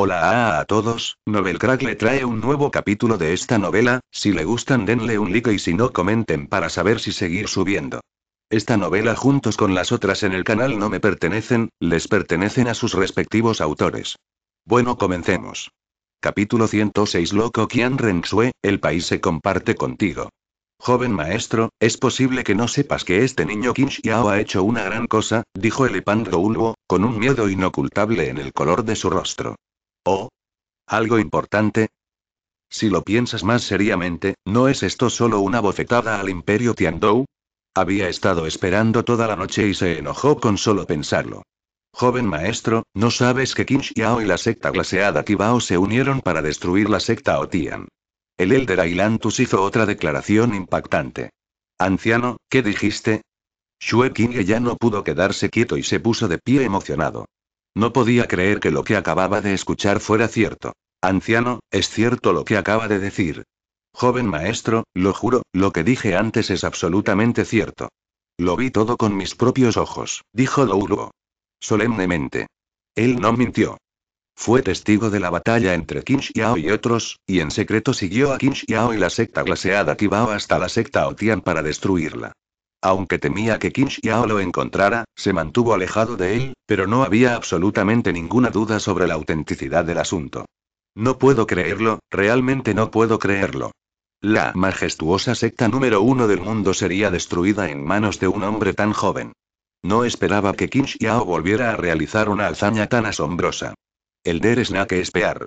Hola a, todos, Novelcrack le trae un nuevo capítulo de esta novela, si le gustan denle un like y si no comenten para saber si seguir subiendo. Esta novela juntos con las otras en el canal no me pertenecen, les pertenecen a sus respectivos autores. Bueno comencemos. Capítulo 106 Loco Qian Renxue, el país se comparte contigo. Joven maestro, es posible que no sepas que este niño Qin Xiao ha hecho una gran cosa, dijo el Epan con un miedo inocultable en el color de su rostro. Oh. ¿Algo importante? Si lo piensas más seriamente, ¿no es esto solo una bofetada al imperio Tiandou? Había estado esperando toda la noche y se enojó con solo pensarlo. Joven maestro, ¿no sabes que Qin Xiao y la secta glaseada Kibao se unieron para destruir la secta Otian? El Elder Ailantus hizo otra declaración impactante. Anciano, ¿qué dijiste? Xue Qing ya no pudo quedarse quieto y se puso de pie emocionado. No podía creer que lo que acababa de escuchar fuera cierto. Anciano, es cierto lo que acaba de decir. Joven maestro, lo juro, lo que dije antes es absolutamente cierto. Lo vi todo con mis propios ojos, dijo Lourou. Solemnemente. Él no mintió. Fue testigo de la batalla entre Qin Xiao y otros, y en secreto siguió a Qin Xiao y la secta glaseada Kibao hasta la secta Otian para destruirla. Aunque temía que Qin Xiao lo encontrara, se mantuvo alejado de él, pero no había absolutamente ninguna duda sobre la autenticidad del asunto. No puedo creerlo, realmente no puedo creerlo. La majestuosa secta número uno del mundo sería destruida en manos de un hombre tan joven. No esperaba que Qin Xiao volviera a realizar una hazaña tan asombrosa. El Der que espear.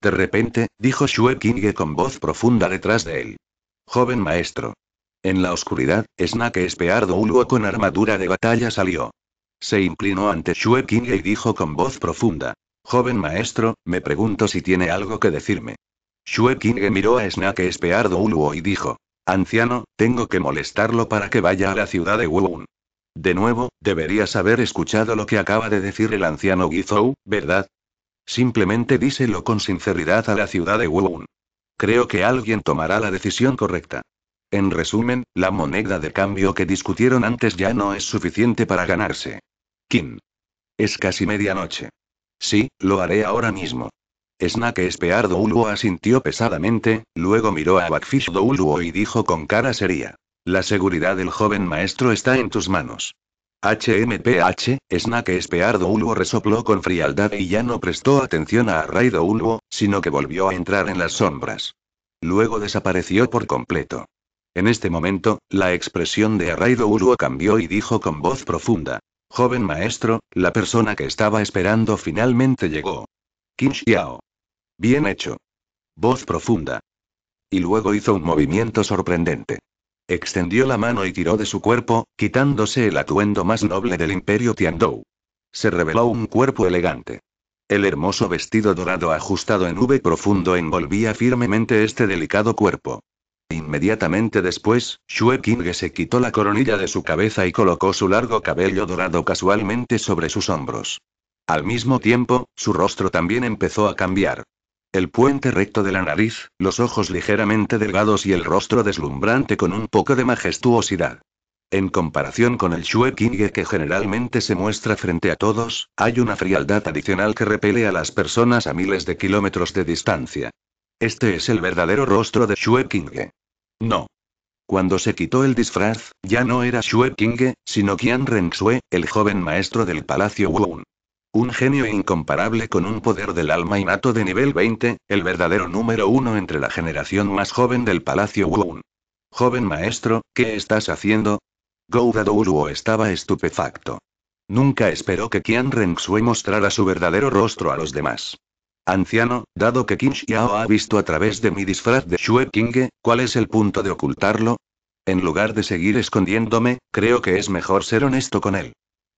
De repente, dijo Xue Qingye con voz profunda detrás de él. Joven maestro. En la oscuridad, Snake Espeardo Uluo con armadura de batalla salió. Se inclinó ante Shue King y dijo con voz profunda. Joven maestro, me pregunto si tiene algo que decirme. Shue King miró a Snake Espeardo Uluo y dijo. Anciano, tengo que molestarlo para que vaya a la ciudad de Wuun. De nuevo, deberías haber escuchado lo que acaba de decir el anciano Gizou, ¿verdad? Simplemente díselo con sinceridad a la ciudad de Wuun. Creo que alguien tomará la decisión correcta. En resumen, la moneda de cambio que discutieron antes ya no es suficiente para ganarse. Kim. Es casi medianoche. Sí, lo haré ahora mismo. Snake Spear Uluo asintió pesadamente, luego miró a Backfish Douluo y dijo con cara seria. La seguridad del joven maestro está en tus manos. HMPH, Snake Spear Douluo resopló con frialdad y ya no prestó atención a Ray Douluo, sino que volvió a entrar en las sombras. Luego desapareció por completo. En este momento, la expresión de Arraido Uruo cambió y dijo con voz profunda. Joven maestro, la persona que estaba esperando finalmente llegó. Qin Xiao. Bien hecho. Voz profunda. Y luego hizo un movimiento sorprendente. Extendió la mano y tiró de su cuerpo, quitándose el atuendo más noble del imperio Tiandou. Se reveló un cuerpo elegante. El hermoso vestido dorado ajustado en V profundo envolvía firmemente este delicado cuerpo. Inmediatamente después, Shue se quitó la coronilla de su cabeza y colocó su largo cabello dorado casualmente sobre sus hombros. Al mismo tiempo, su rostro también empezó a cambiar. El puente recto de la nariz, los ojos ligeramente delgados y el rostro deslumbrante con un poco de majestuosidad. En comparación con el Shuekinge que generalmente se muestra frente a todos, hay una frialdad adicional que repele a las personas a miles de kilómetros de distancia. Este es el verdadero rostro de Shuekinge. No. Cuando se quitó el disfraz, ya no era Shue Kinge, sino Qian Renxue, el joven maestro del Palacio Wun. Un genio incomparable con un poder del alma innato de nivel 20, el verdadero número uno entre la generación más joven del Palacio Wun. Joven maestro, ¿qué estás haciendo? Gouda Douruo estaba estupefacto. Nunca esperó que Qian Xue mostrara su verdadero rostro a los demás. Anciano, dado que Kim Xiao ha visto a través de mi disfraz de Shue King, ¿cuál es el punto de ocultarlo? En lugar de seguir escondiéndome, creo que es mejor ser honesto con él.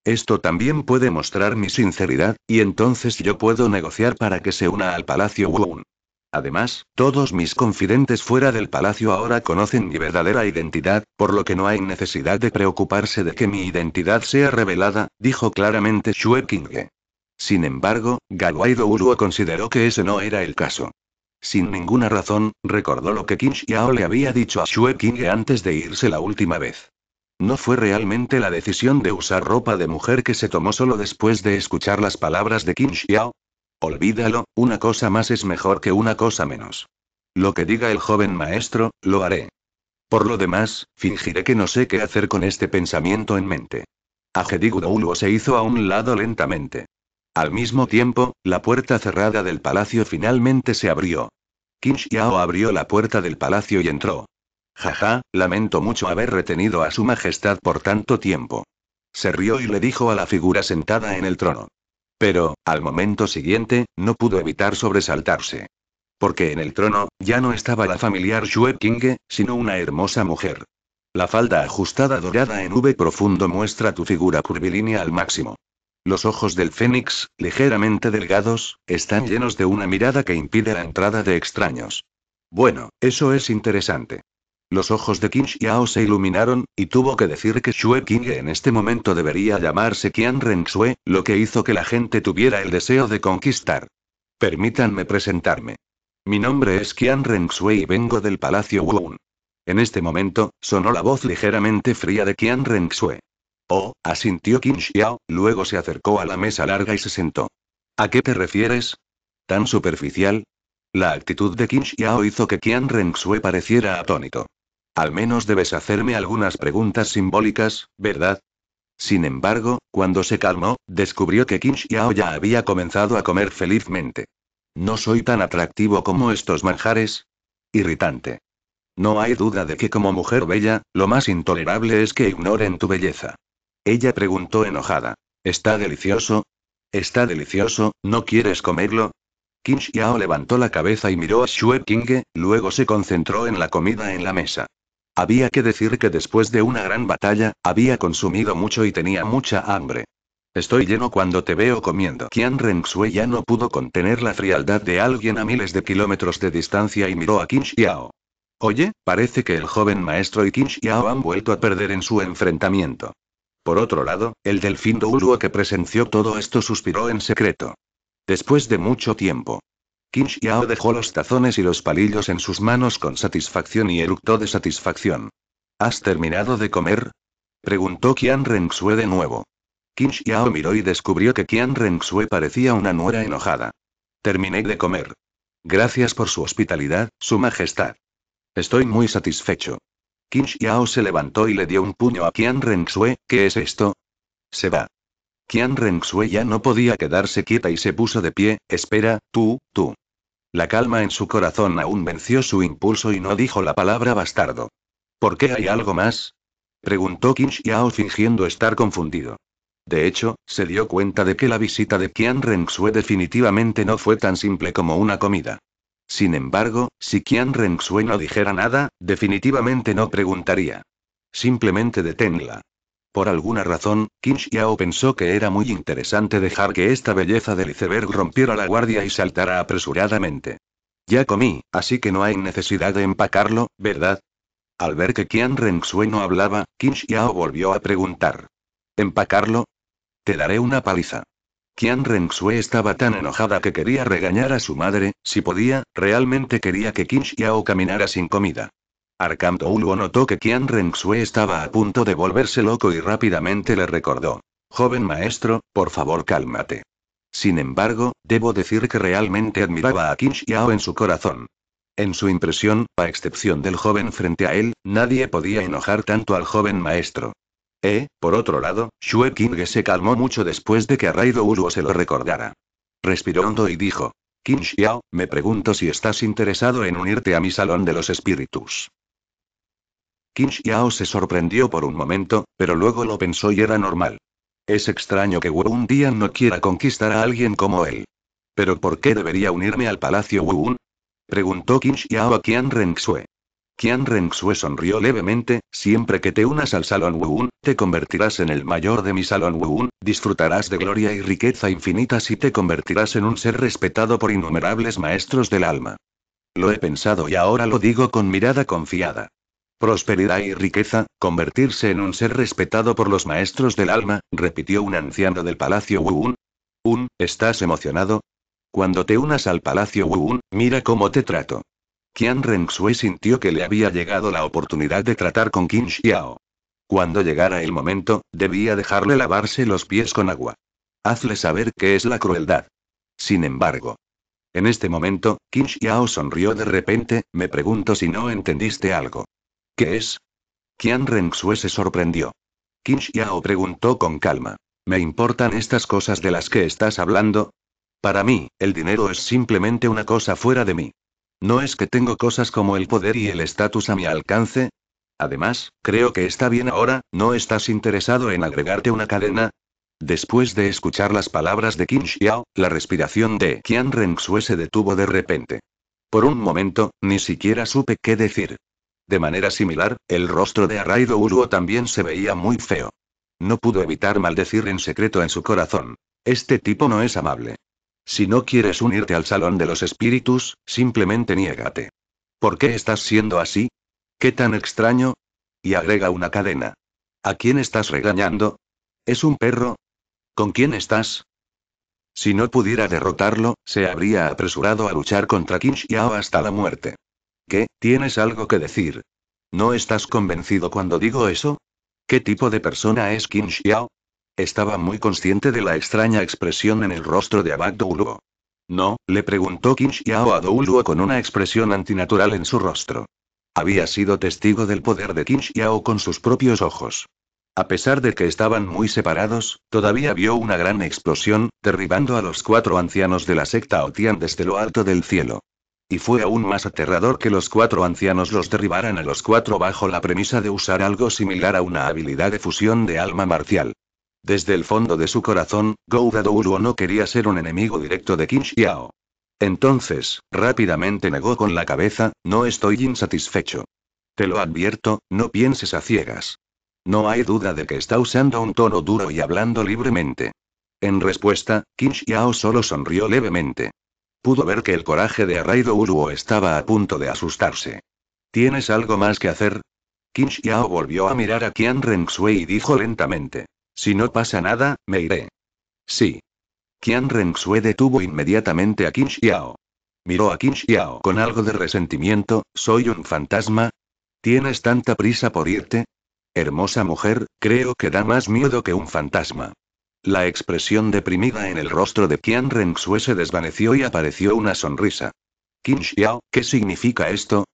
Esto también puede mostrar mi sinceridad, y entonces yo puedo negociar para que se una al Palacio Wuun. Además, todos mis confidentes fuera del palacio ahora conocen mi verdadera identidad, por lo que no hay necesidad de preocuparse de que mi identidad sea revelada, dijo claramente Shue sin embargo, Galway Uruo consideró que ese no era el caso. Sin ninguna razón, recordó lo que Qin Xiao le había dicho a Xue Qing antes de irse la última vez. No fue realmente la decisión de usar ropa de mujer que se tomó solo después de escuchar las palabras de Qin Xiao. Olvídalo, una cosa más es mejor que una cosa menos. Lo que diga el joven maestro, lo haré. Por lo demás, fingiré que no sé qué hacer con este pensamiento en mente. Ajedigudo se hizo a un lado lentamente. Al mismo tiempo, la puerta cerrada del palacio finalmente se abrió. Qin Xiao abrió la puerta del palacio y entró. Jaja, lamento mucho haber retenido a su majestad por tanto tiempo. Se rió y le dijo a la figura sentada en el trono. Pero, al momento siguiente, no pudo evitar sobresaltarse. Porque en el trono, ya no estaba la familiar Xue Qingge, sino una hermosa mujer. La falda ajustada dorada en V profundo muestra tu figura curvilínea al máximo. Los ojos del fénix, ligeramente delgados, están llenos de una mirada que impide la entrada de extraños. Bueno, eso es interesante. Los ojos de Qin Xiao se iluminaron, y tuvo que decir que Xue Qing en este momento debería llamarse Qian Renxue, lo que hizo que la gente tuviera el deseo de conquistar. Permítanme presentarme. Mi nombre es Qian Renxue y vengo del Palacio Wun. En este momento, sonó la voz ligeramente fría de Qian Renxue. Oh, asintió Qin Xiao, luego se acercó a la mesa larga y se sentó. ¿A qué te refieres? ¿Tan superficial? La actitud de Qin Xiao hizo que Qian Rengxue pareciera atónito. Al menos debes hacerme algunas preguntas simbólicas, ¿verdad? Sin embargo, cuando se calmó, descubrió que Qin Xiao ya había comenzado a comer felizmente. No soy tan atractivo como estos manjares. Irritante. No hay duda de que como mujer bella, lo más intolerable es que ignoren tu belleza. Ella preguntó enojada. ¿Está delicioso? ¿Está delicioso, no quieres comerlo? Qin Xiao levantó la cabeza y miró a Xue Qing, luego se concentró en la comida en la mesa. Había que decir que después de una gran batalla, había consumido mucho y tenía mucha hambre. Estoy lleno cuando te veo comiendo. Qian Renxue ya no pudo contener la frialdad de alguien a miles de kilómetros de distancia y miró a Qin Xiao. Oye, parece que el joven maestro y Qin Xiao han vuelto a perder en su enfrentamiento. Por otro lado, el delfín Douluo que presenció todo esto suspiró en secreto. Después de mucho tiempo. Qin Xiao dejó los tazones y los palillos en sus manos con satisfacción y eructó de satisfacción. ¿Has terminado de comer? Preguntó Qian Rengxue de nuevo. Qin Xiao miró y descubrió que Qian Rengxue parecía una nuera enojada. Terminé de comer. Gracias por su hospitalidad, Su Majestad. Estoy muy satisfecho. Qin Xiao se levantó y le dio un puño a Qian Renxue. ¿qué es esto? Se va. Qian Renxue ya no podía quedarse quieta y se puso de pie, espera, tú, tú. La calma en su corazón aún venció su impulso y no dijo la palabra bastardo. ¿Por qué hay algo más? Preguntó Qin Xiao fingiendo estar confundido. De hecho, se dio cuenta de que la visita de Qian Renxue definitivamente no fue tan simple como una comida. Sin embargo, si Qian Rensue no dijera nada, definitivamente no preguntaría. Simplemente deténla. Por alguna razón, Qin Xiao pensó que era muy interesante dejar que esta belleza del iceberg rompiera la guardia y saltara apresuradamente. Ya comí, así que no hay necesidad de empacarlo, ¿verdad? Al ver que Qian no hablaba, Qin Xiao volvió a preguntar. ¿Empacarlo? Te daré una paliza. Qian Rengxue estaba tan enojada que quería regañar a su madre, si podía, realmente quería que Qin Xiao caminara sin comida. Arkham Uluo notó que Qian Rengxue estaba a punto de volverse loco y rápidamente le recordó. Joven maestro, por favor cálmate. Sin embargo, debo decir que realmente admiraba a Qin Xiao en su corazón. En su impresión, a excepción del joven frente a él, nadie podía enojar tanto al joven maestro. Eh, por otro lado, Shue King se calmó mucho después de que a Raido Uruo se lo recordara. Respiró hondo y dijo. Qin Xiao, me pregunto si estás interesado en unirte a mi salón de los espíritus. Qin Xiao se sorprendió por un momento, pero luego lo pensó y era normal. Es extraño que Wu un día no quiera conquistar a alguien como él. ¿Pero por qué debería unirme al Palacio Wu? Preguntó Qin Xiao a Qian Renxue. Qian Rengxue sonrió levemente, siempre que te unas al Salón Wuun, te convertirás en el mayor de mi Salón Wuun, disfrutarás de gloria y riqueza infinitas y te convertirás en un ser respetado por innumerables maestros del alma. Lo he pensado y ahora lo digo con mirada confiada. Prosperidad y riqueza, convertirse en un ser respetado por los maestros del alma, repitió un anciano del Palacio Wuun. Un, ¿estás emocionado? Cuando te unas al Palacio Wuun, mira cómo te trato. Qian Rengxue sintió que le había llegado la oportunidad de tratar con Qin Xiao. Cuando llegara el momento, debía dejarle lavarse los pies con agua. Hazle saber qué es la crueldad. Sin embargo. En este momento, Qin Xiao sonrió de repente, me pregunto si no entendiste algo. ¿Qué es? Qian Rengxue se sorprendió. Qin Xiao preguntó con calma. ¿Me importan estas cosas de las que estás hablando? Para mí, el dinero es simplemente una cosa fuera de mí. No es que tengo cosas como el poder y el estatus a mi alcance. Además, creo que está bien ahora, ¿no estás interesado en agregarte una cadena? Después de escuchar las palabras de Qin Xiao, la respiración de Qian Renxue se detuvo de repente. Por un momento, ni siquiera supe qué decir. De manera similar, el rostro de Arraido Uruo también se veía muy feo. No pudo evitar maldecir en secreto en su corazón. Este tipo no es amable. Si no quieres unirte al Salón de los Espíritus, simplemente niégate. ¿Por qué estás siendo así? ¿Qué tan extraño? Y agrega una cadena. ¿A quién estás regañando? ¿Es un perro? ¿Con quién estás? Si no pudiera derrotarlo, se habría apresurado a luchar contra Kim Xiao hasta la muerte. ¿Qué? ¿Tienes algo que decir? ¿No estás convencido cuando digo eso? ¿Qué tipo de persona es Qin Xiao? Estaba muy consciente de la extraña expresión en el rostro de Abad Douluo. No, le preguntó Qin Xiao a Douluo con una expresión antinatural en su rostro. Había sido testigo del poder de Qin Xiao con sus propios ojos. A pesar de que estaban muy separados, todavía vio una gran explosión, derribando a los cuatro ancianos de la secta Otian desde lo alto del cielo. Y fue aún más aterrador que los cuatro ancianos los derribaran a los cuatro bajo la premisa de usar algo similar a una habilidad de fusión de alma marcial. Desde el fondo de su corazón, Gouda Uro no quería ser un enemigo directo de Qin Xiao. Entonces, rápidamente negó con la cabeza, no estoy insatisfecho. Te lo advierto, no pienses a ciegas. No hay duda de que está usando un tono duro y hablando libremente. En respuesta, Qin Xiao solo sonrió levemente. Pudo ver que el coraje de Arraido Uruo estaba a punto de asustarse. ¿Tienes algo más que hacer? Qin Xiao volvió a mirar a Qian Rengxue y dijo lentamente. Si no pasa nada, me iré. Sí. Qian Rengxue detuvo inmediatamente a Qin Xiao. Miró a Qin Xiao con algo de resentimiento, ¿soy un fantasma? ¿Tienes tanta prisa por irte? Hermosa mujer, creo que da más miedo que un fantasma. La expresión deprimida en el rostro de Qian Rengxue se desvaneció y apareció una sonrisa. Qin Xiao, ¿qué significa esto?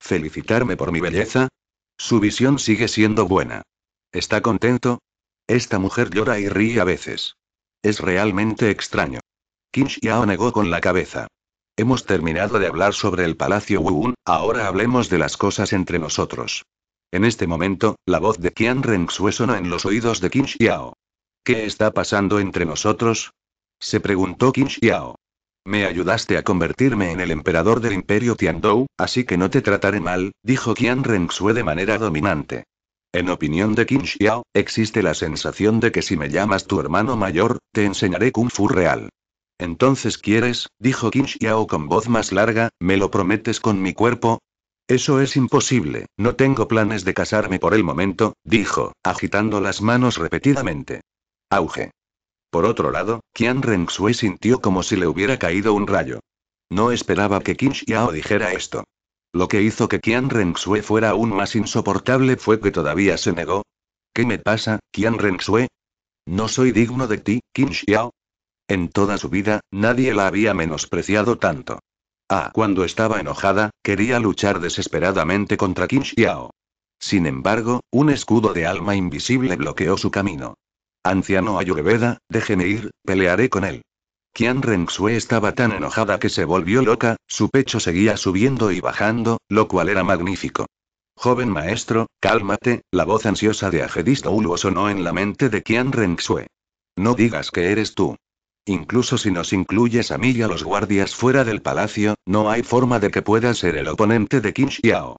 ¿Felicitarme por mi belleza? Su visión sigue siendo buena. ¿Está contento? Esta mujer llora y ríe a veces. Es realmente extraño. Qin Xiao negó con la cabeza. Hemos terminado de hablar sobre el Palacio Wuun, ahora hablemos de las cosas entre nosotros. En este momento, la voz de Qian Renxue sonó en los oídos de Qin Xiao. ¿Qué está pasando entre nosotros? Se preguntó Qin Xiao. Me ayudaste a convertirme en el emperador del imperio Tiandou, así que no te trataré mal, dijo Qian Renxue de manera dominante. En opinión de Qin Xiao, existe la sensación de que si me llamas tu hermano mayor, te enseñaré Kung Fu real. Entonces quieres, dijo Qin Xiao con voz más larga, ¿me lo prometes con mi cuerpo? Eso es imposible, no tengo planes de casarme por el momento, dijo, agitando las manos repetidamente. Auge. Por otro lado, Qian Renxue sintió como si le hubiera caído un rayo. No esperaba que Qin Xiao dijera esto. Lo que hizo que Qian Renxue fuera aún más insoportable fue que todavía se negó. ¿Qué me pasa, Qian Renxue? No soy digno de ti, Qin Xiao. En toda su vida, nadie la había menospreciado tanto. Ah, cuando estaba enojada, quería luchar desesperadamente contra Qin Xiao. Sin embargo, un escudo de alma invisible bloqueó su camino. Anciano Ayurveda, déjeme ir, pelearé con él. Qian Rensue estaba tan enojada que se volvió loca, su pecho seguía subiendo y bajando, lo cual era magnífico. Joven maestro, cálmate, la voz ansiosa de Ajedis lo sonó en la mente de Qian Rensue. No digas que eres tú. Incluso si nos incluyes a mí y a los guardias fuera del palacio, no hay forma de que pueda ser el oponente de Qin Xiao.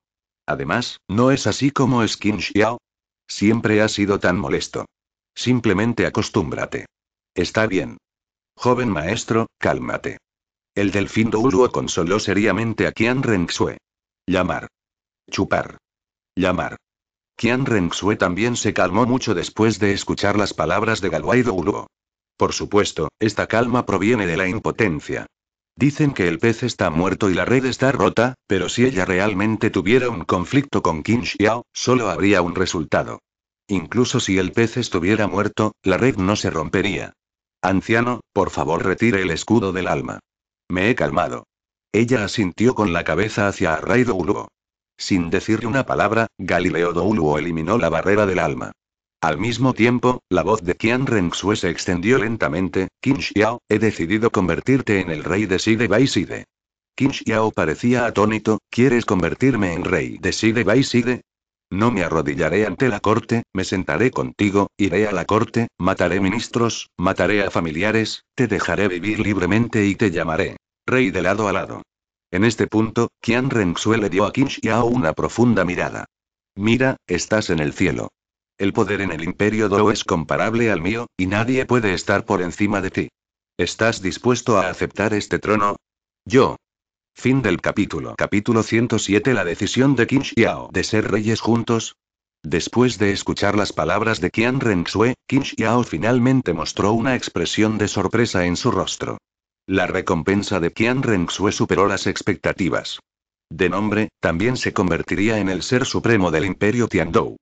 Además, ¿no es así como es Qin Xiao? Siempre ha sido tan molesto. Simplemente acostúmbrate. Está bien, Joven maestro, cálmate. El delfín Douluo consoló seriamente a Qian Rengxue. Llamar. Chupar. Llamar. Qian Rengxue también se calmó mucho después de escuchar las palabras de Galway Douluo. Por supuesto, esta calma proviene de la impotencia. Dicen que el pez está muerto y la red está rota, pero si ella realmente tuviera un conflicto con Qin Xiao, solo habría un resultado. Incluso si el pez estuviera muerto, la red no se rompería. Anciano, por favor retire el escudo del alma. Me he calmado. Ella asintió con la cabeza hacia Rey Douluo. Sin decirle una palabra, Galileo Douluo eliminó la barrera del alma. Al mismo tiempo, la voz de Qian Renxue se extendió lentamente, Qin Xiao, he decidido convertirte en el rey de Side by Side. Qin Xiao parecía atónito, ¿quieres convertirme en rey de Side by Side? No me arrodillaré ante la corte, me sentaré contigo, iré a la corte, mataré ministros, mataré a familiares, te dejaré vivir libremente y te llamaré rey de lado a lado. En este punto, Qian Renxue le dio a Qin Xiao una profunda mirada. Mira, estás en el cielo. El poder en el imperio Dou es comparable al mío, y nadie puede estar por encima de ti. ¿Estás dispuesto a aceptar este trono? Yo, Fin del capítulo. Capítulo 107 La decisión de Qin Xiao de ser reyes juntos. Después de escuchar las palabras de Qian Renxue, Qin Xiao finalmente mostró una expresión de sorpresa en su rostro. La recompensa de Qian Renxue superó las expectativas. De nombre, también se convertiría en el ser supremo del imperio Tiandou.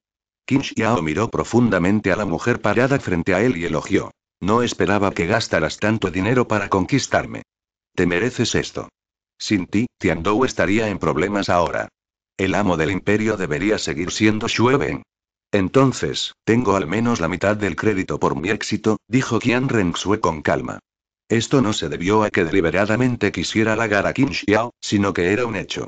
Qin Xiao miró profundamente a la mujer parada frente a él y elogió. No esperaba que gastaras tanto dinero para conquistarme. Te mereces esto. Sin ti, Tiandou estaría en problemas ahora. El amo del imperio debería seguir siendo Wen. Entonces, tengo al menos la mitad del crédito por mi éxito, dijo Qian Rengxue con calma. Esto no se debió a que deliberadamente quisiera halagar a Qin Xiao, sino que era un hecho.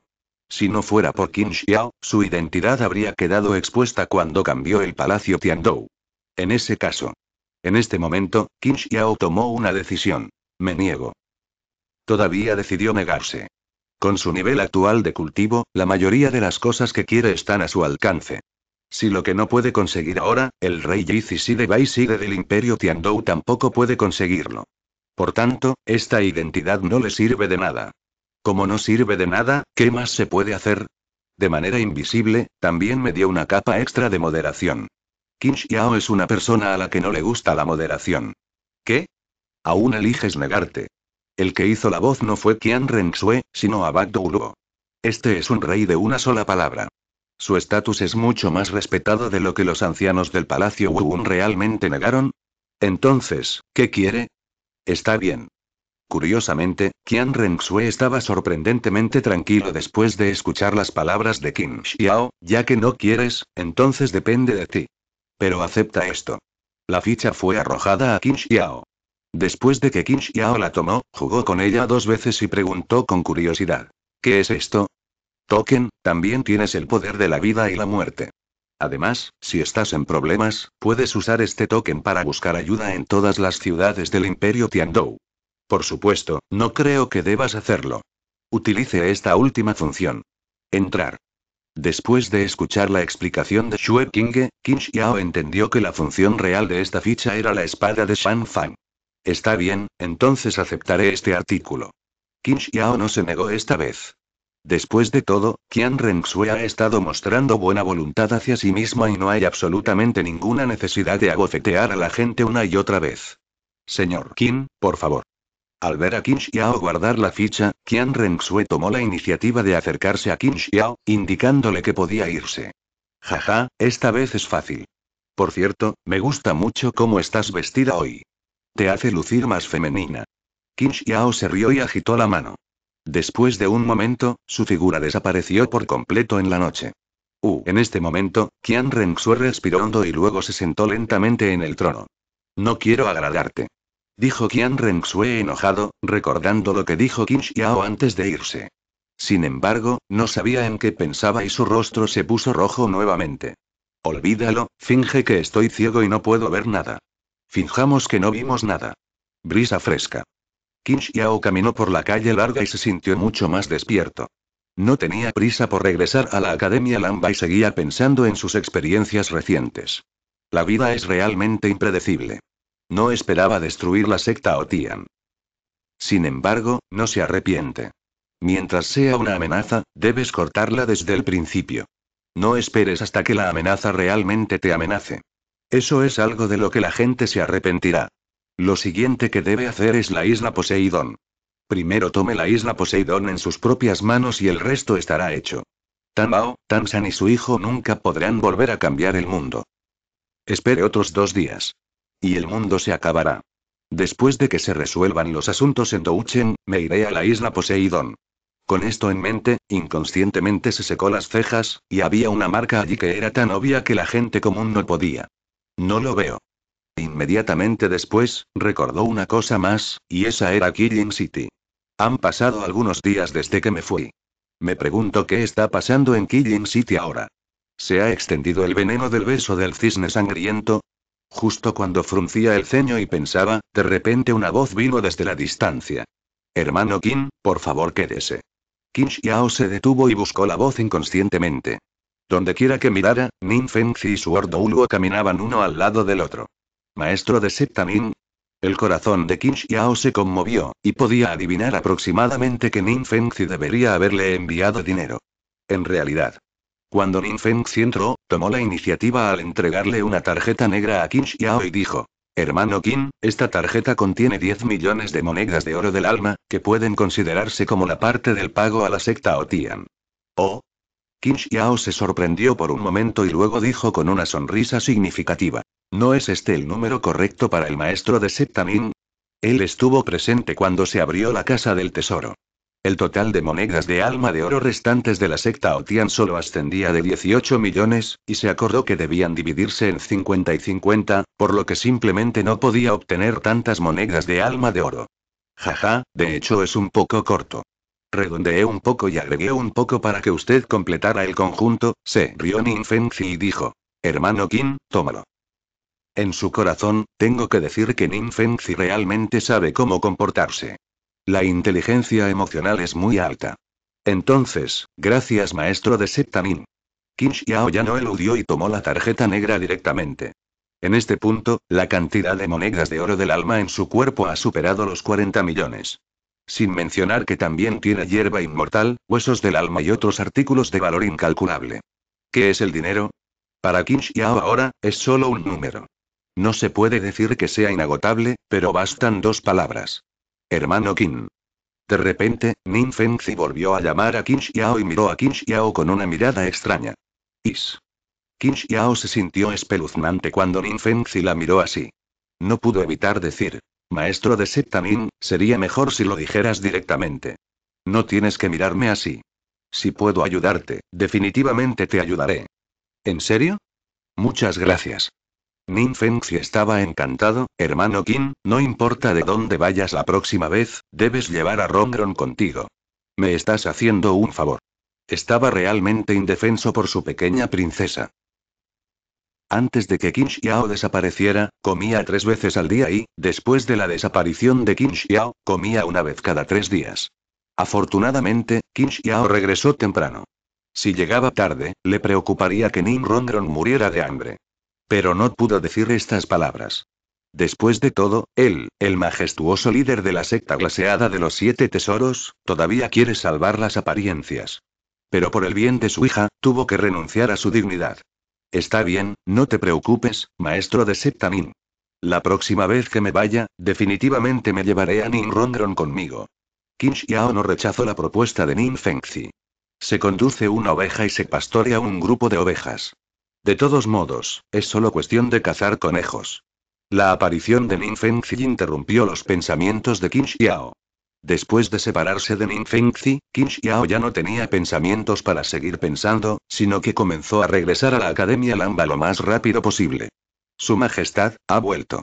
Si no fuera por Qin Xiao, su identidad habría quedado expuesta cuando cambió el palacio Tiandou. En ese caso. En este momento, Qin Xiao tomó una decisión. Me niego. Todavía decidió negarse. Con su nivel actual de cultivo, la mayoría de las cosas que quiere están a su alcance. Si lo que no puede conseguir ahora, el rey Si de de del imperio Tiandou tampoco puede conseguirlo. Por tanto, esta identidad no le sirve de nada. Como no sirve de nada, ¿qué más se puede hacer? De manera invisible, también me dio una capa extra de moderación. Qin Xiao es una persona a la que no le gusta la moderación. ¿Qué? Aún eliges negarte. El que hizo la voz no fue Qian Xue, sino Abad Douluo. Este es un rey de una sola palabra. Su estatus es mucho más respetado de lo que los ancianos del Palacio Wuun realmente negaron. Entonces, ¿qué quiere? Está bien. Curiosamente, Qian Xue estaba sorprendentemente tranquilo después de escuchar las palabras de Qin Xiao, ya que no quieres, entonces depende de ti. Pero acepta esto. La ficha fue arrojada a Qin Xiao. Después de que Qin Xiao la tomó, jugó con ella dos veces y preguntó con curiosidad. ¿Qué es esto? Token, también tienes el poder de la vida y la muerte. Además, si estás en problemas, puedes usar este token para buscar ayuda en todas las ciudades del imperio Tiandou. Por supuesto, no creo que debas hacerlo. Utilice esta última función. Entrar. Después de escuchar la explicación de Xue King, Qin Xiao entendió que la función real de esta ficha era la espada de Shan Fang. Está bien, entonces aceptaré este artículo. Qin Xiao no se negó esta vez. Después de todo, Qian Renxue ha estado mostrando buena voluntad hacia sí misma y no hay absolutamente ninguna necesidad de abofetear a la gente una y otra vez. Señor Qin, por favor. Al ver a Qin Xiao guardar la ficha, Qian Renxue tomó la iniciativa de acercarse a Qin Xiao, indicándole que podía irse. Jaja, esta vez es fácil. Por cierto, me gusta mucho cómo estás vestida hoy. Te hace lucir más femenina. Qin Xiao se rió y agitó la mano. Después de un momento, su figura desapareció por completo en la noche. Uh, en este momento, Qian Renxue respiró hondo y luego se sentó lentamente en el trono. No quiero agradarte. Dijo Qian Renxue enojado, recordando lo que dijo Qin Xiao antes de irse. Sin embargo, no sabía en qué pensaba y su rostro se puso rojo nuevamente. Olvídalo, finge que estoy ciego y no puedo ver nada. Finjamos que no vimos nada. Brisa fresca. Kim Xiao caminó por la calle larga y se sintió mucho más despierto. No tenía prisa por regresar a la Academia Lamba y seguía pensando en sus experiencias recientes. La vida es realmente impredecible. No esperaba destruir la secta Otian. Sin embargo, no se arrepiente. Mientras sea una amenaza, debes cortarla desde el principio. No esperes hasta que la amenaza realmente te amenace. Eso es algo de lo que la gente se arrepentirá. Lo siguiente que debe hacer es la isla Poseidón. Primero tome la isla Poseidón en sus propias manos y el resto estará hecho. Tan Mao, Tan San y su hijo nunca podrán volver a cambiar el mundo. Espere otros dos días. Y el mundo se acabará. Después de que se resuelvan los asuntos en Douchen, me iré a la isla Poseidón. Con esto en mente, inconscientemente se secó las cejas, y había una marca allí que era tan obvia que la gente común no podía. No lo veo. Inmediatamente después, recordó una cosa más, y esa era Killing City. Han pasado algunos días desde que me fui. Me pregunto qué está pasando en Killing City ahora. ¿Se ha extendido el veneno del beso del cisne sangriento? Justo cuando fruncía el ceño y pensaba, de repente una voz vino desde la distancia. Hermano Kim, por favor quédese. Kim Xiao se detuvo y buscó la voz inconscientemente. Donde quiera que mirara, Nin Fengzi y su Ordo Uluo caminaban uno al lado del otro. Maestro de Septa Nin. El corazón de Qin Xiao se conmovió, y podía adivinar aproximadamente que Nin Fengzi debería haberle enviado dinero. En realidad, cuando Nin Fengzi entró, tomó la iniciativa al entregarle una tarjeta negra a Qin Xiao y dijo: Hermano Qin, esta tarjeta contiene 10 millones de monedas de oro del alma, que pueden considerarse como la parte del pago a la secta Otian. Oh, Kim Xiao se sorprendió por un momento y luego dijo con una sonrisa significativa. ¿No es este el número correcto para el maestro de Septamin? Él estuvo presente cuando se abrió la casa del tesoro. El total de monedas de alma de oro restantes de la secta Otian solo ascendía de 18 millones, y se acordó que debían dividirse en 50 y 50, por lo que simplemente no podía obtener tantas monedas de alma de oro. Jaja, de hecho es un poco corto. Redondeé un poco y agregué un poco para que usted completara el conjunto, se rió Ninfenzi y dijo. Hermano Kim, tómalo. En su corazón, tengo que decir que Ninfenzi realmente sabe cómo comportarse. La inteligencia emocional es muy alta. Entonces, gracias maestro de Septamin. Kim Xiao ya no eludió y tomó la tarjeta negra directamente. En este punto, la cantidad de monedas de oro del alma en su cuerpo ha superado los 40 millones sin mencionar que también tiene hierba inmortal, huesos del alma y otros artículos de valor incalculable. ¿Qué es el dinero? Para Qin Xiao ahora, es solo un número. No se puede decir que sea inagotable, pero bastan dos palabras. Hermano Qin. De repente, Nin Fengzi volvió a llamar a Qin Xiao y miró a Qin Xiao con una mirada extraña. Is. Qin Xiao se sintió espeluznante cuando Nin Fengzi la miró así. No pudo evitar decir, Maestro de septamin sería mejor si lo dijeras directamente. No tienes que mirarme así. Si puedo ayudarte, definitivamente te ayudaré. ¿En serio? Muchas gracias. Nin Fengxi estaba encantado, hermano Qin, no importa de dónde vayas la próxima vez, debes llevar a Rongron contigo. Me estás haciendo un favor. Estaba realmente indefenso por su pequeña princesa. Antes de que Qin Xiao desapareciera, comía tres veces al día y, después de la desaparición de Qin Xiao, comía una vez cada tres días. Afortunadamente, Qin Xiao regresó temprano. Si llegaba tarde, le preocuparía que Ning Rongron muriera de hambre. Pero no pudo decir estas palabras. Después de todo, él, el majestuoso líder de la secta glaseada de los siete tesoros, todavía quiere salvar las apariencias. Pero por el bien de su hija, tuvo que renunciar a su dignidad. Está bien, no te preocupes, maestro de septamin. La próxima vez que me vaya, definitivamente me llevaré a Nin Rondron conmigo. Qin Xiao no rechazó la propuesta de Nin Fengzi. Se conduce una oveja y se pastorea un grupo de ovejas. De todos modos, es solo cuestión de cazar conejos. La aparición de Nin Fengzi interrumpió los pensamientos de Qin Xiao. Después de separarse de Ninfengzi, Qin Xiao ya no tenía pensamientos para seguir pensando, sino que comenzó a regresar a la Academia Lamba lo más rápido posible. Su Majestad, ha vuelto.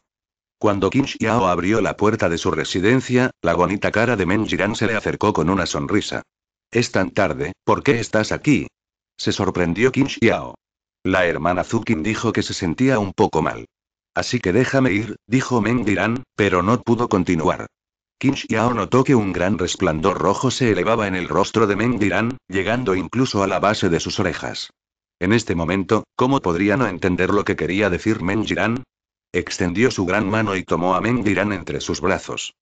Cuando Qin Xiao abrió la puerta de su residencia, la bonita cara de Jiran se le acercó con una sonrisa. Es tan tarde, ¿por qué estás aquí? Se sorprendió Qin Xiao. La hermana Zukin dijo que se sentía un poco mal. Así que déjame ir, dijo Meng Jiran, pero no pudo continuar. Qin Xiao notó que un gran resplandor rojo se elevaba en el rostro de Mengiran, llegando incluso a la base de sus orejas. En este momento, ¿cómo podría no entender lo que quería decir Mengiran, Extendió su gran mano y tomó a Meng Mengiran entre sus brazos.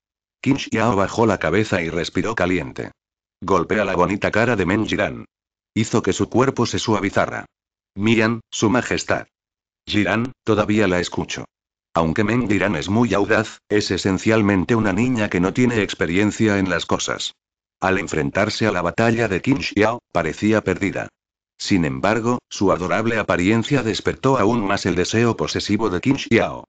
Qin Xiao bajó la cabeza y respiró caliente. Golpea la bonita cara de Mengiran. Hizo que su cuerpo se suavizara. Miran, su majestad. Jiran, todavía la escucho. Aunque Diran es muy audaz, es esencialmente una niña que no tiene experiencia en las cosas. Al enfrentarse a la batalla de Qin Xiao, parecía perdida. Sin embargo, su adorable apariencia despertó aún más el deseo posesivo de Qin Xiao.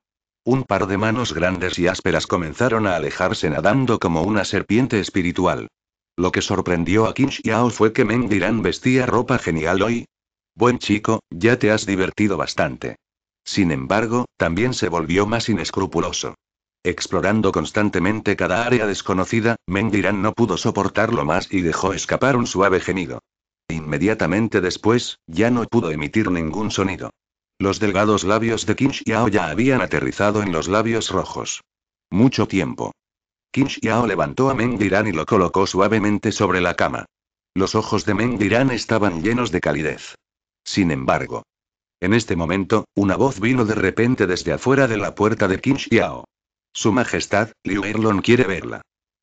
Un par de manos grandes y ásperas comenzaron a alejarse nadando como una serpiente espiritual. Lo que sorprendió a Qin Xiao fue que Mengiran vestía ropa genial hoy. Buen chico, ya te has divertido bastante. Sin embargo, también se volvió más inescrupuloso. Explorando constantemente cada área desconocida, Diran no pudo soportarlo más y dejó escapar un suave gemido. Inmediatamente después, ya no pudo emitir ningún sonido. Los delgados labios de Qin Xiao ya habían aterrizado en los labios rojos. Mucho tiempo. Qin Xiao levantó a Diran y lo colocó suavemente sobre la cama. Los ojos de Diran estaban llenos de calidez. Sin embargo, en este momento, una voz vino de repente desde afuera de la puerta de Qin Xiao. Su Majestad, Liu Erlon quiere verla.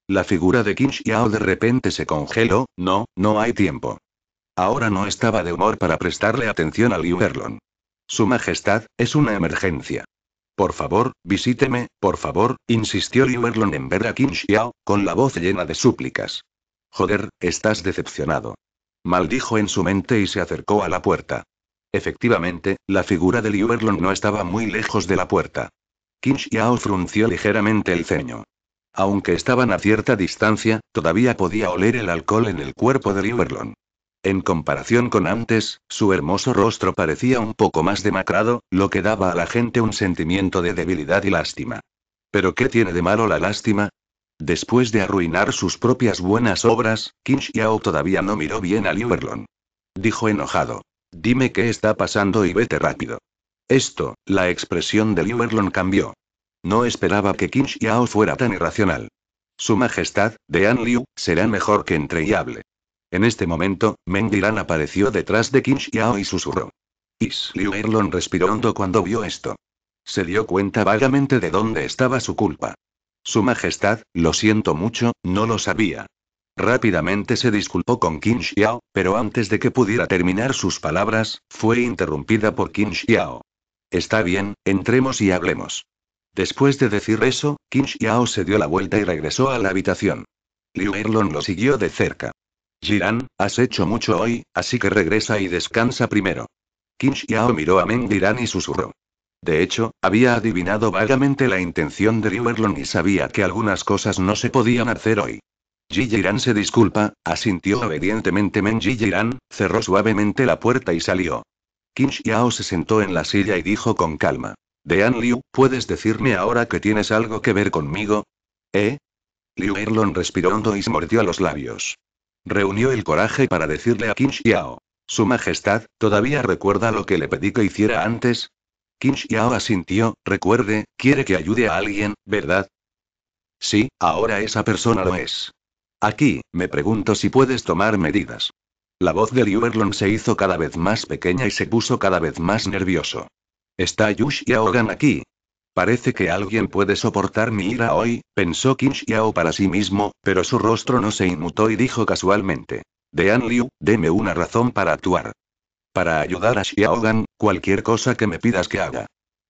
La figura de Qin Xiao de repente se congeló, no, no hay tiempo. Ahora no estaba de humor para prestarle atención a Liu Erlon. Su Majestad, es una emergencia. Por favor, visíteme, por favor, insistió Liu Erlon en ver a Qin Xiao, con la voz llena de súplicas. Joder, estás decepcionado. Maldijo en su mente y se acercó a la puerta. Efectivamente, la figura de Liu no estaba muy lejos de la puerta. Qin Xiao frunció ligeramente el ceño. Aunque estaban a cierta distancia, todavía podía oler el alcohol en el cuerpo de Liu En comparación con antes, su hermoso rostro parecía un poco más demacrado, lo que daba a la gente un sentimiento de debilidad y lástima. ¿Pero qué tiene de malo la lástima? Después de arruinar sus propias buenas obras, Qin Xiao todavía no miró bien a Liu Dijo enojado. Dime qué está pasando y vete rápido. Esto, la expresión de Liu Erlon cambió. No esperaba que Qin Xiao fuera tan irracional. Su Majestad, de An Liu, será mejor que entre y hable. En este momento, Diran apareció detrás de Qin Xiao y susurró. Is Liu Erlon respiró hondo cuando vio esto. Se dio cuenta vagamente de dónde estaba su culpa. Su Majestad, lo siento mucho, no lo sabía. Rápidamente se disculpó con Qin Xiao, pero antes de que pudiera terminar sus palabras, fue interrumpida por Qin Xiao. Está bien, entremos y hablemos. Después de decir eso, Qin Xiao se dio la vuelta y regresó a la habitación. Liu Erlon lo siguió de cerca. Jiran, has hecho mucho hoy, así que regresa y descansa primero. Qin Xiao miró a Meng y susurró. De hecho, había adivinado vagamente la intención de Liu Erlon y sabía que algunas cosas no se podían hacer hoy. Jiran se disculpa, asintió obedientemente Men Jiran cerró suavemente la puerta y salió. Qin Xiao se sentó en la silla y dijo con calma. Dean Liu, ¿puedes decirme ahora que tienes algo que ver conmigo? ¿Eh? Liu Erlon respiró hondo y se mordió los labios. Reunió el coraje para decirle a Qin Xiao. Su Majestad, ¿todavía recuerda lo que le pedí que hiciera antes? Qin Xiao asintió, recuerde, quiere que ayude a alguien, ¿verdad? Sí, ahora esa persona lo es. Aquí, me pregunto si puedes tomar medidas. La voz de Liu se hizo cada vez más pequeña y se puso cada vez más nervioso. ¿Está Yush aquí? Parece que alguien puede soportar mi ira hoy, pensó Qin Xiao para sí mismo, pero su rostro no se inmutó y dijo casualmente. Dean Liu, deme una razón para actuar. Para ayudar a Xiaogan, cualquier cosa que me pidas que haga.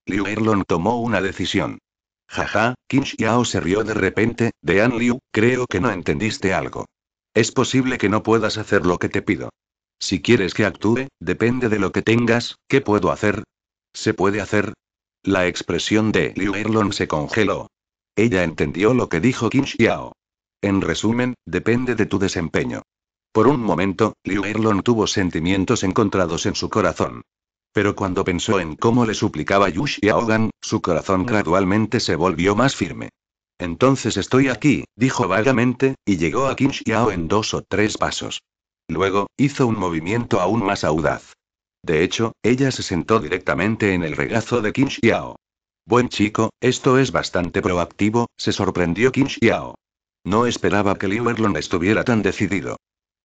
Liu Erlon tomó una decisión. Jaja, Qin Xiao se rió de repente, de An Liu, creo que no entendiste algo. Es posible que no puedas hacer lo que te pido. Si quieres que actúe, depende de lo que tengas, ¿qué puedo hacer? ¿Se puede hacer? La expresión de Liu Erlong se congeló. Ella entendió lo que dijo Qin Xiao. En resumen, depende de tu desempeño. Por un momento, Liu Erlong tuvo sentimientos encontrados en su corazón. Pero cuando pensó en cómo le suplicaba Yushi a su corazón mm. gradualmente se volvió más firme. Entonces estoy aquí, dijo vagamente, y llegó a Qin Xiao en dos o tres pasos. Luego, hizo un movimiento aún más audaz. De hecho, ella se sentó directamente en el regazo de Qin Xiao. Buen chico, esto es bastante proactivo, se sorprendió Qin Xiao. No esperaba que Liu estuviera tan decidido.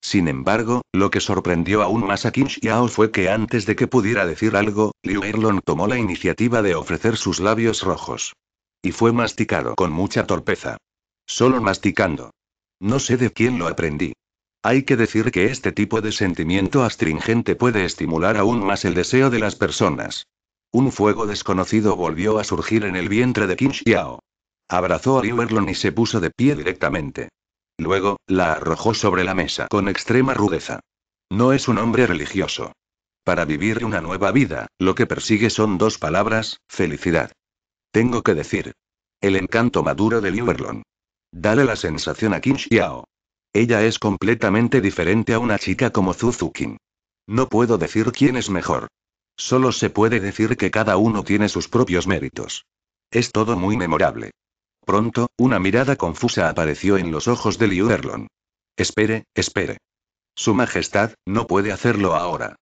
Sin embargo, lo que sorprendió aún más a Qin Xiao fue que antes de que pudiera decir algo, Liu Erlon tomó la iniciativa de ofrecer sus labios rojos. Y fue masticado con mucha torpeza. Solo masticando. No sé de quién lo aprendí. Hay que decir que este tipo de sentimiento astringente puede estimular aún más el deseo de las personas. Un fuego desconocido volvió a surgir en el vientre de Qin Xiao. Abrazó a Liu Erlong y se puso de pie directamente. Luego, la arrojó sobre la mesa con extrema rudeza. No es un hombre religioso. Para vivir una nueva vida, lo que persigue son dos palabras, felicidad. Tengo que decir. El encanto maduro de Liuberlon. Dale la sensación a Kim Xiao. Ella es completamente diferente a una chica como Zuzukin. No puedo decir quién es mejor. Solo se puede decir que cada uno tiene sus propios méritos. Es todo muy memorable. Pronto, una mirada confusa apareció en los ojos de Liu Erlon. Espere, espere. Su Majestad, no puede hacerlo ahora.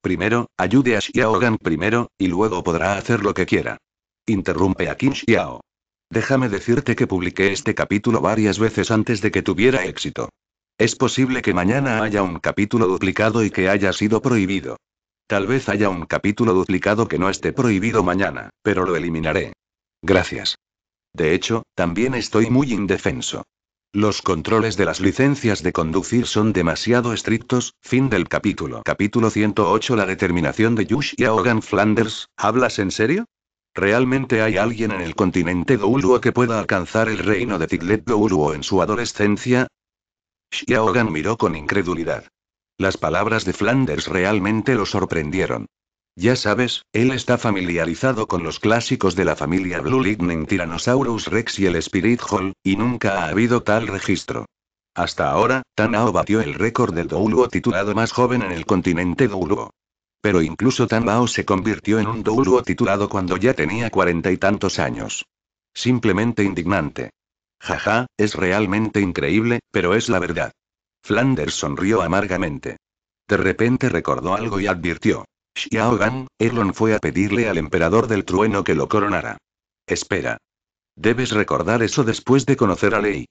Primero, ayude a Gan primero, y luego podrá hacer lo que quiera. Interrumpe a Qin Xiao. Déjame decirte que publiqué este capítulo varias veces antes de que tuviera éxito. Es posible que mañana haya un capítulo duplicado y que haya sido prohibido. Tal vez haya un capítulo duplicado que no esté prohibido mañana, pero lo eliminaré. Gracias. De hecho, también estoy muy indefenso. Los controles de las licencias de conducir son demasiado estrictos. Fin del capítulo. Capítulo 108 La determinación de Yush y Flanders. ¿Hablas en serio? ¿Realmente hay alguien en el continente Douluo que pueda alcanzar el reino de Tiglet Douluo en su adolescencia? Hogan miró con incredulidad. Las palabras de Flanders realmente lo sorprendieron. Ya sabes, él está familiarizado con los clásicos de la familia Blue Lightning Tyrannosaurus Rex y el Spirit Hall, y nunca ha habido tal registro. Hasta ahora, Tanao batió el récord del Douluo titulado más joven en el continente Douluo. Pero incluso Tanao se convirtió en un Douluo titulado cuando ya tenía cuarenta y tantos años. Simplemente indignante. Jaja, es realmente increíble, pero es la verdad. Flanders sonrió amargamente. De repente recordó algo y advirtió. Xiao Gan, Erlon fue a pedirle al emperador del trueno que lo coronara. Espera. Debes recordar eso después de conocer a Lei.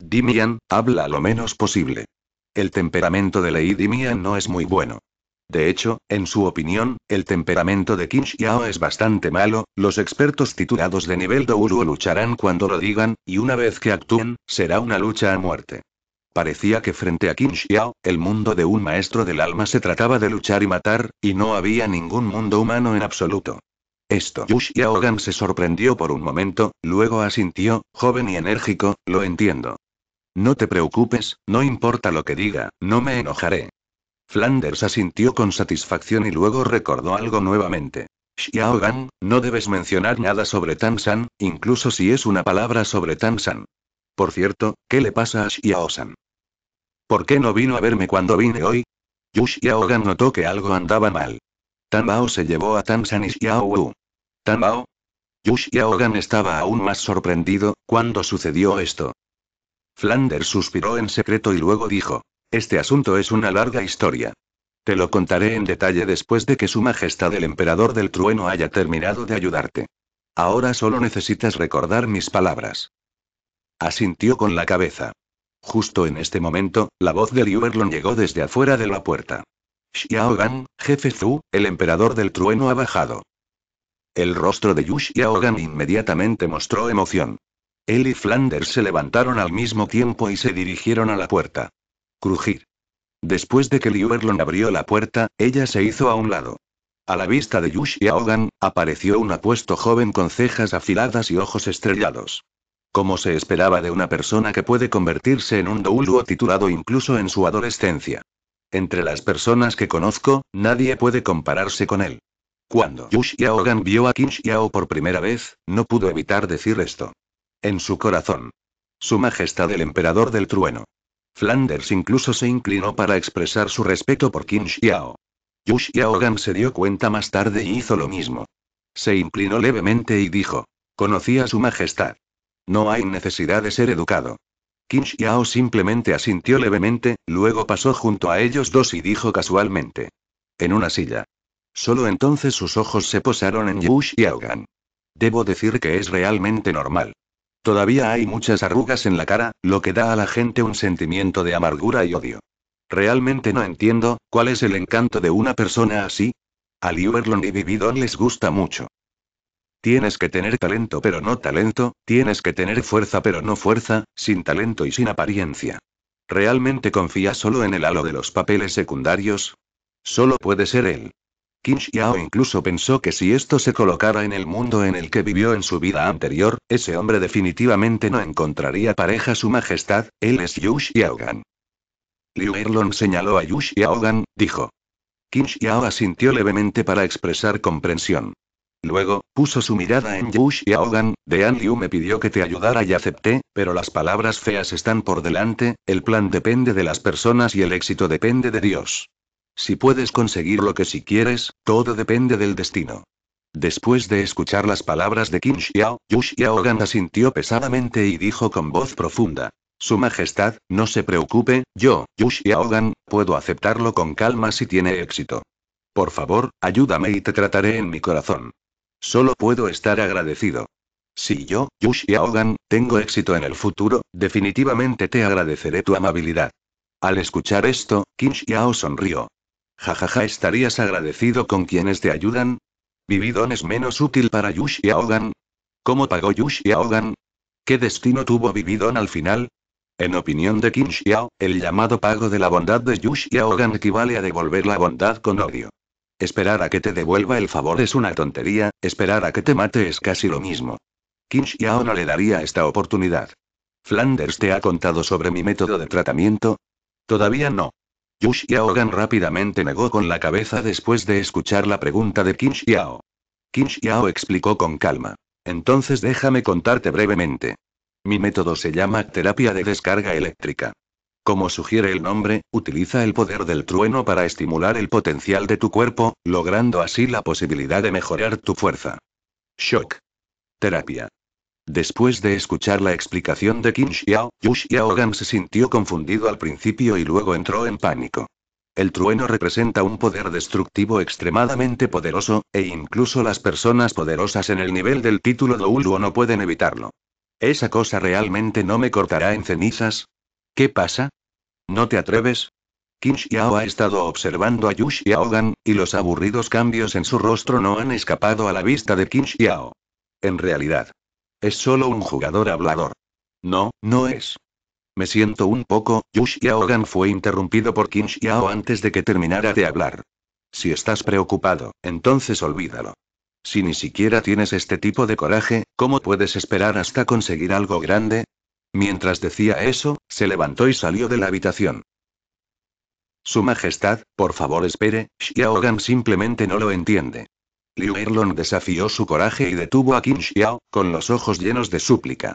Dimian, habla lo menos posible. El temperamento de Lei Dimian no es muy bueno. De hecho, en su opinión, el temperamento de Qin Xiao es bastante malo, los expertos titulados de nivel Douluo lucharán cuando lo digan, y una vez que actúen, será una lucha a muerte. Parecía que frente a Qin Xiao, el mundo de un maestro del alma se trataba de luchar y matar, y no había ningún mundo humano en absoluto. Esto. Xiao Yaogan se sorprendió por un momento, luego asintió, joven y enérgico, lo entiendo. No te preocupes, no importa lo que diga, no me enojaré. Flanders asintió con satisfacción y luego recordó algo nuevamente. Xiaogan, no debes mencionar nada sobre San, incluso si es una palabra sobre San. Por cierto, ¿qué le pasa a xiao ¿Por qué no vino a verme cuando vine hoy? Yu Xiaogan notó que algo andaba mal. Tanbao se llevó a Tan San y Xiao Wu. ¿Tan Bao? Yu estaba aún más sorprendido, cuando sucedió esto. Flanders suspiró en secreto y luego dijo, este asunto es una larga historia. Te lo contaré en detalle después de que Su Majestad el Emperador del Trueno haya terminado de ayudarte. Ahora solo necesitas recordar mis palabras. Asintió con la cabeza. Justo en este momento, la voz de Liu llegó desde afuera de la puerta. Xiao jefe Zhu, el emperador del trueno ha bajado. El rostro de Yu Xiaogan inmediatamente mostró emoción. Él y Flanders se levantaron al mismo tiempo y se dirigieron a la puerta. Crujir. Después de que Liu abrió la puerta, ella se hizo a un lado. A la vista de Yu apareció un apuesto joven con cejas afiladas y ojos estrellados. Como se esperaba de una persona que puede convertirse en un douluo titulado incluso en su adolescencia. Entre las personas que conozco, nadie puede compararse con él. Cuando Yushiaogan vio a Qin Xiao por primera vez, no pudo evitar decir esto. En su corazón. Su Majestad el Emperador del Trueno. Flanders incluso se inclinó para expresar su respeto por Qin Xiao. se dio cuenta más tarde y hizo lo mismo. Se inclinó levemente y dijo. Conocí a su Majestad. No hay necesidad de ser educado. Qin Xiao simplemente asintió levemente, luego pasó junto a ellos dos y dijo casualmente. En una silla. Solo entonces sus ojos se posaron en Yu Xiaogan. Debo decir que es realmente normal. Todavía hay muchas arrugas en la cara, lo que da a la gente un sentimiento de amargura y odio. Realmente no entiendo, ¿cuál es el encanto de una persona así? A Liu y Vividon les gusta mucho. Tienes que tener talento pero no talento, tienes que tener fuerza pero no fuerza, sin talento y sin apariencia. ¿Realmente confía solo en el halo de los papeles secundarios? Solo puede ser él. Qin Xiao incluso pensó que si esto se colocara en el mundo en el que vivió en su vida anterior, ese hombre definitivamente no encontraría pareja su majestad, él es Yu Gan. Liu Erlon señaló a Yu Gan, dijo. Qin Xiao asintió levemente para expresar comprensión. Luego, puso su mirada en Yushiaogan. y Dean Liu me pidió que te ayudara y acepté, pero las palabras feas están por delante, el plan depende de las personas y el éxito depende de Dios. Si puedes conseguir lo que si quieres, todo depende del destino. Después de escuchar las palabras de Kim Xiao, Yushiaogan asintió pesadamente y dijo con voz profunda. Su Majestad, no se preocupe, yo, Yushiaogan, puedo aceptarlo con calma si tiene éxito. Por favor, ayúdame y te trataré en mi corazón. Solo puedo estar agradecido. Si yo, Yushiaogan, tengo éxito en el futuro, definitivamente te agradeceré tu amabilidad. Al escuchar esto, Qin Xiao sonrió. Jajaja, ¿estarías agradecido con quienes te ayudan? ¿Vividón es menos útil para Yushiaogan. ¿Cómo pagó Yushiaogan? ¿Qué destino tuvo Vividon al final? En opinión de Kim Xiao, el llamado pago de la bondad de Yushiaogan equivale a devolver la bondad con odio. Esperar a que te devuelva el favor es una tontería, esperar a que te mate es casi lo mismo. Kim Xiao no le daría esta oportunidad. Flanders te ha contado sobre mi método de tratamiento. Todavía no. Yush Gan rápidamente negó con la cabeza después de escuchar la pregunta de Kim Xiao. Kim Xiao explicó con calma. Entonces déjame contarte brevemente. Mi método se llama terapia de descarga eléctrica. Como sugiere el nombre, utiliza el poder del trueno para estimular el potencial de tu cuerpo, logrando así la posibilidad de mejorar tu fuerza. Shock. Terapia. Después de escuchar la explicación de Qin Xiao, Yu Xiaogan se sintió confundido al principio y luego entró en pánico. El trueno representa un poder destructivo extremadamente poderoso, e incluso las personas poderosas en el nivel del título Douluo no pueden evitarlo. ¿Esa cosa realmente no me cortará en cenizas? ¿Qué pasa? ¿No te atreves? Kinshiao ha estado observando a Yu y los aburridos cambios en su rostro no han escapado a la vista de Kinshiao. Xiao. En realidad. Es solo un jugador hablador. No, no es. Me siento un poco, Yu Xiaogan fue interrumpido por Kinshiao antes de que terminara de hablar. Si estás preocupado, entonces olvídalo. Si ni siquiera tienes este tipo de coraje, ¿cómo puedes esperar hasta conseguir algo grande? Mientras decía eso, se levantó y salió de la habitación. Su Majestad, por favor espere, Xiaogan simplemente no lo entiende. Liu Erlong desafió su coraje y detuvo a Qin Xiao, con los ojos llenos de súplica.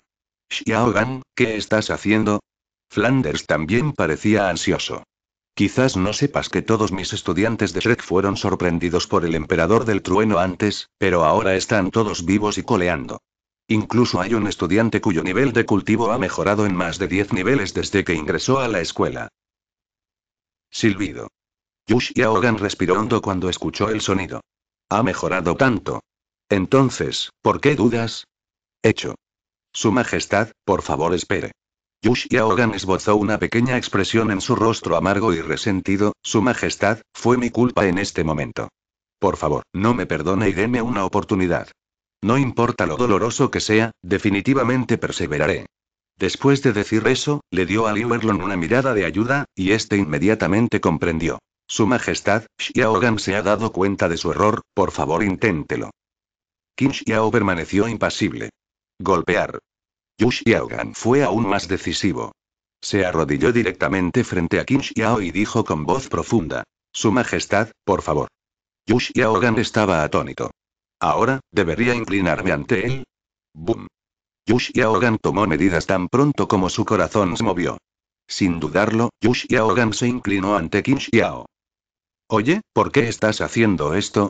Xiaogan, ¿qué estás haciendo? Flanders también parecía ansioso. Quizás no sepas que todos mis estudiantes de Shrek fueron sorprendidos por el emperador del trueno antes, pero ahora están todos vivos y coleando. Incluso hay un estudiante cuyo nivel de cultivo ha mejorado en más de 10 niveles desde que ingresó a la escuela. Silbido. Yush respiró hondo cuando escuchó el sonido. Ha mejorado tanto. Entonces, ¿por qué dudas? Hecho. Su Majestad, por favor espere. Yush esbozó una pequeña expresión en su rostro amargo y resentido, Su Majestad, fue mi culpa en este momento. Por favor, no me perdone y deme una oportunidad. No importa lo doloroso que sea, definitivamente perseveraré. Después de decir eso, le dio a Erlong una mirada de ayuda, y este inmediatamente comprendió. Su Majestad, Xiaogan se ha dado cuenta de su error, por favor inténtelo. Qin Xiao permaneció impasible. Golpear. Yu fue aún más decisivo. Se arrodilló directamente frente a Qin Xiao y dijo con voz profunda. Su Majestad, por favor. Yu estaba atónito. Ahora, ¿debería inclinarme ante él? ¡Bum! Yushiaogan tomó medidas tan pronto como su corazón se movió. Sin dudarlo, Yushiaogan se inclinó ante Qin Xiao. Oye, ¿por qué estás haciendo esto?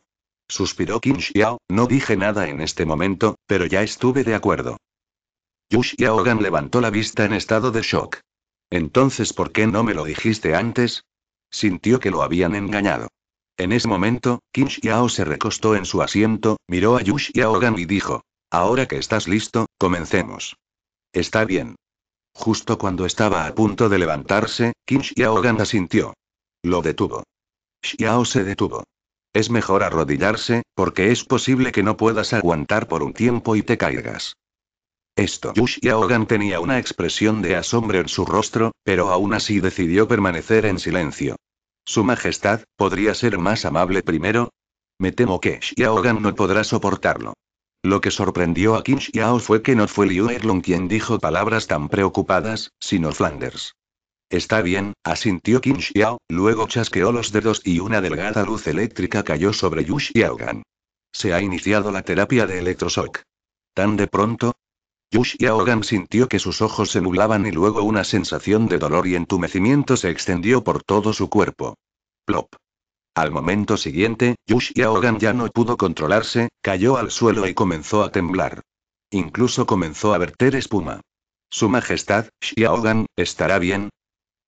Suspiró Qin Xiao, no dije nada en este momento, pero ya estuve de acuerdo. Yushiaogan levantó la vista en estado de shock. Entonces, ¿por qué no me lo dijiste antes? Sintió que lo habían engañado. En ese momento, Qin Xiao se recostó en su asiento, miró a Yu y y dijo: Ahora que estás listo, comencemos. Está bien. Justo cuando estaba a punto de levantarse, Qin Xiaogan asintió. Lo detuvo. Xiao se detuvo. Es mejor arrodillarse, porque es posible que no puedas aguantar por un tiempo y te caigas. Esto. Yu tenía una expresión de asombro en su rostro, pero aún así decidió permanecer en silencio. Su Majestad, ¿podría ser más amable primero? Me temo que Xiaogan no podrá soportarlo. Lo que sorprendió a Qin Xiao fue que no fue Liu Erlong quien dijo palabras tan preocupadas, sino Flanders. Está bien, asintió Qin Xiao, luego chasqueó los dedos y una delgada luz eléctrica cayó sobre Yu Xiaogan. Se ha iniciado la terapia de electroshock. Tan de pronto, Yushiaogan sintió que sus ojos se nublaban y luego una sensación de dolor y entumecimiento se extendió por todo su cuerpo. Plop. Al momento siguiente, Yushiaogan ya no pudo controlarse, cayó al suelo y comenzó a temblar. Incluso comenzó a verter espuma. Su Majestad, Xiaogan, ¿estará bien?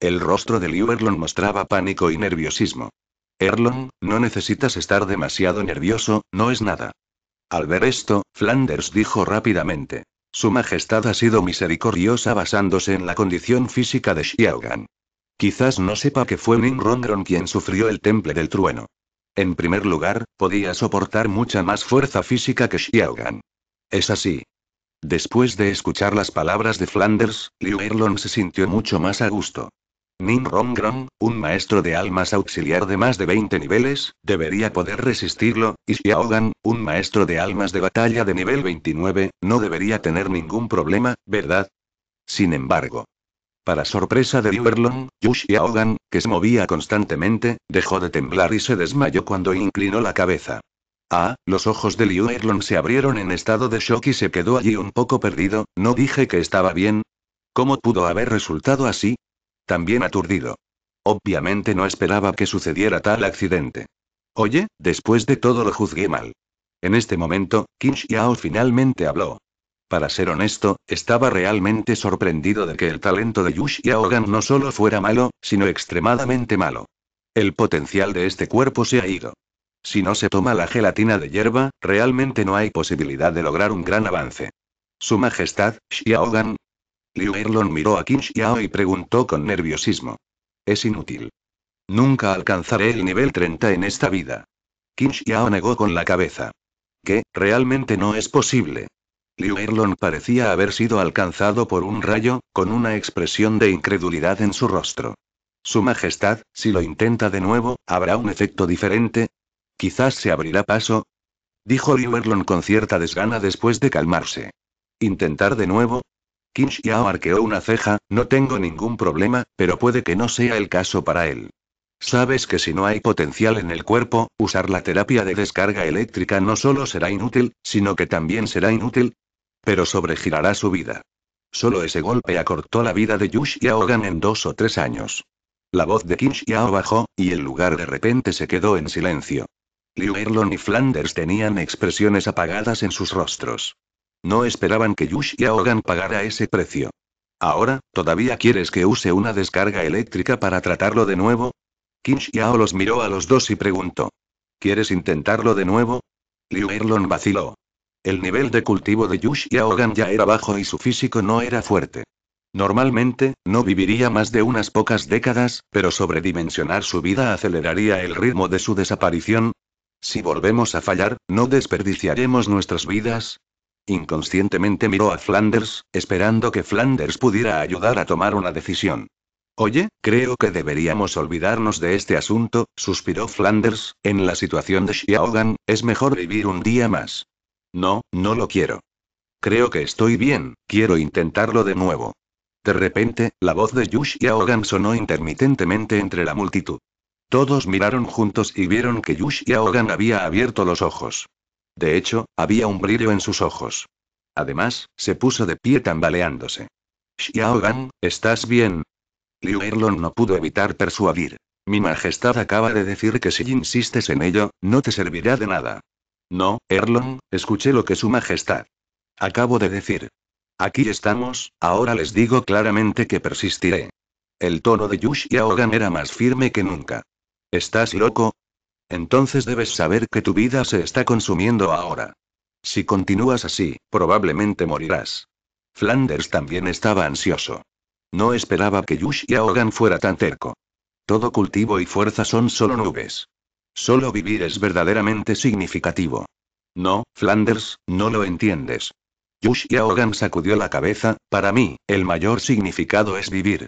El rostro de Liu Erlon mostraba pánico y nerviosismo. Erlon, no necesitas estar demasiado nervioso, no es nada. Al ver esto, Flanders dijo rápidamente. Su Majestad ha sido misericordiosa basándose en la condición física de Xiaogan. Quizás no sepa que fue Rongrong quien sufrió el temple del trueno. En primer lugar, podía soportar mucha más fuerza física que Xiaogan. Es así. Después de escuchar las palabras de Flanders, Liu Erlong se sintió mucho más a gusto. Nim Rongrong, un maestro de almas auxiliar de más de 20 niveles, debería poder resistirlo, y Xiaogan, un maestro de almas de batalla de nivel 29, no debería tener ningún problema, ¿verdad? Sin embargo. Para sorpresa de Erlong, Yu Xiaogan, que se movía constantemente, dejó de temblar y se desmayó cuando inclinó la cabeza. Ah, los ojos de Liu Erlong se abrieron en estado de shock y se quedó allí un poco perdido, no dije que estaba bien. ¿Cómo pudo haber resultado así? también aturdido. Obviamente no esperaba que sucediera tal accidente. Oye, después de todo lo juzgué mal. En este momento, Kim Xiao finalmente habló. Para ser honesto, estaba realmente sorprendido de que el talento de Yu Gan no solo fuera malo, sino extremadamente malo. El potencial de este cuerpo se ha ido. Si no se toma la gelatina de hierba, realmente no hay posibilidad de lograr un gran avance. Su Majestad, Xiaogan, Liu Erlon miró a Qin Xiao y preguntó con nerviosismo. Es inútil. Nunca alcanzaré el nivel 30 en esta vida. Qin Xiao negó con la cabeza. ¿Qué, realmente no es posible. Liu parecía haber sido alcanzado por un rayo, con una expresión de incredulidad en su rostro. Su Majestad, si lo intenta de nuevo, ¿habrá un efecto diferente? Quizás se abrirá paso. Dijo Liu con cierta desgana después de calmarse. ¿Intentar de nuevo? Qin Xiao arqueó una ceja, no tengo ningún problema, pero puede que no sea el caso para él. Sabes que si no hay potencial en el cuerpo, usar la terapia de descarga eléctrica no solo será inútil, sino que también será inútil. Pero sobregirará su vida. Solo ese golpe acortó la vida de Yush Gan en dos o tres años. La voz de Qin Xiao bajó, y el lugar de repente se quedó en silencio. Liu Erlon y Flanders tenían expresiones apagadas en sus rostros. No esperaban que Yushiaogan pagara ese precio. Ahora, ¿todavía quieres que use una descarga eléctrica para tratarlo de nuevo? Kim Xiao los miró a los dos y preguntó. ¿Quieres intentarlo de nuevo? Liu Erlon vaciló. El nivel de cultivo de Yushiaogan Hogan ya era bajo y su físico no era fuerte. Normalmente, no viviría más de unas pocas décadas, pero sobredimensionar su vida aceleraría el ritmo de su desaparición. Si volvemos a fallar, ¿no desperdiciaremos nuestras vidas? Inconscientemente miró a Flanders, esperando que Flanders pudiera ayudar a tomar una decisión. Oye, creo que deberíamos olvidarnos de este asunto, suspiró Flanders, en la situación de Xiaogan, es mejor vivir un día más. No, no lo quiero. Creo que estoy bien, quiero intentarlo de nuevo. De repente, la voz de Yu Xiaogan sonó intermitentemente entre la multitud. Todos miraron juntos y vieron que Yu Xiaogan había abierto los ojos. De hecho, había un brillo en sus ojos. Además, se puso de pie tambaleándose. Xiaogan, ¿estás bien? Liu Erlon no pudo evitar persuadir. Mi majestad acaba de decir que si insistes en ello, no te servirá de nada. No, Erlon, escuché lo que su majestad. Acabo de decir. Aquí estamos, ahora les digo claramente que persistiré. El tono de Yush y era más firme que nunca. ¿Estás loco? Entonces debes saber que tu vida se está consumiendo ahora. Si continúas así, probablemente morirás. Flanders también estaba ansioso. No esperaba que Yush y fuera tan terco. Todo cultivo y fuerza son solo nubes. Solo vivir es verdaderamente significativo. No, Flanders, no lo entiendes. Yush y sacudió la cabeza, para mí, el mayor significado es vivir.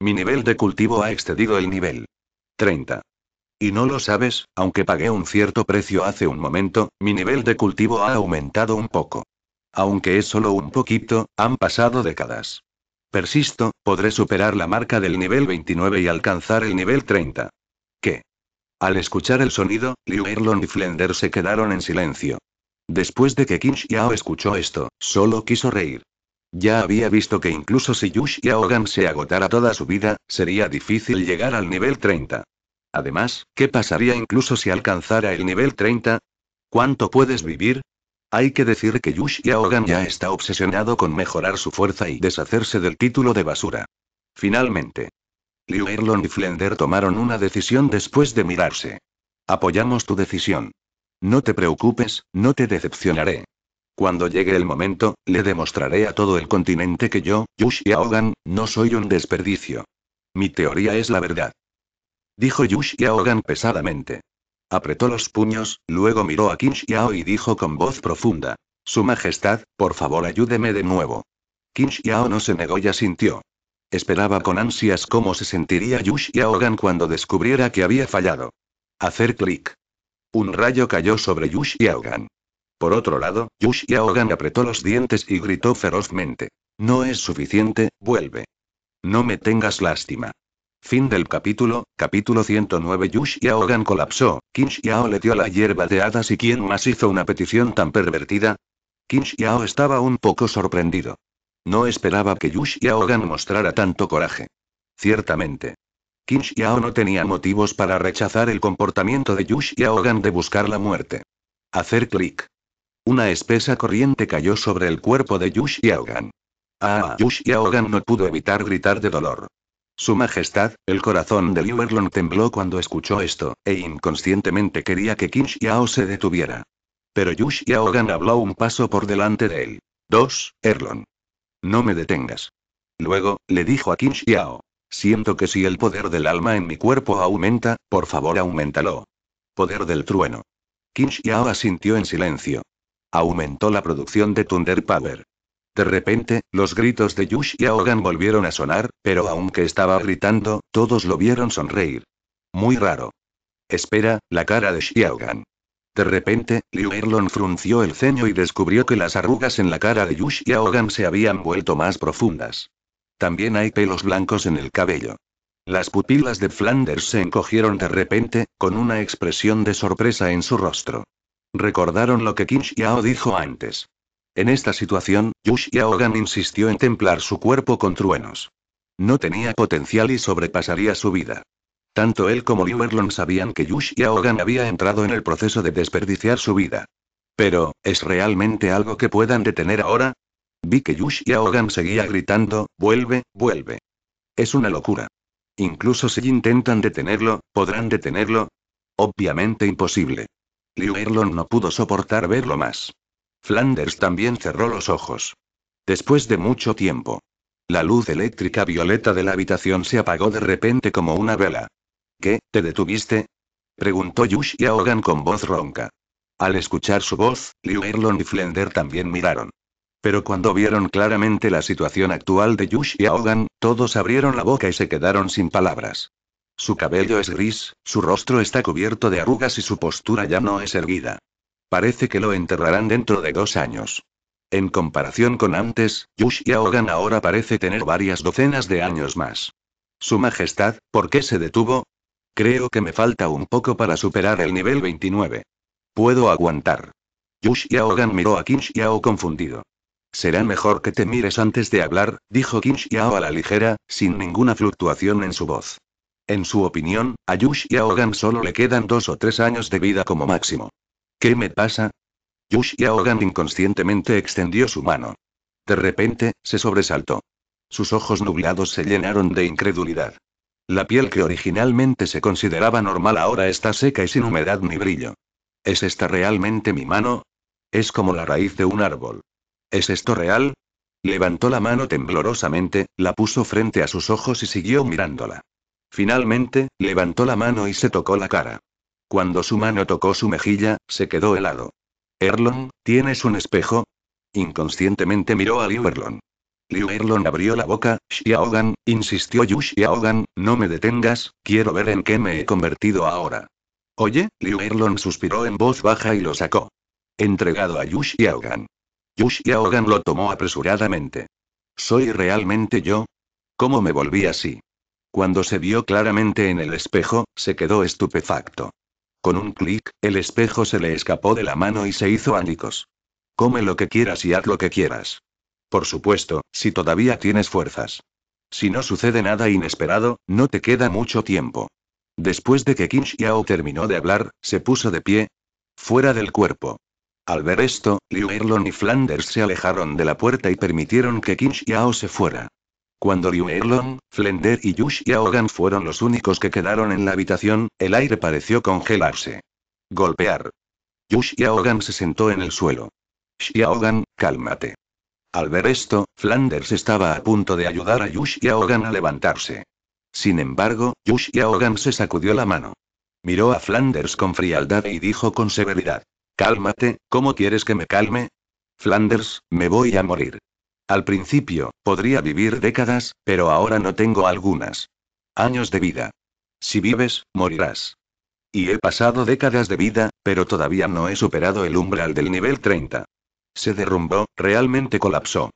Mi nivel de cultivo ha excedido el nivel 30. Y no lo sabes, aunque pagué un cierto precio hace un momento, mi nivel de cultivo ha aumentado un poco. Aunque es solo un poquito, han pasado décadas. Persisto, podré superar la marca del nivel 29 y alcanzar el nivel 30. ¿Qué? Al escuchar el sonido, Liu Erlon y Flender se quedaron en silencio. Después de que Qin Xiao escuchó esto, solo quiso reír. Ya había visto que incluso si Yu Xiaogan se agotara toda su vida, sería difícil llegar al nivel 30. Además, ¿qué pasaría incluso si alcanzara el nivel 30? ¿Cuánto puedes vivir? Hay que decir que Yush ya está obsesionado con mejorar su fuerza y deshacerse del título de basura. Finalmente. Liu Erlon y Flender tomaron una decisión después de mirarse. Apoyamos tu decisión. No te preocupes, no te decepcionaré. Cuando llegue el momento, le demostraré a todo el continente que yo, Yush no soy un desperdicio. Mi teoría es la verdad. Dijo Yushiaogan pesadamente. Apretó los puños, luego miró a Qin y dijo con voz profunda. Su Majestad, por favor ayúdeme de nuevo. Qin no se negó y asintió. Esperaba con ansias cómo se sentiría Yushiaogan cuando descubriera que había fallado. Hacer clic. Un rayo cayó sobre Yushiaogan. Por otro lado, Yushiaogan apretó los dientes y gritó ferozmente. No es suficiente, vuelve. No me tengas lástima. Fin del capítulo, capítulo 109 Yush colapsó, Kim le dio la hierba de hadas y ¿quién más hizo una petición tan pervertida? Kim Yao estaba un poco sorprendido. No esperaba que Yush mostrara tanto coraje. Ciertamente. Kim Yao no tenía motivos para rechazar el comportamiento de Yush Yaogan de buscar la muerte. Hacer clic. Una espesa corriente cayó sobre el cuerpo de Yush Yaogan. Ah, Yushiaogan no pudo evitar gritar de dolor. Su Majestad, el corazón de Liu tembló cuando escuchó esto, e inconscientemente quería que Qin Xiao se detuviera. Pero Yu Gan habló un paso por delante de él. 2. Erlon. No me detengas. Luego, le dijo a Qin Xiao. Siento que si el poder del alma en mi cuerpo aumenta, por favor aumentalo. Poder del trueno. Qin Xiao asintió en silencio. Aumentó la producción de Thunder Power. De repente, los gritos de Yush y volvieron a sonar, pero aunque estaba gritando, todos lo vieron sonreír. Muy raro. Espera, la cara de Xiaogan. De repente, Liu Erlon frunció el ceño y descubrió que las arrugas en la cara de Yush y se habían vuelto más profundas. También hay pelos blancos en el cabello. Las pupilas de Flanders se encogieron de repente, con una expresión de sorpresa en su rostro. Recordaron lo que Kim Xiao dijo antes. En esta situación, Yush insistió en templar su cuerpo con truenos. No tenía potencial y sobrepasaría su vida. Tanto él como Liu sabían que Yush había entrado en el proceso de desperdiciar su vida. Pero, ¿es realmente algo que puedan detener ahora? Vi que Yush seguía gritando, vuelve, vuelve. Es una locura. Incluso si intentan detenerlo, ¿podrán detenerlo? Obviamente imposible. Liu no pudo soportar verlo más. Flanders también cerró los ojos. Después de mucho tiempo. La luz eléctrica violeta de la habitación se apagó de repente como una vela. ¿Qué, te detuviste? preguntó Yush y Ahogan con voz ronca. Al escuchar su voz, Liu Erlon y Flender también miraron. Pero cuando vieron claramente la situación actual de Yush y Ahogan, todos abrieron la boca y se quedaron sin palabras. Su cabello es gris, su rostro está cubierto de arrugas y su postura ya no es erguida. Parece que lo enterrarán dentro de dos años. En comparación con antes, Yush ahora parece tener varias docenas de años más. Su Majestad, ¿por qué se detuvo? Creo que me falta un poco para superar el nivel 29. Puedo aguantar. Yush miró a Kim confundido. Será mejor que te mires antes de hablar, dijo Kim a la ligera, sin ninguna fluctuación en su voz. En su opinión, a Yush solo le quedan dos o tres años de vida como máximo. ¿Qué me pasa? Yush Hogan inconscientemente extendió su mano. De repente, se sobresaltó. Sus ojos nublados se llenaron de incredulidad. La piel que originalmente se consideraba normal ahora está seca y sin humedad ni brillo. ¿Es esta realmente mi mano? Es como la raíz de un árbol. ¿Es esto real? Levantó la mano temblorosamente, la puso frente a sus ojos y siguió mirándola. Finalmente, levantó la mano y se tocó la cara. Cuando su mano tocó su mejilla, se quedó helado. Erlon, ¿tienes un espejo? Inconscientemente miró a Liu Erlon. Liu Erlon abrió la boca, Xiaogan, insistió Yu no me detengas, quiero ver en qué me he convertido ahora. Oye, Liu Erlon suspiró en voz baja y lo sacó. Entregado a Yu Yushiaogan Yu lo tomó apresuradamente. ¿Soy realmente yo? ¿Cómo me volví así? Cuando se vio claramente en el espejo, se quedó estupefacto. Con un clic, el espejo se le escapó de la mano y se hizo ánicos. Come lo que quieras y haz lo que quieras. Por supuesto, si todavía tienes fuerzas. Si no sucede nada inesperado, no te queda mucho tiempo. Después de que Qin Xiao terminó de hablar, se puso de pie. Fuera del cuerpo. Al ver esto, Liu Erlon y Flanders se alejaron de la puerta y permitieron que Qin Xiao se fuera. Cuando Liu Erlong, Flender y Yush y fueron los únicos que quedaron en la habitación, el aire pareció congelarse. Golpear. Yushiaogan y se sentó en el suelo. Xiaogan, cálmate. Al ver esto, Flanders estaba a punto de ayudar a Yush y a levantarse. Sin embargo, Yushiaogan y se sacudió la mano. Miró a Flanders con frialdad y dijo con severidad. Cálmate, ¿cómo quieres que me calme? Flanders, me voy a morir. Al principio, podría vivir décadas, pero ahora no tengo algunas. Años de vida. Si vives, morirás. Y he pasado décadas de vida, pero todavía no he superado el umbral del nivel 30. Se derrumbó, realmente colapsó.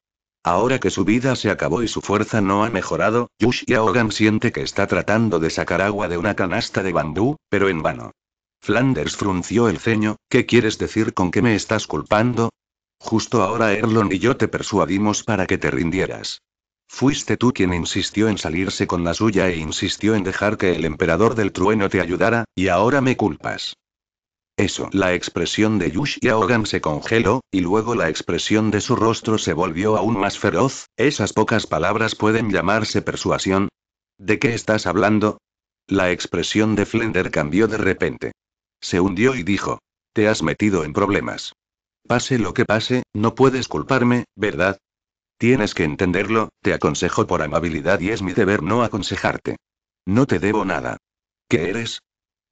Ahora que su vida se acabó y su fuerza no ha mejorado, Yush Yaogan siente que está tratando de sacar agua de una canasta de bambú, pero en vano. Flanders frunció el ceño, ¿qué quieres decir con que me estás culpando? Justo ahora Erlon y yo te persuadimos para que te rindieras. Fuiste tú quien insistió en salirse con la suya e insistió en dejar que el emperador del trueno te ayudara, y ahora me culpas. Eso. La expresión de Yush y se congeló, y luego la expresión de su rostro se volvió aún más feroz. ¿Esas pocas palabras pueden llamarse persuasión? ¿De qué estás hablando? La expresión de Flender cambió de repente. Se hundió y dijo. Te has metido en problemas. Pase lo que pase, no puedes culparme, ¿verdad? Tienes que entenderlo, te aconsejo por amabilidad y es mi deber no aconsejarte. No te debo nada. ¿Qué eres?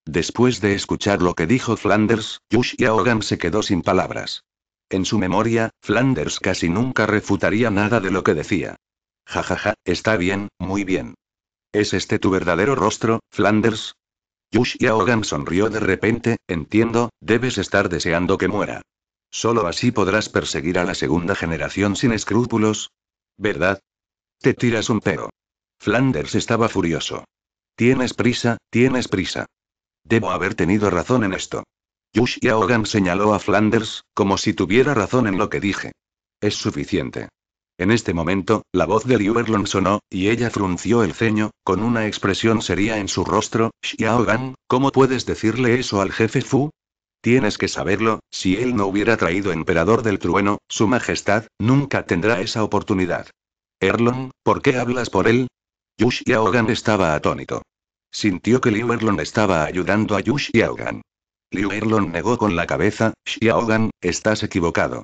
Después de escuchar lo que dijo Flanders, y Hogan se quedó sin palabras. En su memoria, Flanders casi nunca refutaría nada de lo que decía. Jajaja, ja, ja, está bien, muy bien. ¿Es este tu verdadero rostro, Flanders? y Hogan sonrió de repente, entiendo, debes estar deseando que muera. Solo así podrás perseguir a la segunda generación sin escrúpulos. ¿Verdad? Te tiras un pero. Flanders estaba furioso. Tienes prisa, tienes prisa. Debo haber tenido razón en esto. Yu señaló a Flanders, como si tuviera razón en lo que dije. Es suficiente. En este momento, la voz de Liu sonó, y ella frunció el ceño, con una expresión seria en su rostro. Xiaogan, ¿cómo puedes decirle eso al jefe Fu? Tienes que saberlo, si él no hubiera traído emperador del trueno, su majestad, nunca tendrá esa oportunidad. Erlon, ¿por qué hablas por él? Yush estaba atónito. Sintió que Liu Erlon estaba ayudando a Yush Yaogan. Liu Erlon negó con la cabeza, Xiaogan, estás equivocado.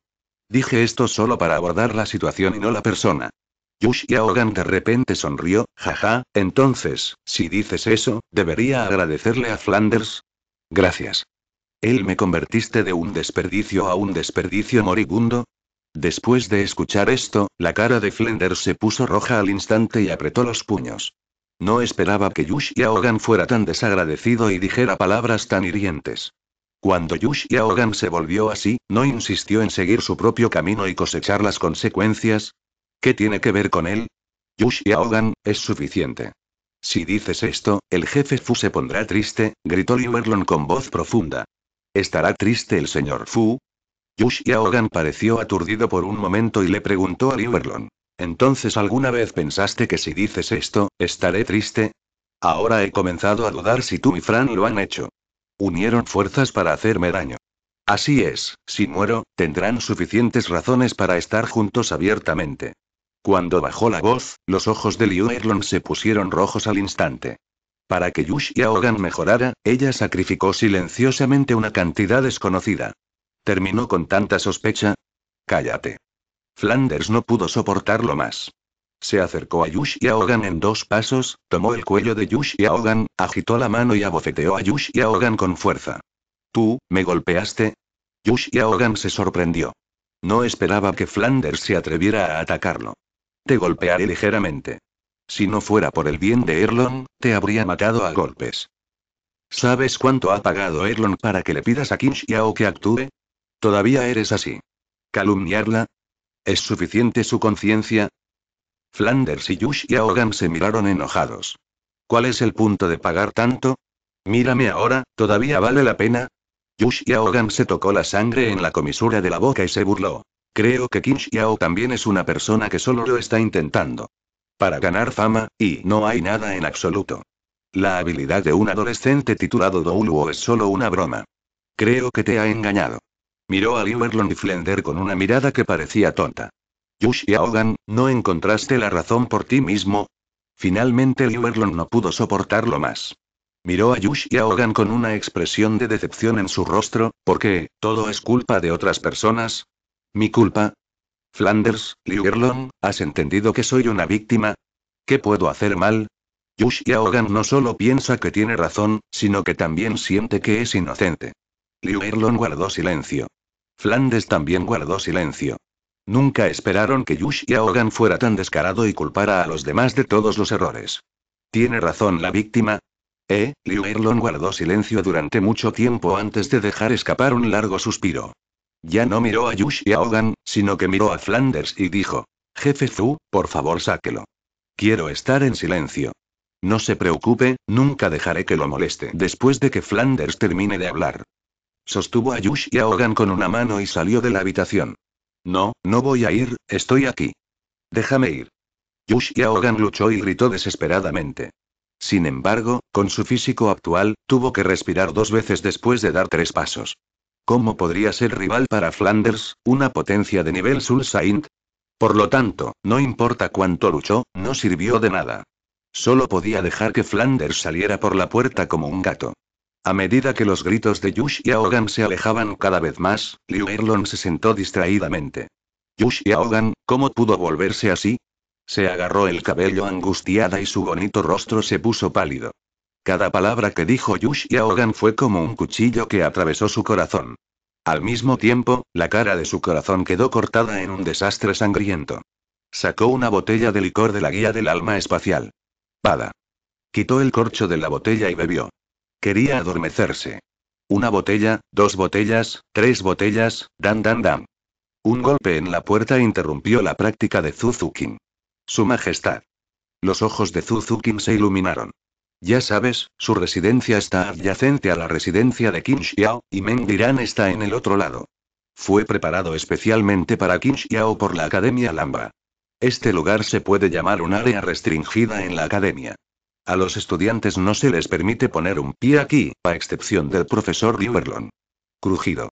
Dije esto solo para abordar la situación y no la persona. Yush de repente sonrió, jaja, entonces, si dices eso, debería agradecerle a Flanders. Gracias. Él me convertiste de un desperdicio a un desperdicio moribundo. Después de escuchar esto, la cara de Flender se puso roja al instante y apretó los puños. No esperaba que Yush ahogan fuera tan desagradecido y dijera palabras tan hirientes. Cuando Yush ahogan se volvió así, no insistió en seguir su propio camino y cosechar las consecuencias. ¿Qué tiene que ver con él? Yush ahogan es suficiente. Si dices esto, el jefe Fu se pondrá triste, gritó Liu con voz profunda. ¿Estará triste el señor Fu? Yush pareció aturdido por un momento y le preguntó a Erlon: ¿Entonces alguna vez pensaste que si dices esto, estaré triste? Ahora he comenzado a dudar si tú y Fran lo han hecho. Unieron fuerzas para hacerme daño. Así es, si muero, tendrán suficientes razones para estar juntos abiertamente. Cuando bajó la voz, los ojos de Liu Erlon se pusieron rojos al instante. Para que Yush y mejorara, ella sacrificó silenciosamente una cantidad desconocida. Terminó con tanta sospecha. Cállate. Flanders no pudo soportarlo más. Se acercó a Yush y en dos pasos, tomó el cuello de Yush y agitó la mano y abofeteó a Yush y con fuerza. ¿Tú, me golpeaste? Yush y se sorprendió. No esperaba que Flanders se atreviera a atacarlo. Te golpearé ligeramente. Si no fuera por el bien de Erlon, te habría matado a golpes. ¿Sabes cuánto ha pagado Erlon para que le pidas a Kim yao que actúe? Todavía eres así. ¿Calumniarla? ¿Es suficiente su conciencia? Flanders y Yush y se miraron enojados. ¿Cuál es el punto de pagar tanto? Mírame ahora, ¿todavía vale la pena? Yush y se tocó la sangre en la comisura de la boca y se burló. Creo que Kim Yao también es una persona que solo lo está intentando para ganar fama, y no hay nada en absoluto. La habilidad de un adolescente titulado Douluo es solo una broma. Creo que te ha engañado. Miró a Liverlon y Flender con una mirada que parecía tonta. y Hogan, ¿no encontraste la razón por ti mismo? Finalmente Liverlon no pudo soportarlo más. Miró a Yush y con una expresión de decepción en su rostro, porque, todo es culpa de otras personas. Mi culpa, Flanders, Erlong, ¿has entendido que soy una víctima? ¿Qué puedo hacer mal? Yush Hogan no solo piensa que tiene razón, sino que también siente que es inocente. Erlong guardó silencio. Flanders también guardó silencio. Nunca esperaron que Yush Hogan fuera tan descarado y culpara a los demás de todos los errores. ¿Tiene razón la víctima? Eh, Liu guardó silencio durante mucho tiempo antes de dejar escapar un largo suspiro. Ya no miró a Yush y a Hogan, sino que miró a Flanders y dijo, Jefe Zhu, por favor sáquelo. Quiero estar en silencio. No se preocupe, nunca dejaré que lo moleste. Después de que Flanders termine de hablar. Sostuvo a Yush y a Hogan con una mano y salió de la habitación. No, no voy a ir, estoy aquí. Déjame ir. Yush y a Hogan luchó y gritó desesperadamente. Sin embargo, con su físico actual, tuvo que respirar dos veces después de dar tres pasos. ¿Cómo podría ser rival para Flanders, una potencia de nivel Sul-Saint? Por lo tanto, no importa cuánto luchó, no sirvió de nada. Solo podía dejar que Flanders saliera por la puerta como un gato. A medida que los gritos de Yush y Aogan se alejaban cada vez más, Liu Erlon se sentó distraídamente. Yush y Ahogan, ¿cómo pudo volverse así? Se agarró el cabello angustiada y su bonito rostro se puso pálido. Cada palabra que dijo Yush y fue como un cuchillo que atravesó su corazón. Al mismo tiempo, la cara de su corazón quedó cortada en un desastre sangriento. Sacó una botella de licor de la guía del alma espacial. Pada. Quitó el corcho de la botella y bebió. Quería adormecerse. Una botella, dos botellas, tres botellas, dan dan dan. Un golpe en la puerta interrumpió la práctica de Zuzukin. Su Majestad. Los ojos de Zuzukin se iluminaron. Ya sabes, su residencia está adyacente a la residencia de Qin Xiao, y Meng Diran está en el otro lado. Fue preparado especialmente para Qin Xiao por la Academia Lamba. Este lugar se puede llamar un área restringida en la academia. A los estudiantes no se les permite poner un pie aquí, a excepción del profesor Riverlon. Crujido.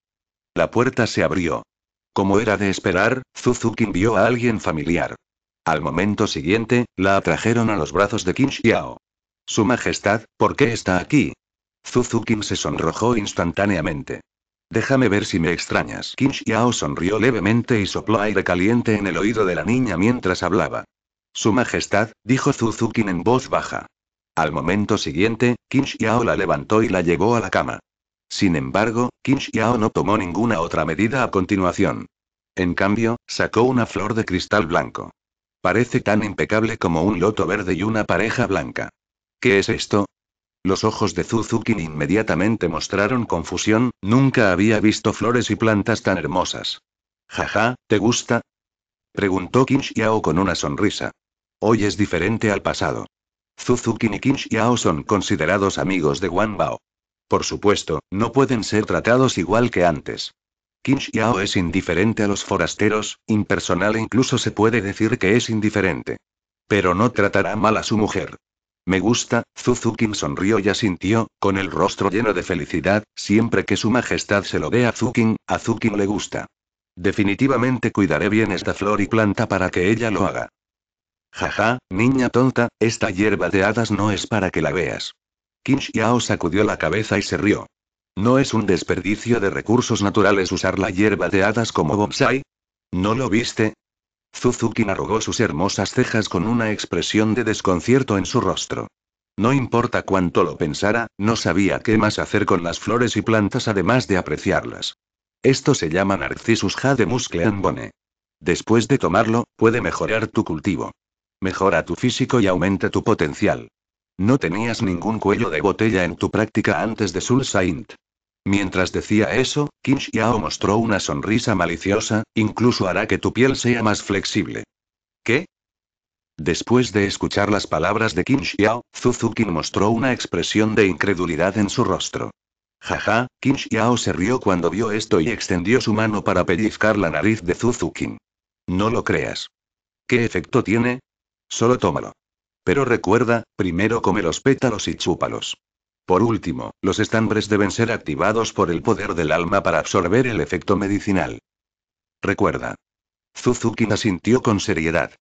La puerta se abrió. Como era de esperar, Suzuki vio a alguien familiar. Al momento siguiente, la atrajeron a los brazos de Qin Xiao. Su Majestad, ¿por qué está aquí? Zuzukin se sonrojó instantáneamente. Déjame ver si me extrañas. Kinshiao sonrió levemente y sopló aire caliente en el oído de la niña mientras hablaba. Su Majestad, dijo Zuzukin en voz baja. Al momento siguiente, Kinshiao la levantó y la llevó a la cama. Sin embargo, Kinshiao no tomó ninguna otra medida a continuación. En cambio, sacó una flor de cristal blanco. Parece tan impecable como un loto verde y una pareja blanca. ¿Qué es esto? Los ojos de Zuzukin inmediatamente mostraron confusión, nunca había visto flores y plantas tan hermosas. Jaja, ¿te gusta? Preguntó Qin con una sonrisa. Hoy es diferente al pasado. Suzuki y Qin son considerados amigos de Wang Bao. Por supuesto, no pueden ser tratados igual que antes. Qin es indiferente a los forasteros, impersonal e incluso se puede decir que es indiferente. Pero no tratará mal a su mujer. Me gusta, Zuzukin sonrió y asintió, con el rostro lleno de felicidad, siempre que su majestad se lo dé a Zukin, a Zukin le gusta. Definitivamente cuidaré bien esta flor y planta para que ella lo haga. Jaja, niña tonta, esta hierba de hadas no es para que la veas. Qin Xiao sacudió la cabeza y se rió. ¿No es un desperdicio de recursos naturales usar la hierba de hadas como bonsai? ¿No lo viste? Suzuki arrugó sus hermosas cejas con una expresión de desconcierto en su rostro. No importa cuánto lo pensara, no sabía qué más hacer con las flores y plantas además de apreciarlas. Esto se llama Narcissus Jade Muscle Bone. Después de tomarlo, puede mejorar tu cultivo. Mejora tu físico y aumenta tu potencial. No tenías ningún cuello de botella en tu práctica antes de Soul Saint. Mientras decía eso, Qin Xiao mostró una sonrisa maliciosa, incluso hará que tu piel sea más flexible. ¿Qué? Después de escuchar las palabras de Qin Xiao, Zuzukin mostró una expresión de incredulidad en su rostro. Jaja, Qin Xiao se rió cuando vio esto y extendió su mano para pellizcar la nariz de Zuzukin. No lo creas. ¿Qué efecto tiene? Solo tómalo. Pero recuerda, primero come los pétalos y chúpalos. Por último, los estambres deben ser activados por el poder del alma para absorber el efecto medicinal. Recuerda. Suzuki asintió con seriedad.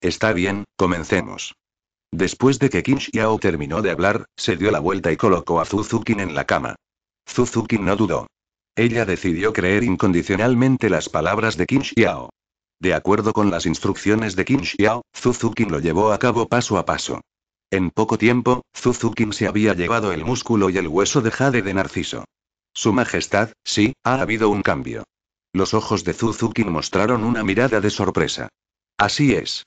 Está bien, comencemos. Después de que Kim terminó de hablar, se dio la vuelta y colocó a Suzuki en la cama. Suzuki no dudó. Ella decidió creer incondicionalmente las palabras de Qin De acuerdo con las instrucciones de Kim Xiao, Suzuki lo llevó a cabo paso a paso. En poco tiempo, Zuzukin se había llevado el músculo y el hueso de Jade de Narciso. Su Majestad, sí, ha habido un cambio. Los ojos de Zuzukin mostraron una mirada de sorpresa. Así es.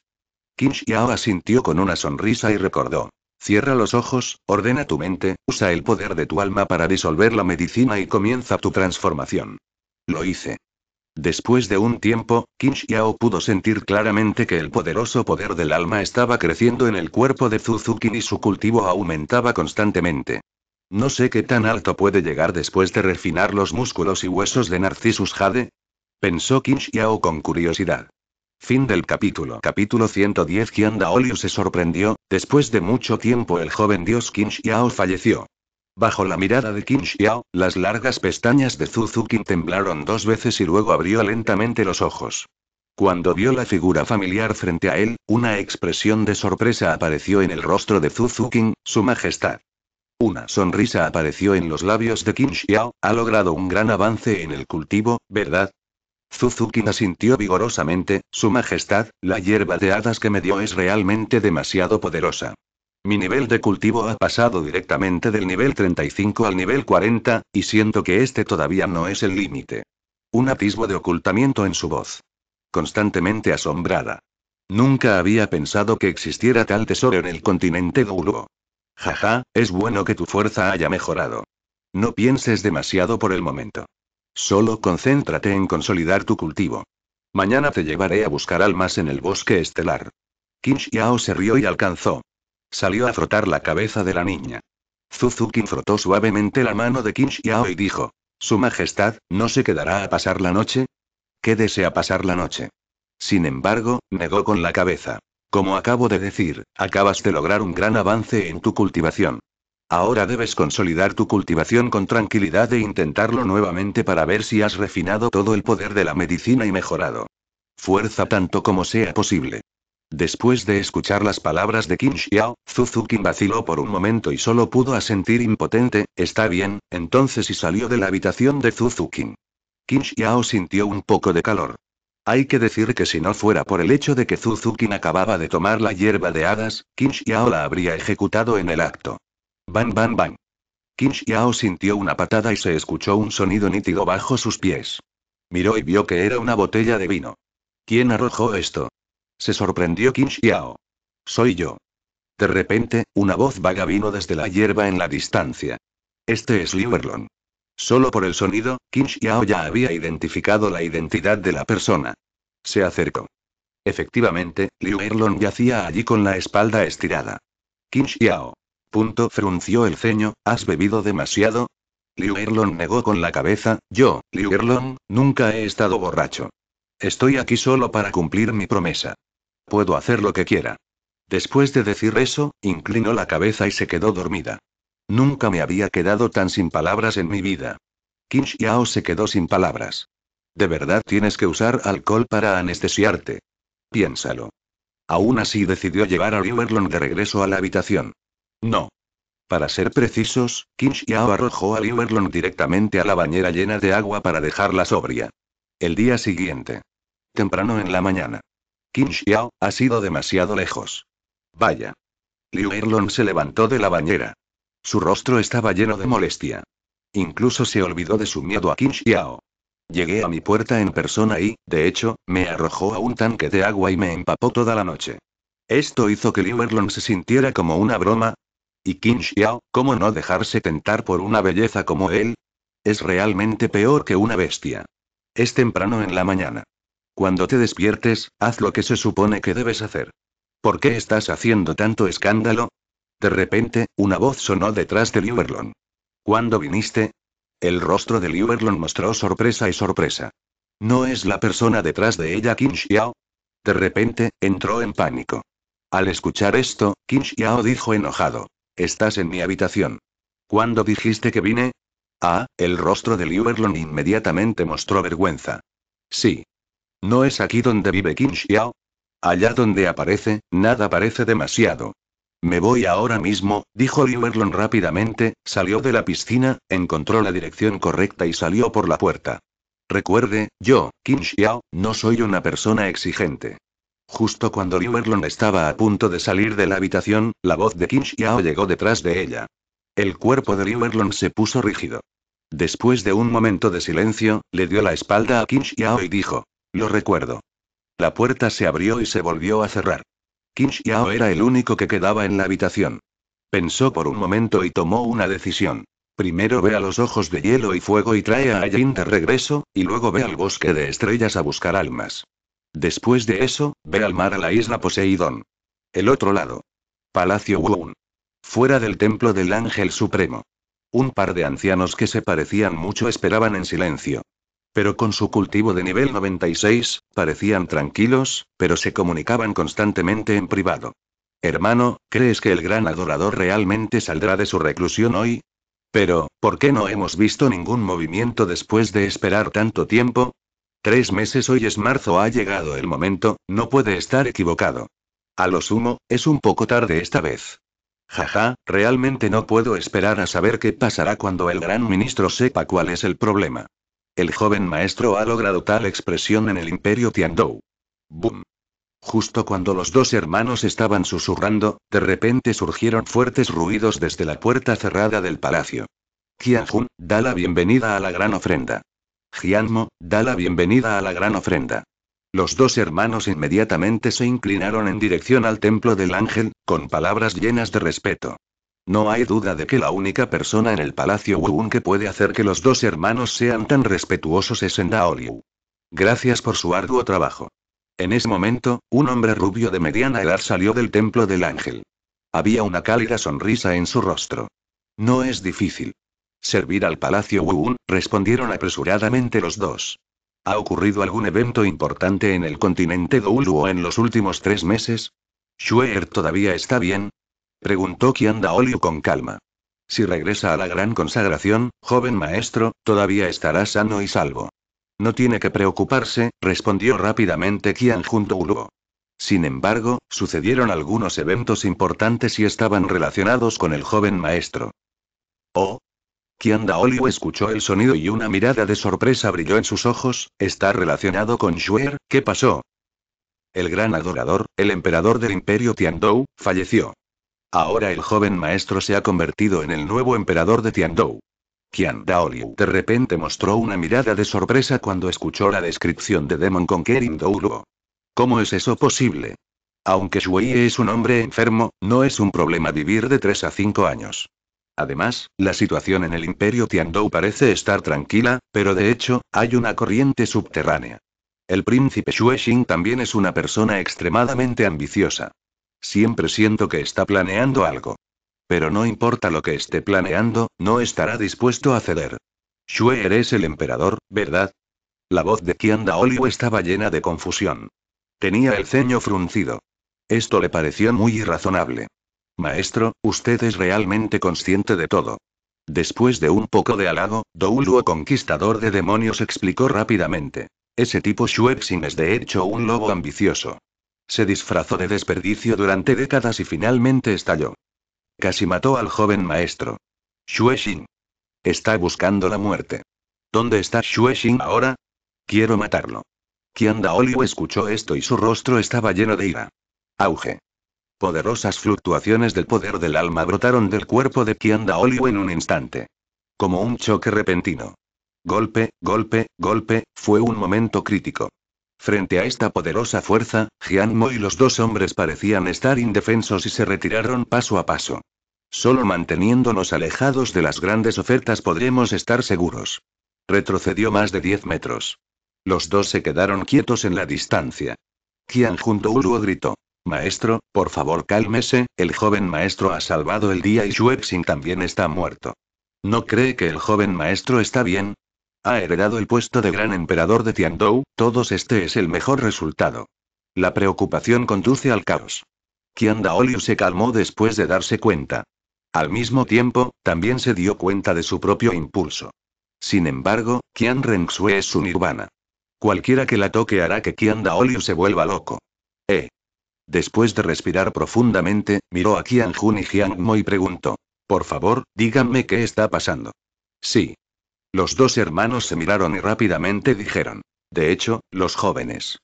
Kim Xiao asintió con una sonrisa y recordó. Cierra los ojos, ordena tu mente, usa el poder de tu alma para disolver la medicina y comienza tu transformación. Lo hice. Después de un tiempo, Qin Xiao pudo sentir claramente que el poderoso poder del alma estaba creciendo en el cuerpo de Zuzukin y su cultivo aumentaba constantemente. No sé qué tan alto puede llegar después de refinar los músculos y huesos de Narcissus Jade. Pensó Qin con curiosidad. Fin del capítulo. Capítulo 110 Qian se sorprendió, después de mucho tiempo el joven dios Qin Xiao falleció. Bajo la mirada de Kim Xiao, las largas pestañas de Zuzukin temblaron dos veces y luego abrió lentamente los ojos. Cuando vio la figura familiar frente a él, una expresión de sorpresa apareció en el rostro de Zuzukin, su majestad. Una sonrisa apareció en los labios de Kim Xiao, ha logrado un gran avance en el cultivo, ¿verdad? Zuzukin asintió vigorosamente, su majestad, la hierba de hadas que me dio es realmente demasiado poderosa. Mi nivel de cultivo ha pasado directamente del nivel 35 al nivel 40, y siento que este todavía no es el límite. Un atisbo de ocultamiento en su voz. Constantemente asombrada. Nunca había pensado que existiera tal tesoro en el continente Douluo. Jaja, es bueno que tu fuerza haya mejorado. No pienses demasiado por el momento. Solo concéntrate en consolidar tu cultivo. Mañana te llevaré a buscar almas en el bosque estelar. Qin se rió y alcanzó. Salió a frotar la cabeza de la niña. Suzuki frotó suavemente la mano de Kinshio y dijo: Su Majestad, ¿no se quedará a pasar la noche? ¿Qué desea pasar la noche. Sin embargo, negó con la cabeza. Como acabo de decir, acabas de lograr un gran avance en tu cultivación. Ahora debes consolidar tu cultivación con tranquilidad e intentarlo nuevamente para ver si has refinado todo el poder de la medicina y mejorado. Fuerza tanto como sea posible. Después de escuchar las palabras de Kim Xiao, Suzuki vaciló por un momento y solo pudo asentir impotente, está bien, entonces y salió de la habitación de Suzuki. Kim Xiao sintió un poco de calor. Hay que decir que si no fuera por el hecho de que Suzuki acababa de tomar la hierba de hadas, Kim Xiao la habría ejecutado en el acto. Bam bam bam. Kim Xiao sintió una patada y se escuchó un sonido nítido bajo sus pies. Miró y vio que era una botella de vino. ¿Quién arrojó esto? Se sorprendió Qin Xiao. Soy yo. De repente, una voz vaga vino desde la hierba en la distancia. Este es Liu Erlon. Solo por el sonido, Qin Xiao ya había identificado la identidad de la persona. Se acercó. Efectivamente, Liu Erlon yacía allí con la espalda estirada. Qin Xiao. Punto frunció el ceño, ¿has bebido demasiado? Liu Erlon negó con la cabeza, yo, Liu Erlon, nunca he estado borracho. Estoy aquí solo para cumplir mi promesa. Puedo hacer lo que quiera. Después de decir eso, inclinó la cabeza y se quedó dormida. Nunca me había quedado tan sin palabras en mi vida. Qin Xiao se quedó sin palabras. De verdad tienes que usar alcohol para anestesiarte. Piénsalo. Aún así decidió llevar a Riverlon de regreso a la habitación. No. Para ser precisos, Qin Xiao arrojó a Riverlon directamente a la bañera llena de agua para dejarla sobria. El día siguiente. Temprano en la mañana. Qin Xiao, ha sido demasiado lejos. Vaya. Liu Erlon se levantó de la bañera. Su rostro estaba lleno de molestia. Incluso se olvidó de su miedo a Qin Xiao. Llegué a mi puerta en persona y, de hecho, me arrojó a un tanque de agua y me empapó toda la noche. Esto hizo que Liu Erlon se sintiera como una broma. Y Qin Xiao, ¿cómo no dejarse tentar por una belleza como él? Es realmente peor que una bestia. Es temprano en la mañana. Cuando te despiertes, haz lo que se supone que debes hacer. ¿Por qué estás haciendo tanto escándalo? De repente, una voz sonó detrás de Liuerlon. ¿Cuándo viniste? El rostro de Liuerlon mostró sorpresa y sorpresa. ¿No es la persona detrás de ella Qin Xiao? De repente, entró en pánico. Al escuchar esto, Qin Xiao dijo enojado. Estás en mi habitación. ¿Cuándo dijiste que vine? Ah, el rostro de Liuerlon inmediatamente mostró vergüenza. Sí, ¿No es aquí donde vive Qin Xiao? Allá donde aparece, nada parece demasiado. Me voy ahora mismo, dijo Liu rápidamente, salió de la piscina, encontró la dirección correcta y salió por la puerta. Recuerde, yo, Qin Xiao, no soy una persona exigente. Justo cuando Liu estaba a punto de salir de la habitación, la voz de Qin Xiao llegó detrás de ella. El cuerpo de Liu se puso rígido. Después de un momento de silencio, le dio la espalda a Qin Xiao y dijo: lo recuerdo. La puerta se abrió y se volvió a cerrar. Qin Xiao era el único que quedaba en la habitación. Pensó por un momento y tomó una decisión. Primero ve a los ojos de hielo y fuego y trae a Jin de regreso, y luego ve al bosque de estrellas a buscar almas. Después de eso, ve al mar a la isla Poseidón. El otro lado. Palacio Wuun. Fuera del templo del Ángel Supremo. Un par de ancianos que se parecían mucho esperaban en silencio. Pero con su cultivo de nivel 96, parecían tranquilos, pero se comunicaban constantemente en privado. Hermano, ¿crees que el gran adorador realmente saldrá de su reclusión hoy? Pero, ¿por qué no hemos visto ningún movimiento después de esperar tanto tiempo? Tres meses hoy es marzo, ha llegado el momento, no puede estar equivocado. A lo sumo, es un poco tarde esta vez. Jaja, realmente no puedo esperar a saber qué pasará cuando el gran ministro sepa cuál es el problema. El joven maestro ha logrado tal expresión en el imperio Tiandou. Boom. Justo cuando los dos hermanos estaban susurrando, de repente surgieron fuertes ruidos desde la puerta cerrada del palacio. Qianjun, da la bienvenida a la gran ofrenda. Jianmo, da la bienvenida a la gran ofrenda. Los dos hermanos inmediatamente se inclinaron en dirección al templo del ángel, con palabras llenas de respeto. No hay duda de que la única persona en el Palacio Wuun que puede hacer que los dos hermanos sean tan respetuosos es Endaoliu. Gracias por su arduo trabajo. En ese momento, un hombre rubio de mediana edad salió del templo del ángel. Había una cálida sonrisa en su rostro. No es difícil. Servir al Palacio Wuun, respondieron apresuradamente los dos. ¿Ha ocurrido algún evento importante en el continente Doulu en los últimos tres meses? Shuer todavía está bien, Preguntó olio con calma. Si regresa a la gran consagración, joven maestro, todavía estará sano y salvo. No tiene que preocuparse, respondió rápidamente Qian junto Sin embargo, sucedieron algunos eventos importantes y estaban relacionados con el joven maestro. Oh. Qian Daolio escuchó el sonido y una mirada de sorpresa brilló en sus ojos, está relacionado con Shuer, ¿qué pasó? El gran adorador, el emperador del imperio Tiandou, falleció. Ahora el joven maestro se ha convertido en el nuevo emperador de Tiandou. Qian Daoliu de repente mostró una mirada de sorpresa cuando escuchó la descripción de Demon Conquering Douluo. ¿Cómo es eso posible? Aunque Shui es un hombre enfermo, no es un problema vivir de 3 a 5 años. Además, la situación en el imperio Tiandou parece estar tranquila, pero de hecho, hay una corriente subterránea. El príncipe Xing también es una persona extremadamente ambiciosa. Siempre siento que está planeando algo. Pero no importa lo que esté planeando, no estará dispuesto a ceder. Shuer es el emperador, ¿verdad? La voz de Qian estaba llena de confusión. Tenía el ceño fruncido. Esto le pareció muy irrazonable. Maestro, usted es realmente consciente de todo. Después de un poco de halago, Douluo Conquistador de Demonios explicó rápidamente. Ese tipo Shuexin es de hecho un lobo ambicioso. Se disfrazó de desperdicio durante décadas y finalmente estalló. Casi mató al joven maestro. Xin. Está buscando la muerte. ¿Dónde está Xuexin ahora? Quiero matarlo. Qian escuchó esto y su rostro estaba lleno de ira. Auge. Poderosas fluctuaciones del poder del alma brotaron del cuerpo de Qian en un instante. Como un choque repentino. Golpe, golpe, golpe, fue un momento crítico. Frente a esta poderosa fuerza, Mo y los dos hombres parecían estar indefensos y se retiraron paso a paso. Solo manteniéndonos alejados de las grandes ofertas podremos estar seguros. Retrocedió más de 10 metros. Los dos se quedaron quietos en la distancia. Qian junto Uluo gritó. Maestro, por favor cálmese, el joven maestro ha salvado el día y Xuexing también está muerto. ¿No cree que el joven maestro está bien? Ha heredado el puesto de gran emperador de Tiandou, todos este es el mejor resultado. La preocupación conduce al caos. Qian Daoliu se calmó después de darse cuenta. Al mismo tiempo, también se dio cuenta de su propio impulso. Sin embargo, Qian Rengxue es su nirvana. Cualquiera que la toque hará que Qian Daoliu se vuelva loco. Eh. Después de respirar profundamente, miró a Qian Jun y Jiang y preguntó. Por favor, díganme qué está pasando. Sí, los dos hermanos se miraron y rápidamente dijeron. De hecho, los jóvenes.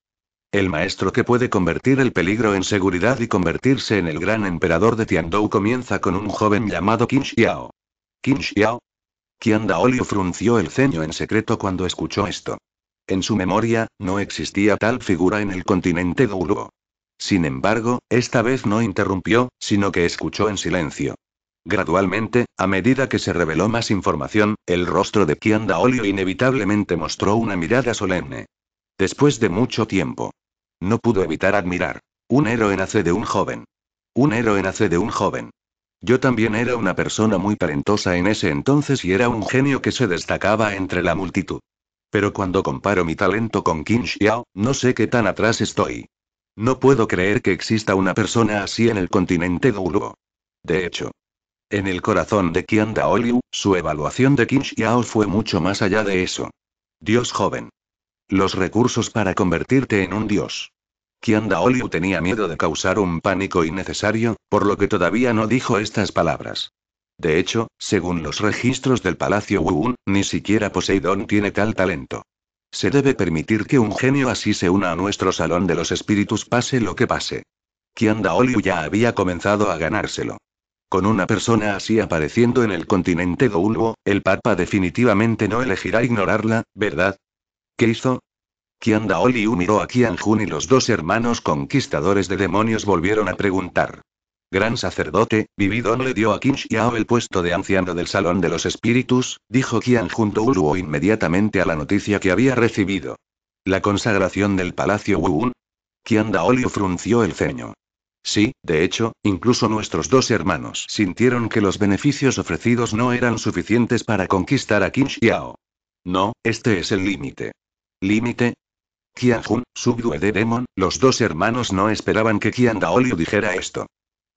El maestro que puede convertir el peligro en seguridad y convertirse en el gran emperador de Tiandou comienza con un joven llamado Qin Xiao. ¿Qin Xiao? Qian Daolio frunció el ceño en secreto cuando escuchó esto. En su memoria, no existía tal figura en el continente Douluo. Sin embargo, esta vez no interrumpió, sino que escuchó en silencio. Gradualmente, a medida que se reveló más información, el rostro de Kian Daolio inevitablemente mostró una mirada solemne. Después de mucho tiempo. No pudo evitar admirar. Un héroe nace de un joven. Un héroe nace de un joven. Yo también era una persona muy talentosa en ese entonces y era un genio que se destacaba entre la multitud. Pero cuando comparo mi talento con Qin Xiao, no sé qué tan atrás estoy. No puedo creer que exista una persona así en el continente Douluo. De hecho, en el corazón de Qian Daoliu, su evaluación de Qin Xiao fue mucho más allá de eso. Dios joven. Los recursos para convertirte en un dios. Qian Daoliu tenía miedo de causar un pánico innecesario, por lo que todavía no dijo estas palabras. De hecho, según los registros del Palacio Wuun, ni siquiera Poseidón tiene tal talento. Se debe permitir que un genio así se una a nuestro salón de los espíritus pase lo que pase. Qian Daoliu ya había comenzado a ganárselo. Con una persona así apareciendo en el continente Goulbo, el Papa definitivamente no elegirá ignorarla, ¿verdad? ¿Qué hizo? Qian Daoliu miró a Qian Jun y los dos hermanos conquistadores de demonios volvieron a preguntar. Gran sacerdote, Vividon le dio a Qin Xiao el puesto de anciano del Salón de los Espíritus, dijo Qian Jun Douluo inmediatamente a la noticia que había recibido. La consagración del Palacio Wuun. Qian Daoliu frunció el ceño. Sí, de hecho, incluso nuestros dos hermanos sintieron que los beneficios ofrecidos no eran suficientes para conquistar a Qin Xiao. No, este es el límite. ¿Límite? Qian Jun, Subdue Demon, los dos hermanos no esperaban que Qian Daolio dijera esto.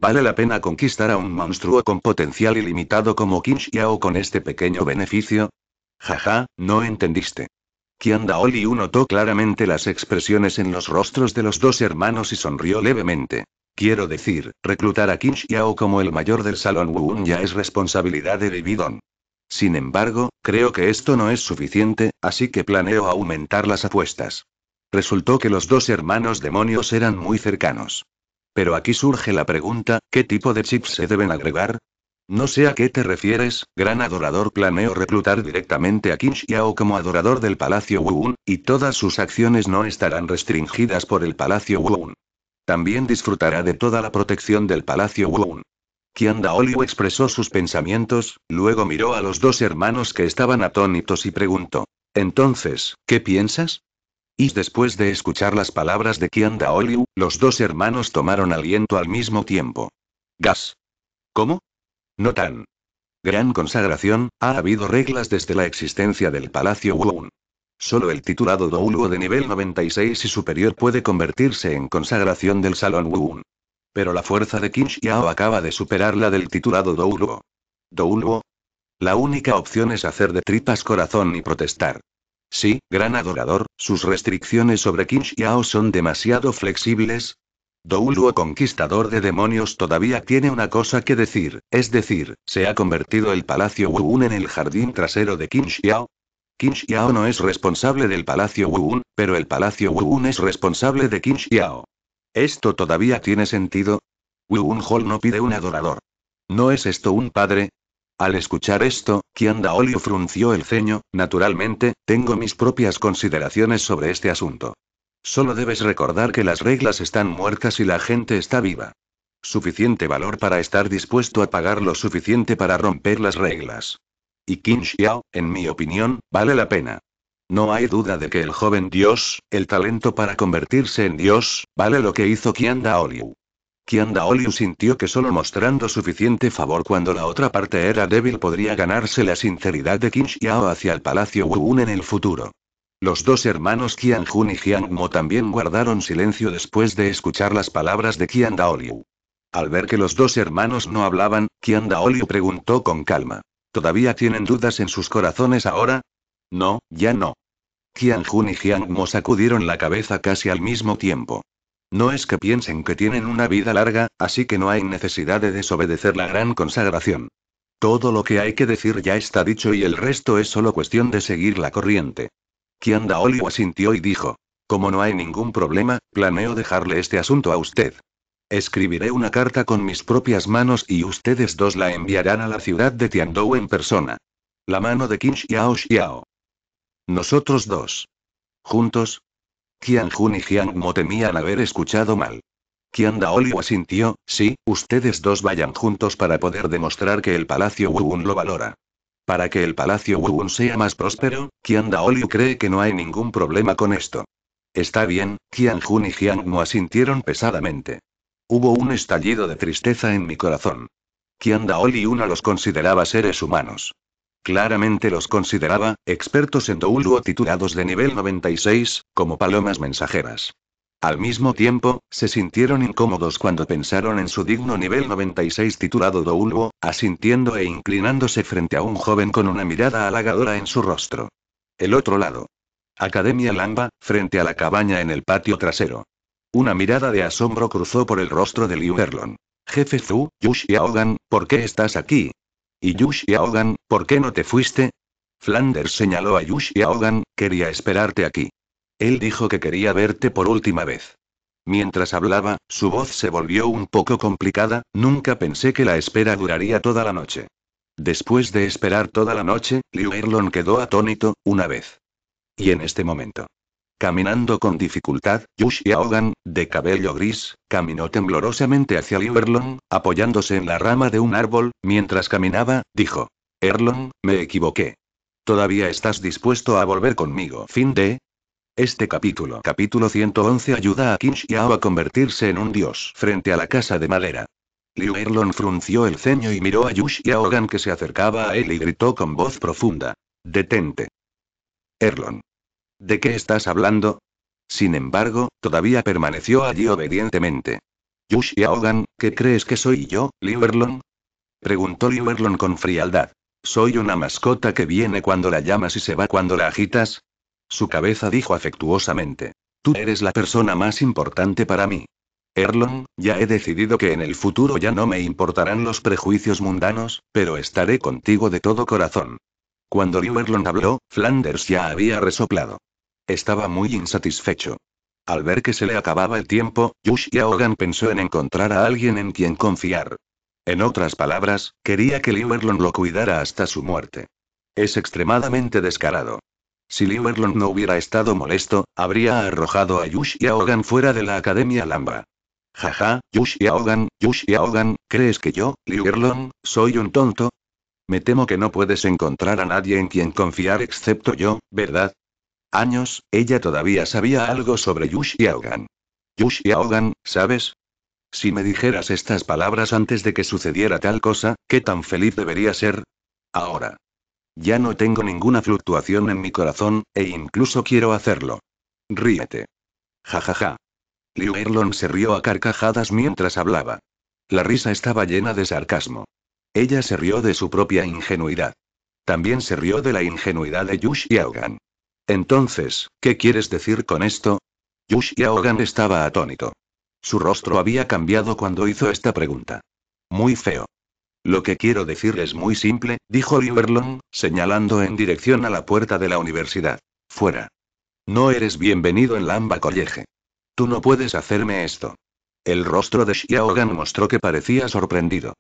Vale la pena conquistar a un monstruo con potencial ilimitado como Qin Xiao con este pequeño beneficio. Jaja, no entendiste. Qian Daoliu notó claramente las expresiones en los rostros de los dos hermanos y sonrió levemente. Quiero decir, reclutar a Kim Xiao como el mayor del Salón Wuun ya es responsabilidad de Bibidon. Sin embargo, creo que esto no es suficiente, así que planeo aumentar las apuestas. Resultó que los dos hermanos demonios eran muy cercanos. Pero aquí surge la pregunta, ¿qué tipo de chips se deben agregar? No sé a qué te refieres, gran adorador. Planeo reclutar directamente a Qin Xiao como adorador del Palacio Wuun, y todas sus acciones no estarán restringidas por el Palacio Wuun. También disfrutará de toda la protección del Palacio Wu. Qian Daoliu expresó sus pensamientos, luego miró a los dos hermanos que estaban atónitos y preguntó. Entonces, ¿qué piensas? Y después de escuchar las palabras de Qian Daoliu, los dos hermanos tomaron aliento al mismo tiempo. Gas. ¿Cómo? No tan. Gran consagración, ha habido reglas desde la existencia del Palacio Woon». Solo el titulado Douluo de nivel 96 y superior puede convertirse en consagración del Salón Wun. Pero la fuerza de Qin Xiao acaba de superar la del titulado Douluo. ¿Douluo? La única opción es hacer de tripas corazón y protestar. Sí, gran adorador, sus restricciones sobre Qin Xiao son demasiado flexibles, Douluo conquistador de demonios todavía tiene una cosa que decir, es decir, ¿se ha convertido el Palacio Wu en el jardín trasero de Qin Xiao? Qin no es responsable del Palacio Wuun, pero el Palacio Wuun es responsable de Qin ¿Esto todavía tiene sentido? Wuun Hall no pide un adorador. ¿No es esto un padre? Al escuchar esto, Qian Daolio frunció el ceño, naturalmente, tengo mis propias consideraciones sobre este asunto. Solo debes recordar que las reglas están muertas y la gente está viva. Suficiente valor para estar dispuesto a pagar lo suficiente para romper las reglas. Y Qin Xiao, en mi opinión, vale la pena. No hay duda de que el joven dios, el talento para convertirse en dios, vale lo que hizo Qian Daoliu. Qian Daoliu sintió que solo mostrando suficiente favor cuando la otra parte era débil podría ganarse la sinceridad de Qin Xiao hacia el palacio Wuun en el futuro. Los dos hermanos Qian Jun y Qian Mo también guardaron silencio después de escuchar las palabras de Qian Daoliu. Al ver que los dos hermanos no hablaban, Qian Daoliu preguntó con calma. ¿Todavía tienen dudas en sus corazones ahora? No, ya no. Qian Jun y Jiang Mo sacudieron la cabeza casi al mismo tiempo. No es que piensen que tienen una vida larga, así que no hay necesidad de desobedecer la gran consagración. Todo lo que hay que decir ya está dicho y el resto es solo cuestión de seguir la corriente. Qian Daoliwa asintió y dijo. Como no hay ningún problema, planeo dejarle este asunto a usted. Escribiré una carta con mis propias manos y ustedes dos la enviarán a la ciudad de Tiandou en persona. La mano de Qin Xiao Xiao. Nosotros dos. ¿Juntos? Qian Jun y Jiang Mo temían haber escuchado mal. Qian Daoliu asintió, sí, ustedes dos vayan juntos para poder demostrar que el Palacio Wuun lo valora. Para que el Palacio Wuun sea más próspero, Qian Daoliu cree que no hay ningún problema con esto. Está bien, Qian Jun y Jiang Mo asintieron pesadamente. Hubo un estallido de tristeza en mi corazón. Kiandaol y Una los consideraba seres humanos. Claramente los consideraba, expertos en Douluo titulados de nivel 96, como palomas mensajeras. Al mismo tiempo, se sintieron incómodos cuando pensaron en su digno nivel 96 titulado Douluo, asintiendo e inclinándose frente a un joven con una mirada halagadora en su rostro. El otro lado. Academia Lamba, frente a la cabaña en el patio trasero. Una mirada de asombro cruzó por el rostro de Liu Erlon. Jefe Zhu, Yushiaogan, ¿por qué estás aquí? Y Yushiaogan, ¿por qué no te fuiste? Flanders señaló a Yushiaogan. quería esperarte aquí. Él dijo que quería verte por última vez. Mientras hablaba, su voz se volvió un poco complicada, nunca pensé que la espera duraría toda la noche. Después de esperar toda la noche, Liu Erlon quedó atónito, una vez. Y en este momento. Caminando con dificultad, Yushiaogan, Hogan, de cabello gris, caminó temblorosamente hacia Liu Erlong, apoyándose en la rama de un árbol, mientras caminaba, dijo. Erlon, me equivoqué. ¿Todavía estás dispuesto a volver conmigo? Fin de... Este capítulo, capítulo 111, ayuda a Qin Xiao a convertirse en un dios frente a la casa de madera. Liu Erlon frunció el ceño y miró a Yushiaogan Hogan que se acercaba a él y gritó con voz profunda. Detente. Erlon. ¿De qué estás hablando? Sin embargo, todavía permaneció allí obedientemente. Yushi Hogan, ¿qué crees que soy yo, Liverlon? Preguntó Liverlon con frialdad. ¿Soy una mascota que viene cuando la llamas y se va cuando la agitas? Su cabeza dijo afectuosamente. Tú eres la persona más importante para mí. Erlon, ya he decidido que en el futuro ya no me importarán los prejuicios mundanos, pero estaré contigo de todo corazón. Cuando Liverlon habló, Flanders ya había resoplado. Estaba muy insatisfecho. Al ver que se le acababa el tiempo, y ahogan pensó en encontrar a alguien en quien confiar. En otras palabras, quería que Liu lo cuidara hasta su muerte. Es extremadamente descarado. Si Liu no hubiera estado molesto, habría arrojado a y fuera de la Academia Lamba. Jaja, Yushiaogan, Hogan, ¿crees que yo, Liu soy un tonto? Me temo que no puedes encontrar a nadie en quien confiar excepto yo, ¿verdad? años, ella todavía sabía algo sobre Yushi Yush y ¿sabes? Si me dijeras estas palabras antes de que sucediera tal cosa, ¿qué tan feliz debería ser? Ahora. Ya no tengo ninguna fluctuación en mi corazón, e incluso quiero hacerlo. Ríete. Ja ja ja. Liu Erlon se rió a carcajadas mientras hablaba. La risa estaba llena de sarcasmo. Ella se rió de su propia ingenuidad. También se rió de la ingenuidad de Yush entonces, ¿qué quieres decir con esto? Yushiaogan estaba atónito. Su rostro había cambiado cuando hizo esta pregunta. Muy feo. Lo que quiero decir es muy simple, dijo Liverlong, señalando en dirección a la puerta de la universidad. Fuera. No eres bienvenido en Lamba College. Tú no puedes hacerme esto. El rostro de Xiaogan mostró que parecía sorprendido.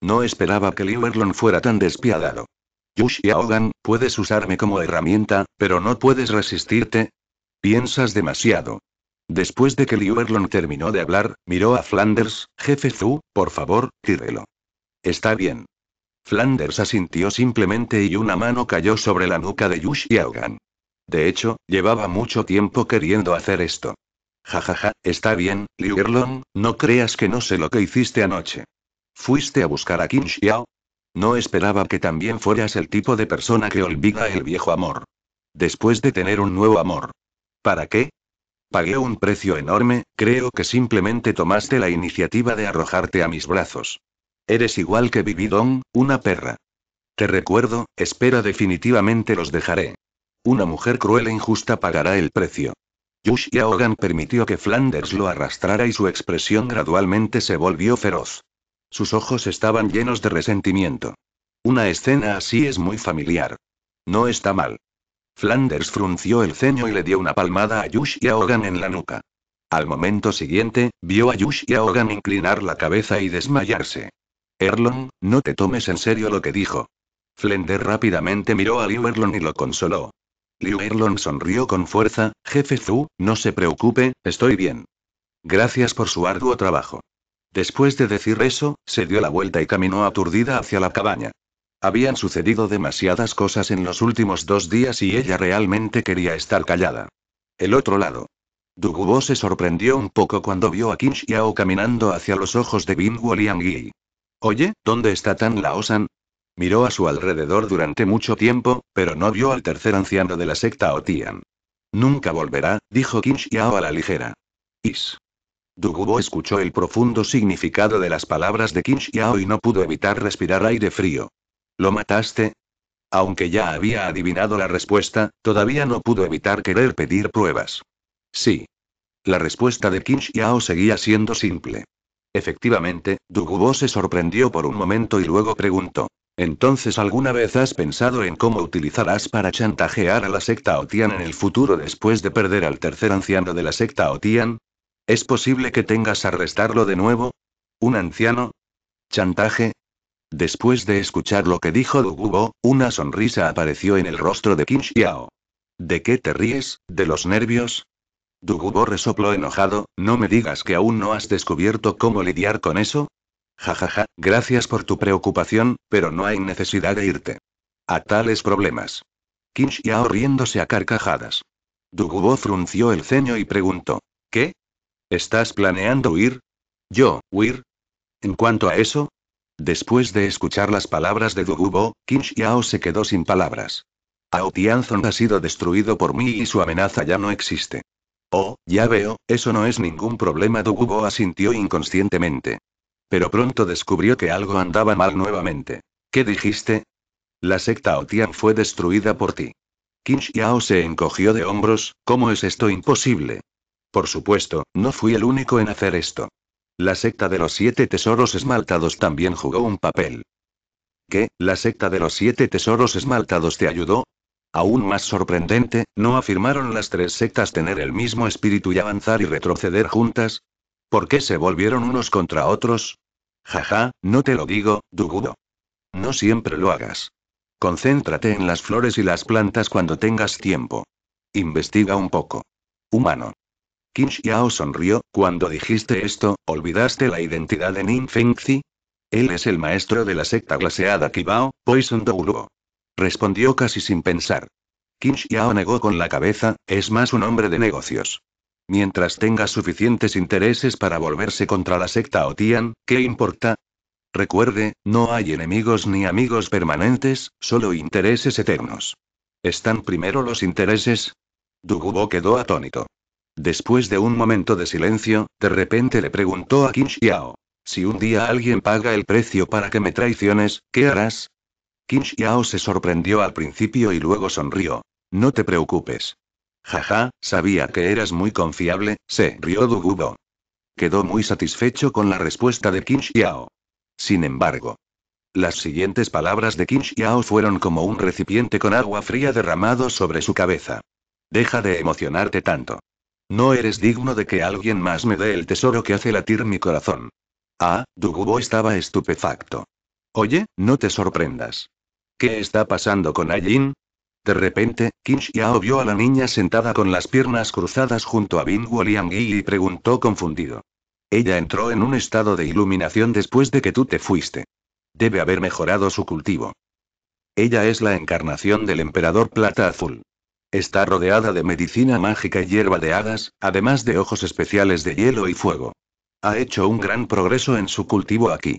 No esperaba que Liverlong fuera tan despiadado. Yushiaogan, puedes usarme como herramienta, pero no puedes resistirte. Piensas demasiado. Después de que Liu terminó de hablar, miró a Flanders, jefe Zhu, por favor, tírelo. Está bien. Flanders asintió simplemente y una mano cayó sobre la nuca de Yush y De hecho, llevaba mucho tiempo queriendo hacer esto. Jajaja, ja, ja, está bien, Liu no creas que no sé lo que hiciste anoche. Fuiste a buscar a Qin Xiao, no esperaba que también fueras el tipo de persona que olvida el viejo amor. Después de tener un nuevo amor. ¿Para qué? Pagué un precio enorme, creo que simplemente tomaste la iniciativa de arrojarte a mis brazos. Eres igual que Vividón, una perra. Te recuerdo, espera definitivamente los dejaré. Una mujer cruel e injusta pagará el precio. Yush Hogan permitió que Flanders lo arrastrara y su expresión gradualmente se volvió feroz. Sus ojos estaban llenos de resentimiento. Una escena así es muy familiar. No está mal. Flanders frunció el ceño y le dio una palmada a Yush y a Hogan en la nuca. Al momento siguiente, vio a Yush y a Hogan inclinar la cabeza y desmayarse. Erlon, no te tomes en serio lo que dijo. Flender rápidamente miró a Liu Erlon y lo consoló. Liu Erlon sonrió con fuerza, jefe Zhu, no se preocupe, estoy bien. Gracias por su arduo trabajo. Después de decir eso, se dio la vuelta y caminó aturdida hacia la cabaña. Habían sucedido demasiadas cosas en los últimos dos días y ella realmente quería estar callada. El otro lado. Dugubo se sorprendió un poco cuando vio a Qin Xiao caminando hacia los ojos de Bin Liangyi. Oye, ¿dónde está Tan Laosan? Miró a su alrededor durante mucho tiempo, pero no vio al tercer anciano de la secta Otian. Nunca volverá, dijo Qin Xiao a la ligera. Is. Dugubo escuchó el profundo significado de las palabras de Qin Xiao y no pudo evitar respirar aire frío. ¿Lo mataste? Aunque ya había adivinado la respuesta, todavía no pudo evitar querer pedir pruebas. Sí. La respuesta de Qin Xiao seguía siendo simple. Efectivamente, Dugubo se sorprendió por un momento y luego preguntó. Entonces, ¿alguna vez has pensado en cómo utilizarás para chantajear a la secta Otian en el futuro después de perder al tercer anciano de la secta Otian? ¿Es posible que tengas arrestarlo de nuevo? ¿Un anciano? ¿Chantaje? Después de escuchar lo que dijo Dugubo, una sonrisa apareció en el rostro de Qin ¿De qué te ríes? ¿De los nervios? Dugubo resopló enojado, no me digas que aún no has descubierto cómo lidiar con eso. Jajaja, ja, ja, gracias por tu preocupación, pero no hay necesidad de irte. A tales problemas. Qin riéndose a carcajadas. Dugubo frunció el ceño y preguntó. ¿Qué? ¿Estás planeando huir? ¿Yo, huir? En cuanto a eso. Después de escuchar las palabras de Dugubo, Qin Xiao se quedó sin palabras. Aotianzon ha sido destruido por mí y su amenaza ya no existe. Oh, ya veo, eso no es ningún problema. Dugubo asintió inconscientemente. Pero pronto descubrió que algo andaba mal nuevamente. ¿Qué dijiste? La secta Aotian fue destruida por ti. Qin Xiao se encogió de hombros, ¿cómo es esto imposible? Por supuesto, no fui el único en hacer esto. La secta de los siete tesoros esmaltados también jugó un papel. ¿Qué? ¿La secta de los siete tesoros esmaltados te ayudó? Aún más sorprendente, ¿no afirmaron las tres sectas tener el mismo espíritu y avanzar y retroceder juntas? ¿Por qué se volvieron unos contra otros? Jaja, no te lo digo, Dugudo. No siempre lo hagas. Concéntrate en las flores y las plantas cuando tengas tiempo. Investiga un poco. Humano. Qin sonrió, cuando dijiste esto, ¿olvidaste la identidad de Nin Fengzi? Él es el maestro de la secta glaseada Kibao, Poison Douluo. Respondió casi sin pensar. Qin Xiao negó con la cabeza, es más un hombre de negocios. Mientras tenga suficientes intereses para volverse contra la secta Otian, ¿qué importa? Recuerde, no hay enemigos ni amigos permanentes, solo intereses eternos. ¿Están primero los intereses? Dugubo quedó atónito. Después de un momento de silencio, de repente le preguntó a Qin Xiao. Si un día alguien paga el precio para que me traiciones, ¿qué harás? Qin Xiao se sorprendió al principio y luego sonrió. No te preocupes. Jaja, sabía que eras muy confiable, se rió Dugubo. Quedó muy satisfecho con la respuesta de Qin Xiao. Sin embargo, las siguientes palabras de Qin Xiao fueron como un recipiente con agua fría derramado sobre su cabeza. Deja de emocionarte tanto. No eres digno de que alguien más me dé el tesoro que hace latir mi corazón. Ah, Dugubo estaba estupefacto. Oye, no te sorprendas. ¿Qué está pasando con Ayin? De repente, Kim Xiao vio a la niña sentada con las piernas cruzadas junto a Bing Yi y preguntó confundido. Ella entró en un estado de iluminación después de que tú te fuiste. Debe haber mejorado su cultivo. Ella es la encarnación del emperador plata azul. Está rodeada de medicina mágica y hierba de hadas, además de ojos especiales de hielo y fuego. Ha hecho un gran progreso en su cultivo aquí.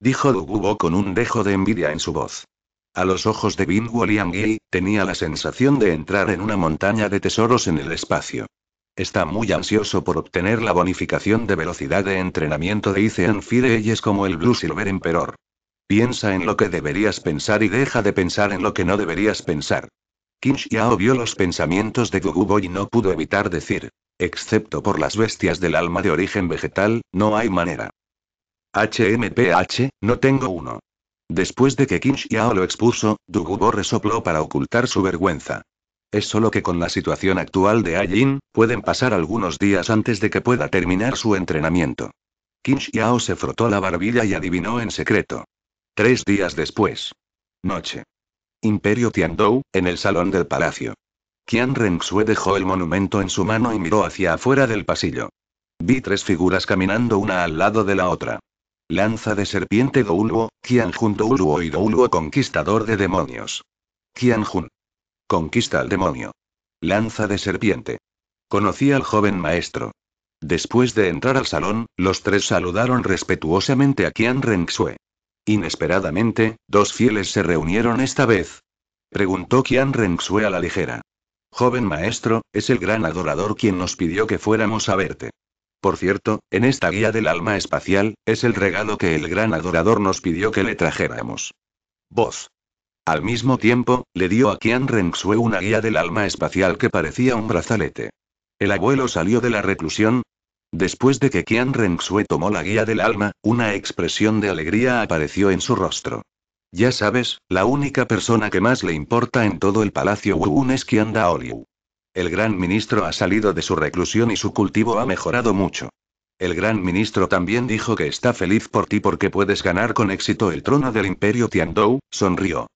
Dijo Dugubo con un dejo de envidia en su voz. A los ojos de Bing Bin Yi, tenía la sensación de entrar en una montaña de tesoros en el espacio. Está muy ansioso por obtener la bonificación de velocidad de entrenamiento de y es como el Blue Silver Emperor. Piensa en lo que deberías pensar y deja de pensar en lo que no deberías pensar. Qin Xiao vio los pensamientos de Boy y no pudo evitar decir. Excepto por las bestias del alma de origen vegetal, no hay manera. HMPH, no tengo uno. Después de que Qin lo expuso, Dugubo resopló para ocultar su vergüenza. Es solo que con la situación actual de Ajin, pueden pasar algunos días antes de que pueda terminar su entrenamiento. Qin se frotó la barbilla y adivinó en secreto. Tres días después. Noche. Imperio Tiandou, en el salón del palacio. Qian Renxue dejó el monumento en su mano y miró hacia afuera del pasillo. Vi tres figuras caminando una al lado de la otra. Lanza de serpiente Douluo, Qian Jun Douluo y Douluo conquistador de demonios. Qian Jun. Conquista al demonio. Lanza de serpiente. Conocí al joven maestro. Después de entrar al salón, los tres saludaron respetuosamente a Qian Renxue. Inesperadamente, dos fieles se reunieron esta vez. Preguntó Qian Renxue a la ligera. Joven maestro, es el gran adorador quien nos pidió que fuéramos a verte. Por cierto, en esta guía del alma espacial, es el regalo que el gran adorador nos pidió que le trajéramos. Voz. Al mismo tiempo, le dio a Qian Renxue una guía del alma espacial que parecía un brazalete. El abuelo salió de la reclusión, Después de que Qian Renxue tomó la guía del alma, una expresión de alegría apareció en su rostro. Ya sabes, la única persona que más le importa en todo el palacio Wuun es Qian Daoliu. El gran ministro ha salido de su reclusión y su cultivo ha mejorado mucho. El gran ministro también dijo que está feliz por ti porque puedes ganar con éxito el trono del imperio Tiandou, sonrió.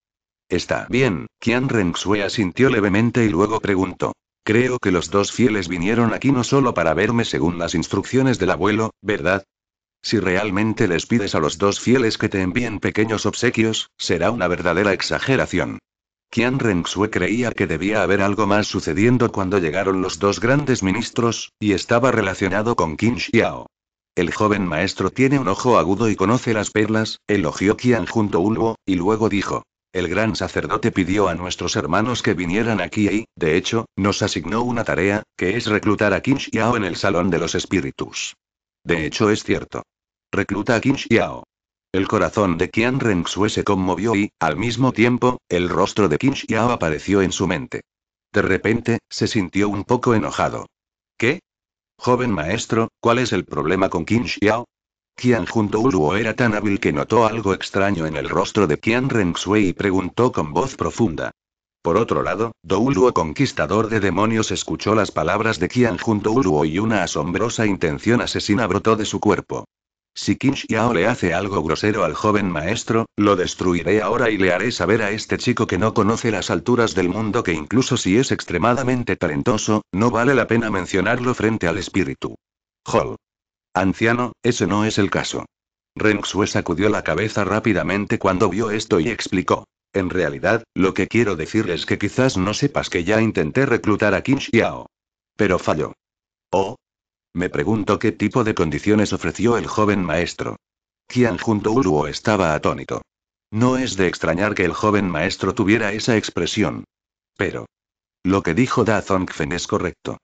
Está bien, Qian Renxue asintió levemente y luego preguntó. Creo que los dos fieles vinieron aquí no solo para verme según las instrucciones del abuelo, ¿verdad? Si realmente les pides a los dos fieles que te envíen pequeños obsequios, será una verdadera exageración. Qian Renxue creía que debía haber algo más sucediendo cuando llegaron los dos grandes ministros, y estaba relacionado con Qin Xiao. El joven maestro tiene un ojo agudo y conoce las perlas, elogió Qian junto a Ulbo, y luego dijo: el gran sacerdote pidió a nuestros hermanos que vinieran aquí y, de hecho, nos asignó una tarea, que es reclutar a Qin Xiao en el Salón de los Espíritus. De hecho es cierto. Recluta a Qin Xiao. El corazón de Qian Renxue se conmovió y, al mismo tiempo, el rostro de Qin Xiao apareció en su mente. De repente, se sintió un poco enojado. ¿Qué? Joven maestro, ¿cuál es el problema con Qin Xiao? Qian junto era tan hábil que notó algo extraño en el rostro de Qian Sui y preguntó con voz profunda. Por otro lado, Douluo conquistador de demonios escuchó las palabras de Qian junto Uruo y una asombrosa intención asesina brotó de su cuerpo. Si Qin Xiao le hace algo grosero al joven maestro, lo destruiré ahora y le haré saber a este chico que no conoce las alturas del mundo que incluso si es extremadamente talentoso, no vale la pena mencionarlo frente al espíritu. Hall. Anciano, eso no es el caso. Renxue sacudió la cabeza rápidamente cuando vio esto y explicó. En realidad, lo que quiero decir es que quizás no sepas que ya intenté reclutar a Qin Xiao. Pero falló. Oh. Me pregunto qué tipo de condiciones ofreció el joven maestro. Qian junto Uluo estaba atónito. No es de extrañar que el joven maestro tuviera esa expresión. Pero. Lo que dijo Da Zongfen es correcto.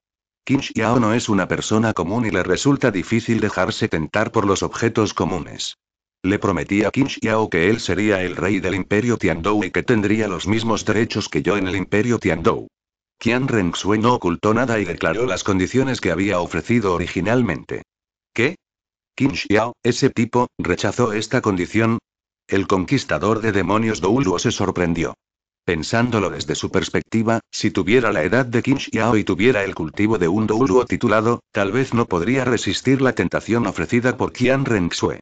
Qin Xiao no es una persona común y le resulta difícil dejarse tentar por los objetos comunes. Le prometí a Qin que él sería el rey del imperio Tiandou y que tendría los mismos derechos que yo en el imperio Tiandou. Qian Rengxue no ocultó nada y declaró las condiciones que había ofrecido originalmente. ¿Qué? Qin Xiao, ese tipo, rechazó esta condición. El conquistador de demonios Douluo se sorprendió. Pensándolo desde su perspectiva, si tuviera la edad de Qin Xiao y tuviera el cultivo de un Douluo titulado, tal vez no podría resistir la tentación ofrecida por Qian Renxue.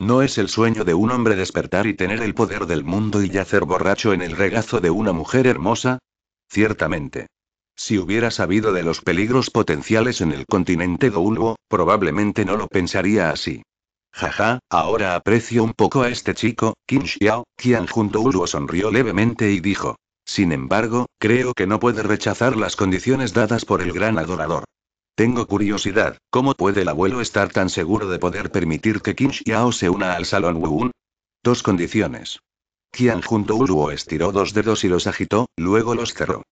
No es el sueño de un hombre despertar y tener el poder del mundo y yacer borracho en el regazo de una mujer hermosa? Ciertamente. Si hubiera sabido de los peligros potenciales en el continente Douluo, probablemente no lo pensaría así. Jaja, ahora aprecio un poco a este chico, Qin Xiao, Qian junto Uluo sonrió levemente y dijo. Sin embargo, creo que no puede rechazar las condiciones dadas por el gran adorador. Tengo curiosidad, ¿cómo puede el abuelo estar tan seguro de poder permitir que Kim Xiao se una al Salón Wuun? Dos condiciones. Qian junto Uluo estiró dos dedos y los agitó, luego los cerró.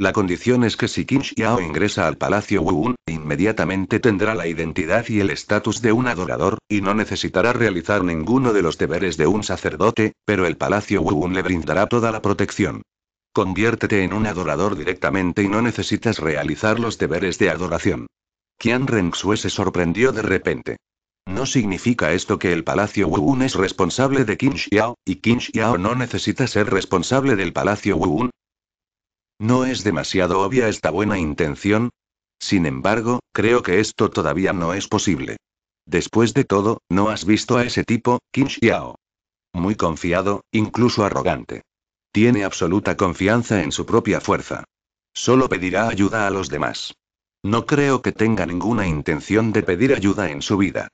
La condición es que si Qin Xiao ingresa al Palacio Wu, inmediatamente tendrá la identidad y el estatus de un adorador, y no necesitará realizar ninguno de los deberes de un sacerdote, pero el Palacio Wu le brindará toda la protección. Conviértete en un adorador directamente y no necesitas realizar los deberes de adoración. Qian Renxue se sorprendió de repente. ¿No significa esto que el Palacio Wuun es responsable de Qin Xiao, y Qin Xiao no necesita ser responsable del Palacio Wuun? ¿No es demasiado obvia esta buena intención? Sin embargo, creo que esto todavía no es posible. Después de todo, no has visto a ese tipo, Qin Xiao. Muy confiado, incluso arrogante. Tiene absoluta confianza en su propia fuerza. Solo pedirá ayuda a los demás. No creo que tenga ninguna intención de pedir ayuda en su vida.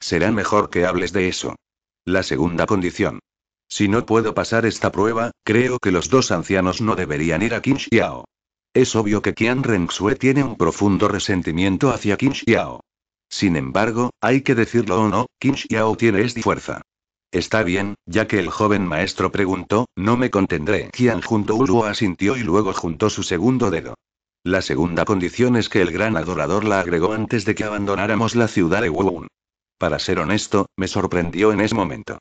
Será mejor que hables de eso. La segunda condición. Si no puedo pasar esta prueba, creo que los dos ancianos no deberían ir a Qin Es obvio que Qian Renxue tiene un profundo resentimiento hacia Qin Sin embargo, hay que decirlo o no, Qin Xiao tiene esta fuerza. Está bien, ya que el joven maestro preguntó, no me contendré. Qian junto Uluo asintió y luego juntó su segundo dedo. La segunda condición es que el gran adorador la agregó antes de que abandonáramos la ciudad de Wuhan. Para ser honesto, me sorprendió en ese momento.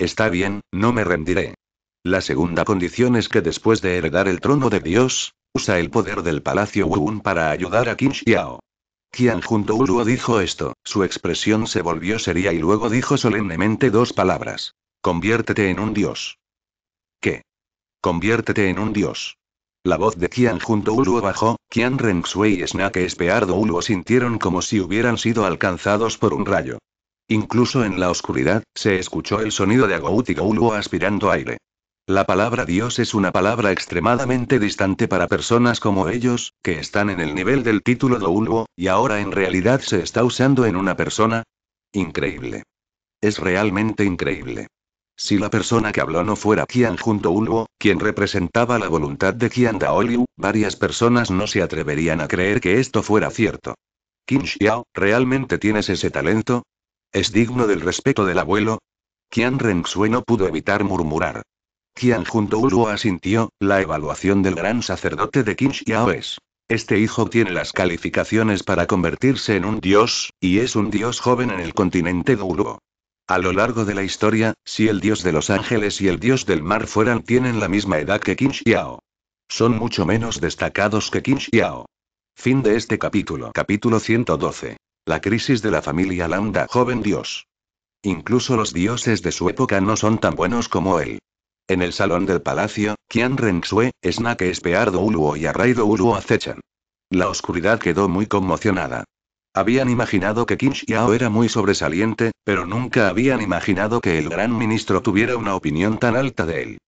Está bien, no me rendiré. La segunda condición es que después de heredar el trono de Dios, usa el poder del Palacio un para ayudar a Qin Xiao. Qian junto Uluo dijo esto, su expresión se volvió seria y luego dijo solemnemente dos palabras. Conviértete en un dios. ¿Qué? Conviértete en un dios. La voz de Qian junto Uluo bajó, Qian Reng y Snake Spear Uluo sintieron como si hubieran sido alcanzados por un rayo. Incluso en la oscuridad, se escuchó el sonido de Agouti Gouluo aspirando aire. La palabra Dios es una palabra extremadamente distante para personas como ellos, que están en el nivel del título de Ulwo, y ahora en realidad se está usando en una persona. Increíble. Es realmente increíble. Si la persona que habló no fuera Qian junto Ulwo, quien representaba la voluntad de Qian Daoliu, varias personas no se atreverían a creer que esto fuera cierto. Qin Xiao, ¿realmente tienes ese talento? ¿Es digno del respeto del abuelo? Qian Rensue no pudo evitar murmurar. Qian junto Uluo asintió, la evaluación del gran sacerdote de Qin Xiao es. Este hijo tiene las calificaciones para convertirse en un dios, y es un dios joven en el continente de Uluo. A lo largo de la historia, si el dios de los ángeles y el dios del mar fueran tienen la misma edad que Qin Xiao. Son mucho menos destacados que Qin Xiao. Fin de este capítulo. Capítulo 112. La crisis de la familia Lambda, joven dios. Incluso los dioses de su época no son tan buenos como él. En el salón del palacio, Qian Renxue, Snake Spear Uluo y Arraido Uluo acechan. La oscuridad quedó muy conmocionada. Habían imaginado que Qin Xiao era muy sobresaliente, pero nunca habían imaginado que el gran ministro tuviera una opinión tan alta de él.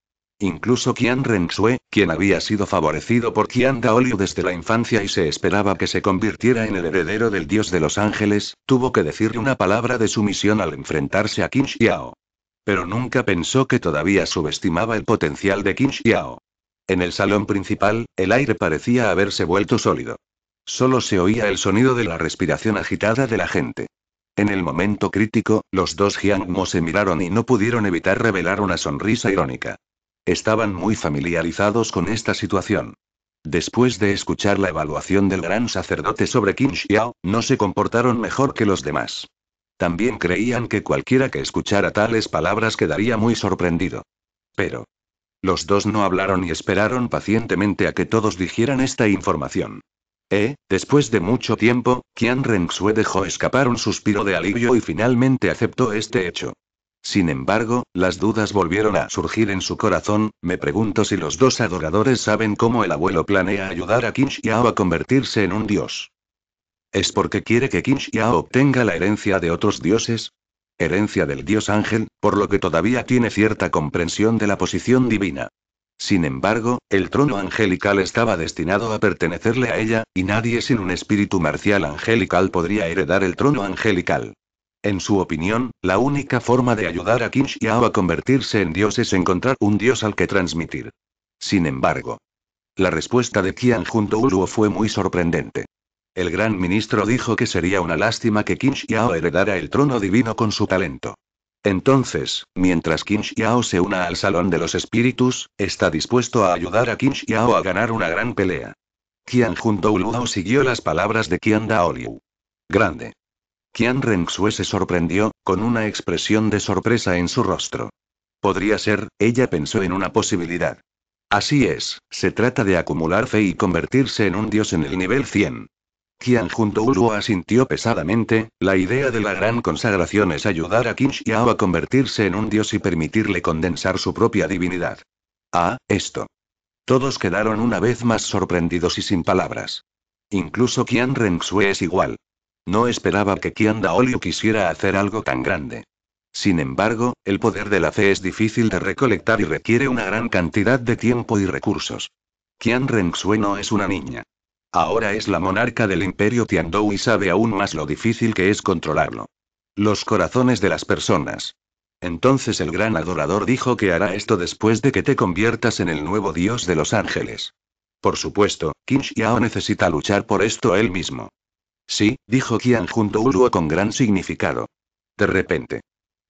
Incluso Qian Xue, quien había sido favorecido por Qian Daoliu desde la infancia y se esperaba que se convirtiera en el heredero del dios de los ángeles, tuvo que decirle una palabra de sumisión al enfrentarse a Qin Xiao. Pero nunca pensó que todavía subestimaba el potencial de Qin Xiao. En el salón principal, el aire parecía haberse vuelto sólido. Solo se oía el sonido de la respiración agitada de la gente. En el momento crítico, los dos Mo se miraron y no pudieron evitar revelar una sonrisa irónica. Estaban muy familiarizados con esta situación. Después de escuchar la evaluación del gran sacerdote sobre Qin Xiao, no se comportaron mejor que los demás. También creían que cualquiera que escuchara tales palabras quedaría muy sorprendido. Pero. Los dos no hablaron y esperaron pacientemente a que todos dijeran esta información. Eh, después de mucho tiempo, Qian Xue dejó escapar un suspiro de alivio y finalmente aceptó este hecho. Sin embargo, las dudas volvieron a surgir en su corazón, me pregunto si los dos adoradores saben cómo el abuelo planea ayudar a Qin a convertirse en un dios. ¿Es porque quiere que Qin Xiao obtenga la herencia de otros dioses? Herencia del dios ángel, por lo que todavía tiene cierta comprensión de la posición divina. Sin embargo, el trono angelical estaba destinado a pertenecerle a ella, y nadie sin un espíritu marcial angelical podría heredar el trono angelical. En su opinión, la única forma de ayudar a Qin Xiao a convertirse en dios es encontrar un dios al que transmitir. Sin embargo, la respuesta de Qian junto fue muy sorprendente. El gran ministro dijo que sería una lástima que Qin Xiao heredara el trono divino con su talento. Entonces, mientras Qin Xiao se una al Salón de los Espíritus, está dispuesto a ayudar a Qin Xiao a ganar una gran pelea. Qian junto siguió las palabras de Qian Daoliu. Grande. Qian Rengxue se sorprendió, con una expresión de sorpresa en su rostro. Podría ser, ella pensó en una posibilidad. Así es, se trata de acumular fe y convertirse en un dios en el nivel 100. Qian junto Uluo asintió pesadamente, la idea de la gran consagración es ayudar a Qin Xiao a convertirse en un dios y permitirle condensar su propia divinidad. Ah, esto. Todos quedaron una vez más sorprendidos y sin palabras. Incluso Qian Rengxue es igual. No esperaba que Qian Daoliu quisiera hacer algo tan grande. Sin embargo, el poder de la fe es difícil de recolectar y requiere una gran cantidad de tiempo y recursos. Qian Renxue no es una niña. Ahora es la monarca del imperio Tiandou y sabe aún más lo difícil que es controlarlo. Los corazones de las personas. Entonces el gran adorador dijo que hará esto después de que te conviertas en el nuevo dios de los ángeles. Por supuesto, Qin Xiao necesita luchar por esto él mismo. Sí, dijo Qian junto a Uluo con gran significado. De repente.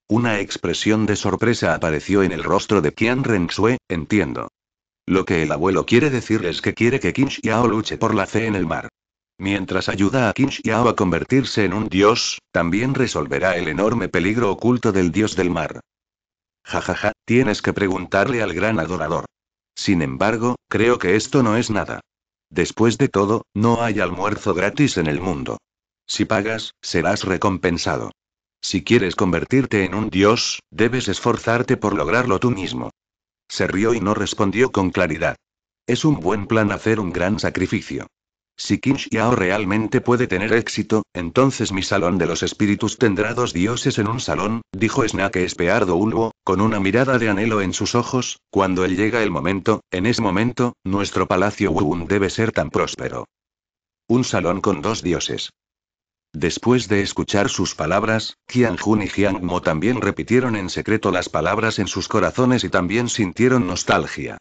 Una expresión de sorpresa apareció en el rostro de Qian Renxue. entiendo. Lo que el abuelo quiere decir es que quiere que Qin Xiao luche por la fe en el mar. Mientras ayuda a Qin Xiao a convertirse en un dios, también resolverá el enorme peligro oculto del dios del mar. Jajaja, ja, ja, tienes que preguntarle al gran adorador. Sin embargo, creo que esto no es nada. Después de todo, no hay almuerzo gratis en el mundo. Si pagas, serás recompensado. Si quieres convertirte en un dios, debes esforzarte por lograrlo tú mismo. Se rió y no respondió con claridad. Es un buen plan hacer un gran sacrificio. Si Qin Xiao realmente puede tener éxito, entonces mi salón de los espíritus tendrá dos dioses en un salón, dijo Snake Espeardo Ulbo, con una mirada de anhelo en sus ojos, cuando él llega el momento, en ese momento, nuestro palacio Wuun debe ser tan próspero. Un salón con dos dioses. Después de escuchar sus palabras, Qian Jun y Jiang Mo también repitieron en secreto las palabras en sus corazones y también sintieron nostalgia.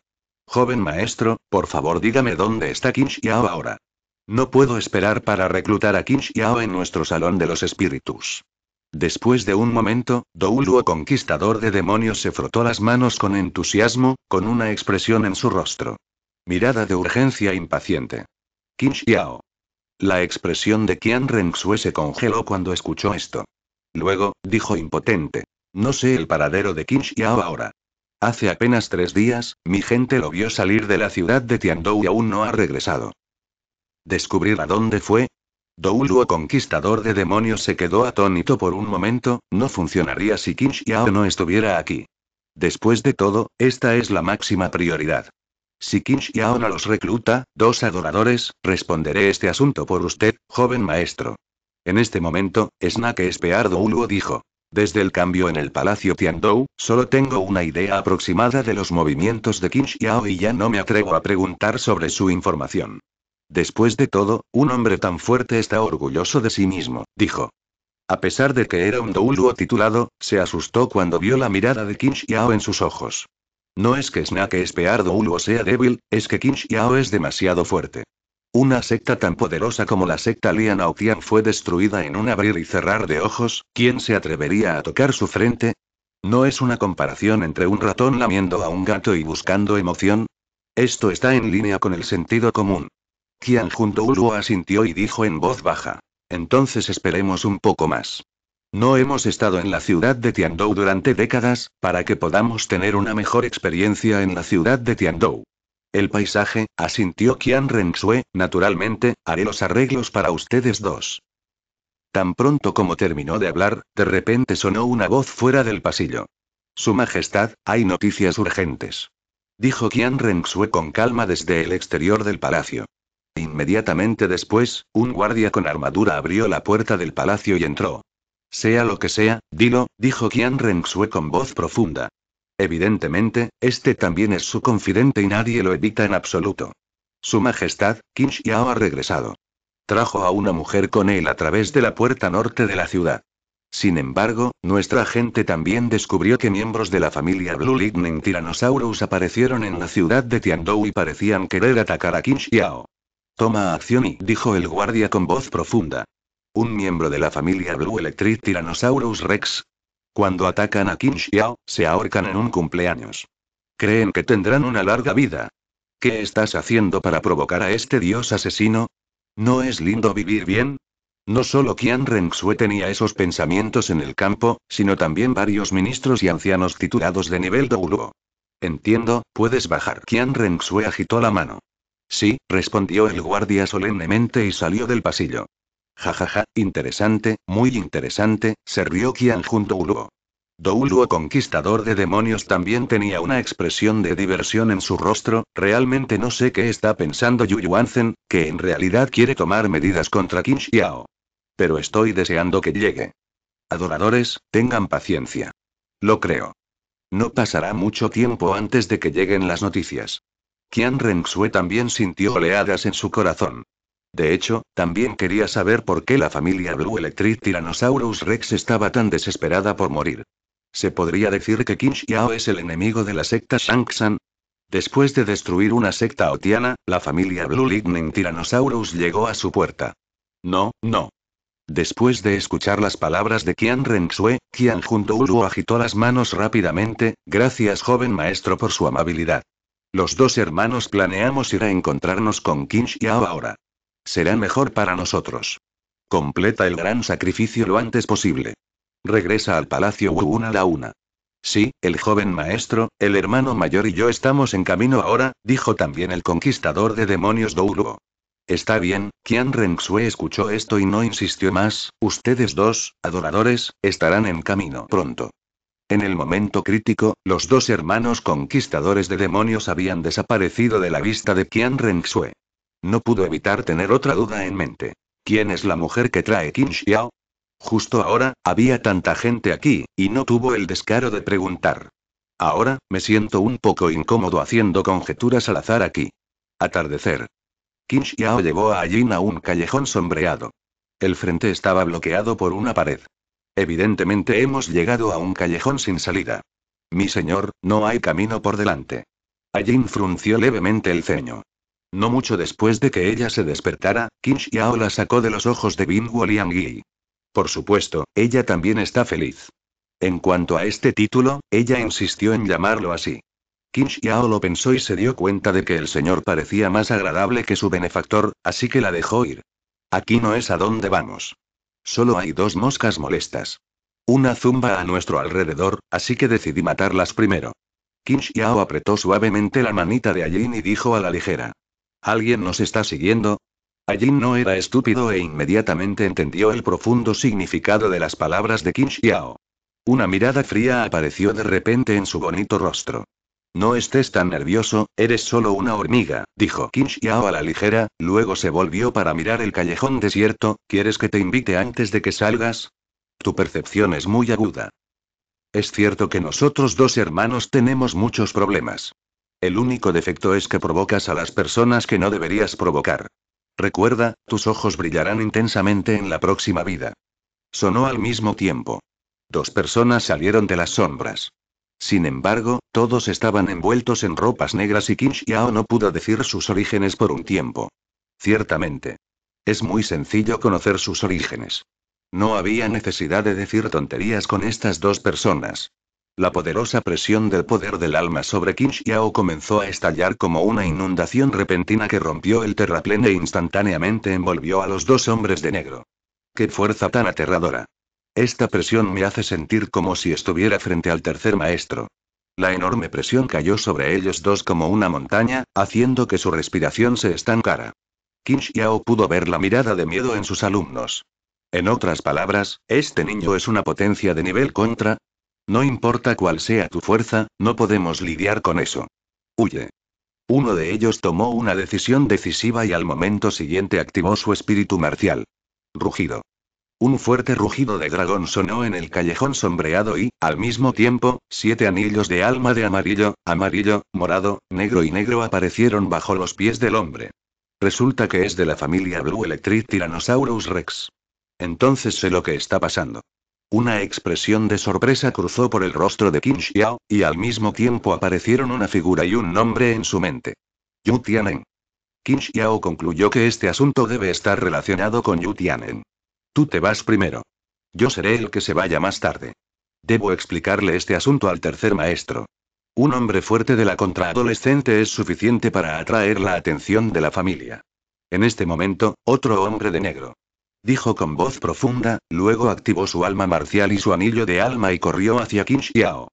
Joven maestro, por favor dígame dónde está King Xiao ahora. No puedo esperar para reclutar a Qin Xiao en nuestro salón de los espíritus. Después de un momento, Douluo conquistador de demonios se frotó las manos con entusiasmo, con una expresión en su rostro. Mirada de urgencia impaciente. Qin Xiao. La expresión de Qian Renxue se congeló cuando escuchó esto. Luego, dijo impotente. No sé el paradero de Qin Xiao ahora. Hace apenas tres días, mi gente lo vio salir de la ciudad de Tiandou y aún no ha regresado descubrir a dónde fue? Douluo conquistador de demonios se quedó atónito por un momento, no funcionaría si Qin no estuviera aquí. Después de todo, esta es la máxima prioridad. Si Qin Xiao no los recluta, dos adoradores, responderé este asunto por usted, joven maestro. En este momento, Snake Espear Douluo dijo. Desde el cambio en el Palacio Tiandou, solo tengo una idea aproximada de los movimientos de Qin y ya no me atrevo a preguntar sobre su información. Después de todo, un hombre tan fuerte está orgulloso de sí mismo, dijo. A pesar de que era un douluo titulado, se asustó cuando vio la mirada de Qin Xiao en sus ojos. No es que Snake Spear Douluo sea débil, es que Qin Xiao es demasiado fuerte. Una secta tan poderosa como la secta Lian Tian fue destruida en un abrir y cerrar de ojos, ¿quién se atrevería a tocar su frente? ¿No es una comparación entre un ratón lamiendo a un gato y buscando emoción? Esto está en línea con el sentido común. Qian Jun Dou asintió y dijo en voz baja. Entonces esperemos un poco más. No hemos estado en la ciudad de Tiandou durante décadas, para que podamos tener una mejor experiencia en la ciudad de Tiandou. El paisaje, asintió Qian Renxue. naturalmente, haré los arreglos para ustedes dos. Tan pronto como terminó de hablar, de repente sonó una voz fuera del pasillo. Su Majestad, hay noticias urgentes. Dijo Qian Renxue con calma desde el exterior del palacio. Inmediatamente después, un guardia con armadura abrió la puerta del palacio y entró. Sea lo que sea, dilo, dijo Qian Renxue con voz profunda. Evidentemente, este también es su confidente y nadie lo evita en absoluto. Su Majestad, Qin Xiao ha regresado. Trajo a una mujer con él a través de la puerta norte de la ciudad. Sin embargo, nuestra gente también descubrió que miembros de la familia Blue Lightning Tyrannosaurus aparecieron en la ciudad de Tiandou y parecían querer atacar a Qin Xiao. Toma acción y dijo el guardia con voz profunda. Un miembro de la familia Blue Electric Tyrannosaurus Rex. Cuando atacan a Kim Xiao, se ahorcan en un cumpleaños. Creen que tendrán una larga vida. ¿Qué estás haciendo para provocar a este dios asesino? ¿No es lindo vivir bien? No solo Qian Xue tenía esos pensamientos en el campo, sino también varios ministros y ancianos titulados de nivel Douluo. Entiendo, puedes bajar. Qian Xue agitó la mano. Sí, respondió el guardia solemnemente y salió del pasillo. Jajaja, ja, ja, interesante, muy interesante, se rió Qian junto a Douluo conquistador de demonios también tenía una expresión de diversión en su rostro, realmente no sé qué está pensando Yu Yuanzen, que en realidad quiere tomar medidas contra Qin Xiao. Pero estoy deseando que llegue. Adoradores, tengan paciencia. Lo creo. No pasará mucho tiempo antes de que lleguen las noticias. Qian Rengxue también sintió oleadas en su corazón. De hecho, también quería saber por qué la familia Blue Electric Tyrannosaurus Rex estaba tan desesperada por morir. ¿Se podría decir que Qin Xiao es el enemigo de la secta Shang-san. Después de destruir una secta otiana, la familia Blue Lightning Tyrannosaurus llegó a su puerta. No, no. Después de escuchar las palabras de Qian Rengxue, Qian Junto Ulu agitó las manos rápidamente, gracias joven maestro por su amabilidad. Los dos hermanos planeamos ir a encontrarnos con Qin Xiao ahora. Será mejor para nosotros. Completa el gran sacrificio lo antes posible. Regresa al palacio Wu una a la una. Sí, el joven maestro, el hermano mayor y yo estamos en camino ahora, dijo también el conquistador de demonios Douluo. Está bien, Qian Renxue escuchó esto y no insistió más, ustedes dos, adoradores, estarán en camino pronto. En el momento crítico, los dos hermanos conquistadores de demonios habían desaparecido de la vista de Qian Rengxue. No pudo evitar tener otra duda en mente. ¿Quién es la mujer que trae Qin Xiao? Justo ahora, había tanta gente aquí, y no tuvo el descaro de preguntar. Ahora, me siento un poco incómodo haciendo conjeturas al azar aquí. Atardecer. Qin Xiao llevó a Jin a un callejón sombreado. El frente estaba bloqueado por una pared. Evidentemente hemos llegado a un callejón sin salida. Mi señor, no hay camino por delante. Allí frunció levemente el ceño. No mucho después de que ella se despertara, Qin Xiao la sacó de los ojos de Bin Liangyi. Por supuesto, ella también está feliz. En cuanto a este título, ella insistió en llamarlo así. Qin Xiao lo pensó y se dio cuenta de que el señor parecía más agradable que su benefactor, así que la dejó ir. Aquí no es a dónde vamos. Solo hay dos moscas molestas. Una zumba a nuestro alrededor, así que decidí matarlas primero. Kim Xiao apretó suavemente la manita de Ajin y dijo a la ligera. ¿Alguien nos está siguiendo? Ajin no era estúpido e inmediatamente entendió el profundo significado de las palabras de Kim Xiao. Una mirada fría apareció de repente en su bonito rostro. No estés tan nervioso, eres solo una hormiga, dijo Kim Xiao a la ligera, luego se volvió para mirar el callejón desierto, ¿quieres que te invite antes de que salgas? Tu percepción es muy aguda. Es cierto que nosotros dos hermanos tenemos muchos problemas. El único defecto es que provocas a las personas que no deberías provocar. Recuerda, tus ojos brillarán intensamente en la próxima vida. Sonó al mismo tiempo. Dos personas salieron de las sombras. Sin embargo, todos estaban envueltos en ropas negras y Qin Xiao no pudo decir sus orígenes por un tiempo. Ciertamente. Es muy sencillo conocer sus orígenes. No había necesidad de decir tonterías con estas dos personas. La poderosa presión del poder del alma sobre Qin Xiao comenzó a estallar como una inundación repentina que rompió el terraplén e instantáneamente envolvió a los dos hombres de negro. ¡Qué fuerza tan aterradora! Esta presión me hace sentir como si estuviera frente al tercer maestro. La enorme presión cayó sobre ellos dos como una montaña, haciendo que su respiración se estancara. Qin Xiao pudo ver la mirada de miedo en sus alumnos. En otras palabras, este niño es una potencia de nivel contra. No importa cuál sea tu fuerza, no podemos lidiar con eso. Huye. Uno de ellos tomó una decisión decisiva y al momento siguiente activó su espíritu marcial. Rugido. Un fuerte rugido de dragón sonó en el callejón sombreado y, al mismo tiempo, siete anillos de alma de amarillo, amarillo, morado, negro y negro aparecieron bajo los pies del hombre. Resulta que es de la familia Blue Electric Tyrannosaurus Rex. Entonces sé lo que está pasando. Una expresión de sorpresa cruzó por el rostro de Qin Xiao, y al mismo tiempo aparecieron una figura y un nombre en su mente. Yu Tianen. Qin Xiao concluyó que este asunto debe estar relacionado con Yu Tianen. Tú te vas primero. Yo seré el que se vaya más tarde. Debo explicarle este asunto al tercer maestro. Un hombre fuerte de la contraadolescente es suficiente para atraer la atención de la familia. En este momento, otro hombre de negro. Dijo con voz profunda, luego activó su alma marcial y su anillo de alma y corrió hacia Qin Xiao.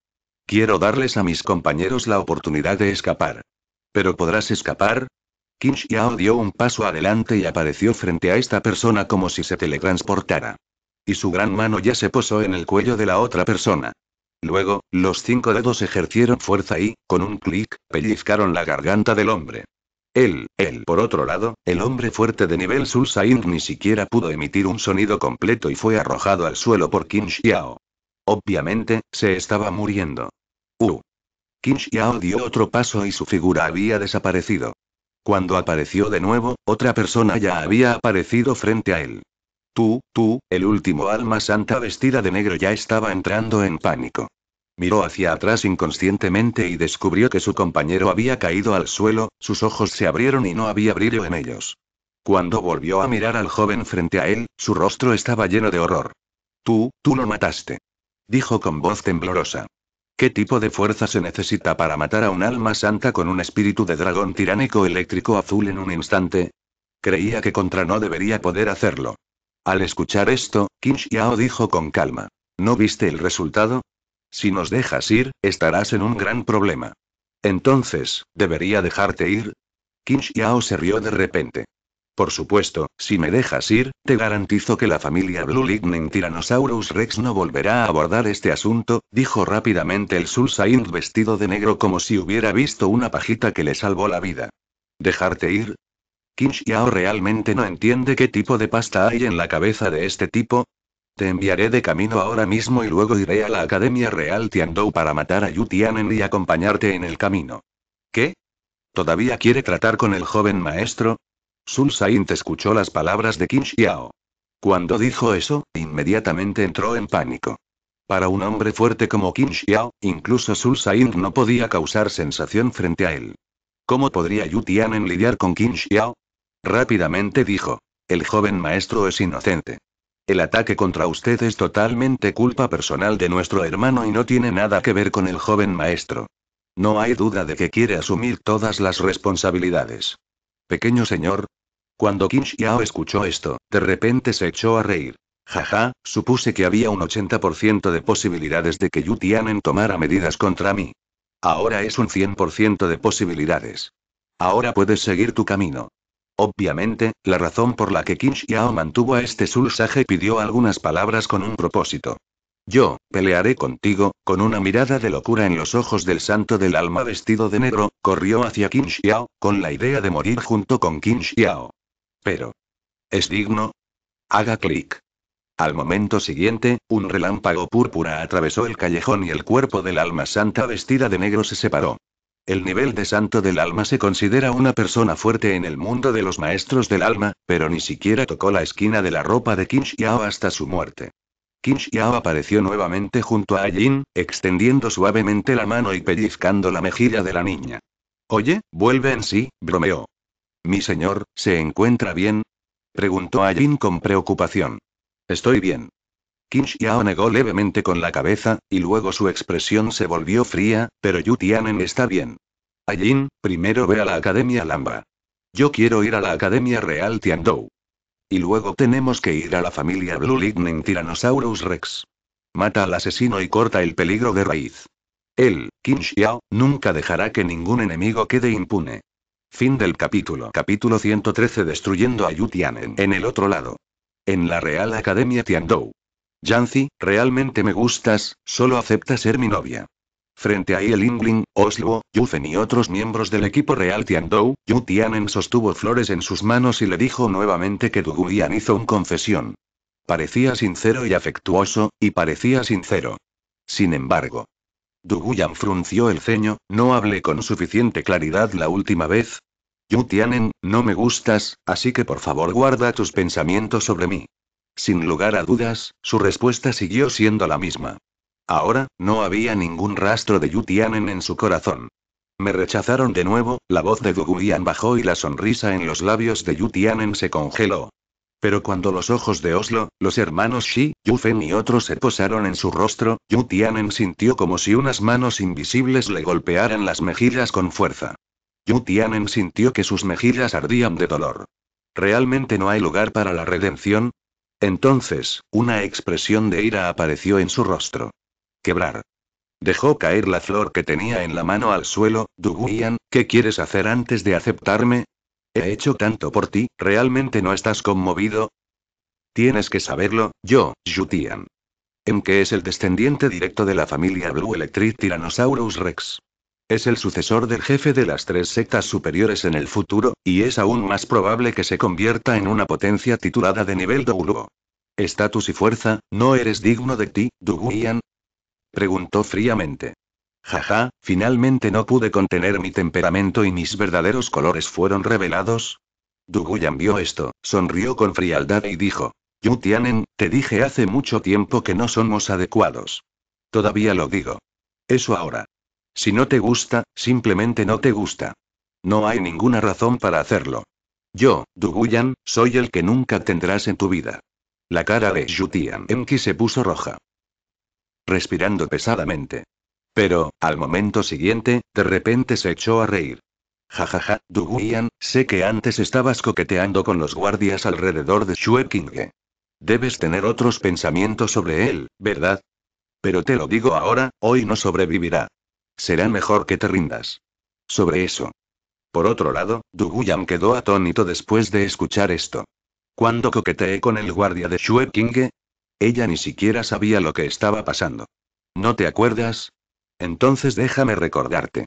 Quiero darles a mis compañeros la oportunidad de escapar. Pero podrás escapar, Qin Xiao dio un paso adelante y apareció frente a esta persona como si se teletransportara. Y su gran mano ya se posó en el cuello de la otra persona. Luego, los cinco dedos ejercieron fuerza y, con un clic, pellizcaron la garganta del hombre. Él, él, por otro lado, el hombre fuerte de nivel Sain ni siquiera pudo emitir un sonido completo y fue arrojado al suelo por Qin Xiao. Obviamente, se estaba muriendo. Uh. Qin Xiao dio otro paso y su figura había desaparecido. Cuando apareció de nuevo, otra persona ya había aparecido frente a él. Tú, tú, el último alma santa vestida de negro ya estaba entrando en pánico. Miró hacia atrás inconscientemente y descubrió que su compañero había caído al suelo, sus ojos se abrieron y no había brillo en ellos. Cuando volvió a mirar al joven frente a él, su rostro estaba lleno de horror. Tú, tú lo mataste. Dijo con voz temblorosa. ¿Qué tipo de fuerza se necesita para matar a un alma santa con un espíritu de dragón tiránico eléctrico azul en un instante? Creía que contra no debería poder hacerlo. Al escuchar esto, Qin Xiao dijo con calma. ¿No viste el resultado? Si nos dejas ir, estarás en un gran problema. Entonces, ¿debería dejarte ir? Qin Xiao se rió de repente. Por supuesto, si me dejas ir, te garantizo que la familia Blue Lightning Tyrannosaurus Rex no volverá a abordar este asunto, dijo rápidamente el Saint vestido de negro como si hubiera visto una pajita que le salvó la vida. ¿Dejarte ir? Kim Xiao realmente no entiende qué tipo de pasta hay en la cabeza de este tipo. Te enviaré de camino ahora mismo y luego iré a la Academia Real Tiandou para matar a Yu Tianen y acompañarte en el camino. ¿Qué? ¿Todavía quiere tratar con el joven maestro? Sul te escuchó las palabras de Qin Xiao. Cuando dijo eso, inmediatamente entró en pánico. Para un hombre fuerte como Qin Xiao, incluso Sul Saint no podía causar sensación frente a él. ¿Cómo podría Yu en lidiar con Qin Xiao? Rápidamente dijo. El joven maestro es inocente. El ataque contra usted es totalmente culpa personal de nuestro hermano y no tiene nada que ver con el joven maestro. No hay duda de que quiere asumir todas las responsabilidades. Pequeño señor, cuando Qin Xiao escuchó esto, de repente se echó a reír. Jaja, supuse que había un 80% de posibilidades de que Yu Tianen tomara medidas contra mí. Ahora es un 100% de posibilidades. Ahora puedes seguir tu camino. Obviamente, la razón por la que Qin Xiao mantuvo a este Sulsage pidió algunas palabras con un propósito. Yo, pelearé contigo, con una mirada de locura en los ojos del santo del alma vestido de negro, corrió hacia Qin Xiao, con la idea de morir junto con Qin Xiao. Pero. ¿Es digno? Haga clic. Al momento siguiente, un relámpago púrpura atravesó el callejón y el cuerpo del alma santa vestida de negro se separó. El nivel de santo del alma se considera una persona fuerte en el mundo de los maestros del alma, pero ni siquiera tocó la esquina de la ropa de Qin Xiao hasta su muerte. Qin Xiao apareció nuevamente junto a Jin, extendiendo suavemente la mano y pellizcando la mejilla de la niña. Oye, vuelve en sí, bromeó. Mi señor, ¿se encuentra bien? Preguntó a Jin con preocupación. Estoy bien. Qin Xiao negó levemente con la cabeza, y luego su expresión se volvió fría, pero Yu Tianen está bien. A Jin, primero ve a la Academia Lamba. Yo quiero ir a la Academia Real Tiandou. Y luego tenemos que ir a la familia Blue Lightning Tyrannosaurus Rex. Mata al asesino y corta el peligro de raíz. Él, Qin Xiao, nunca dejará que ningún enemigo quede impune. Fin del capítulo. Capítulo 113 Destruyendo a Yu En el otro lado. En la Real Academia Tiandou. Yancy, realmente me gustas, solo acepta ser mi novia. Frente a él, Ingling, Oslo, Yufen y otros miembros del equipo real Tiandou, Yu Tianen sostuvo flores en sus manos y le dijo nuevamente que Duguyan hizo una confesión. Parecía sincero y afectuoso, y parecía sincero. Sin embargo, Duguyan frunció el ceño, no hablé con suficiente claridad la última vez. Yutianen, no me gustas, así que por favor guarda tus pensamientos sobre mí. Sin lugar a dudas, su respuesta siguió siendo la misma. Ahora, no había ningún rastro de Yutianen en su corazón. Me rechazaron de nuevo, la voz de Duguyan bajó y la sonrisa en los labios de Yutianen se congeló. Pero cuando los ojos de Oslo, los hermanos Shi, Yu Fen y otros se posaron en su rostro, Yu Tianen sintió como si unas manos invisibles le golpearan las mejillas con fuerza. Yu Tianen sintió que sus mejillas ardían de dolor. ¿Realmente no hay lugar para la redención? Entonces, una expresión de ira apareció en su rostro. Quebrar. Dejó caer la flor que tenía en la mano al suelo, Duguyan, ¿qué quieres hacer antes de aceptarme? He hecho tanto por ti, ¿realmente no estás conmovido? Tienes que saberlo, yo, Jutian. ¿En em, que es el descendiente directo de la familia Blue Electric Tyrannosaurus Rex. Es el sucesor del jefe de las tres sectas superiores en el futuro, y es aún más probable que se convierta en una potencia titulada de nivel Douluo. ¿Estatus y fuerza, no eres digno de ti, Duguian? Preguntó fríamente. Jaja, finalmente no pude contener mi temperamento y mis verdaderos colores fueron revelados. Duguyan vio esto, sonrió con frialdad y dijo. Yutianen, te dije hace mucho tiempo que no somos adecuados. Todavía lo digo. Eso ahora. Si no te gusta, simplemente no te gusta. No hay ninguna razón para hacerlo. Yo, Duguyan, soy el que nunca tendrás en tu vida. La cara de Yutian Enki se puso roja. Respirando pesadamente, pero, al momento siguiente, de repente se echó a reír. Jajaja, Duguian, sé que antes estabas coqueteando con los guardias alrededor de Shuekinge. Debes tener otros pensamientos sobre él, ¿verdad? Pero te lo digo ahora, hoy no sobrevivirá. Será mejor que te rindas. Sobre eso. Por otro lado, Duguyan quedó atónito después de escuchar esto. ¿Cuándo coqueteé con el guardia de Shuekinge? Ella ni siquiera sabía lo que estaba pasando. ¿No te acuerdas? Entonces déjame recordarte.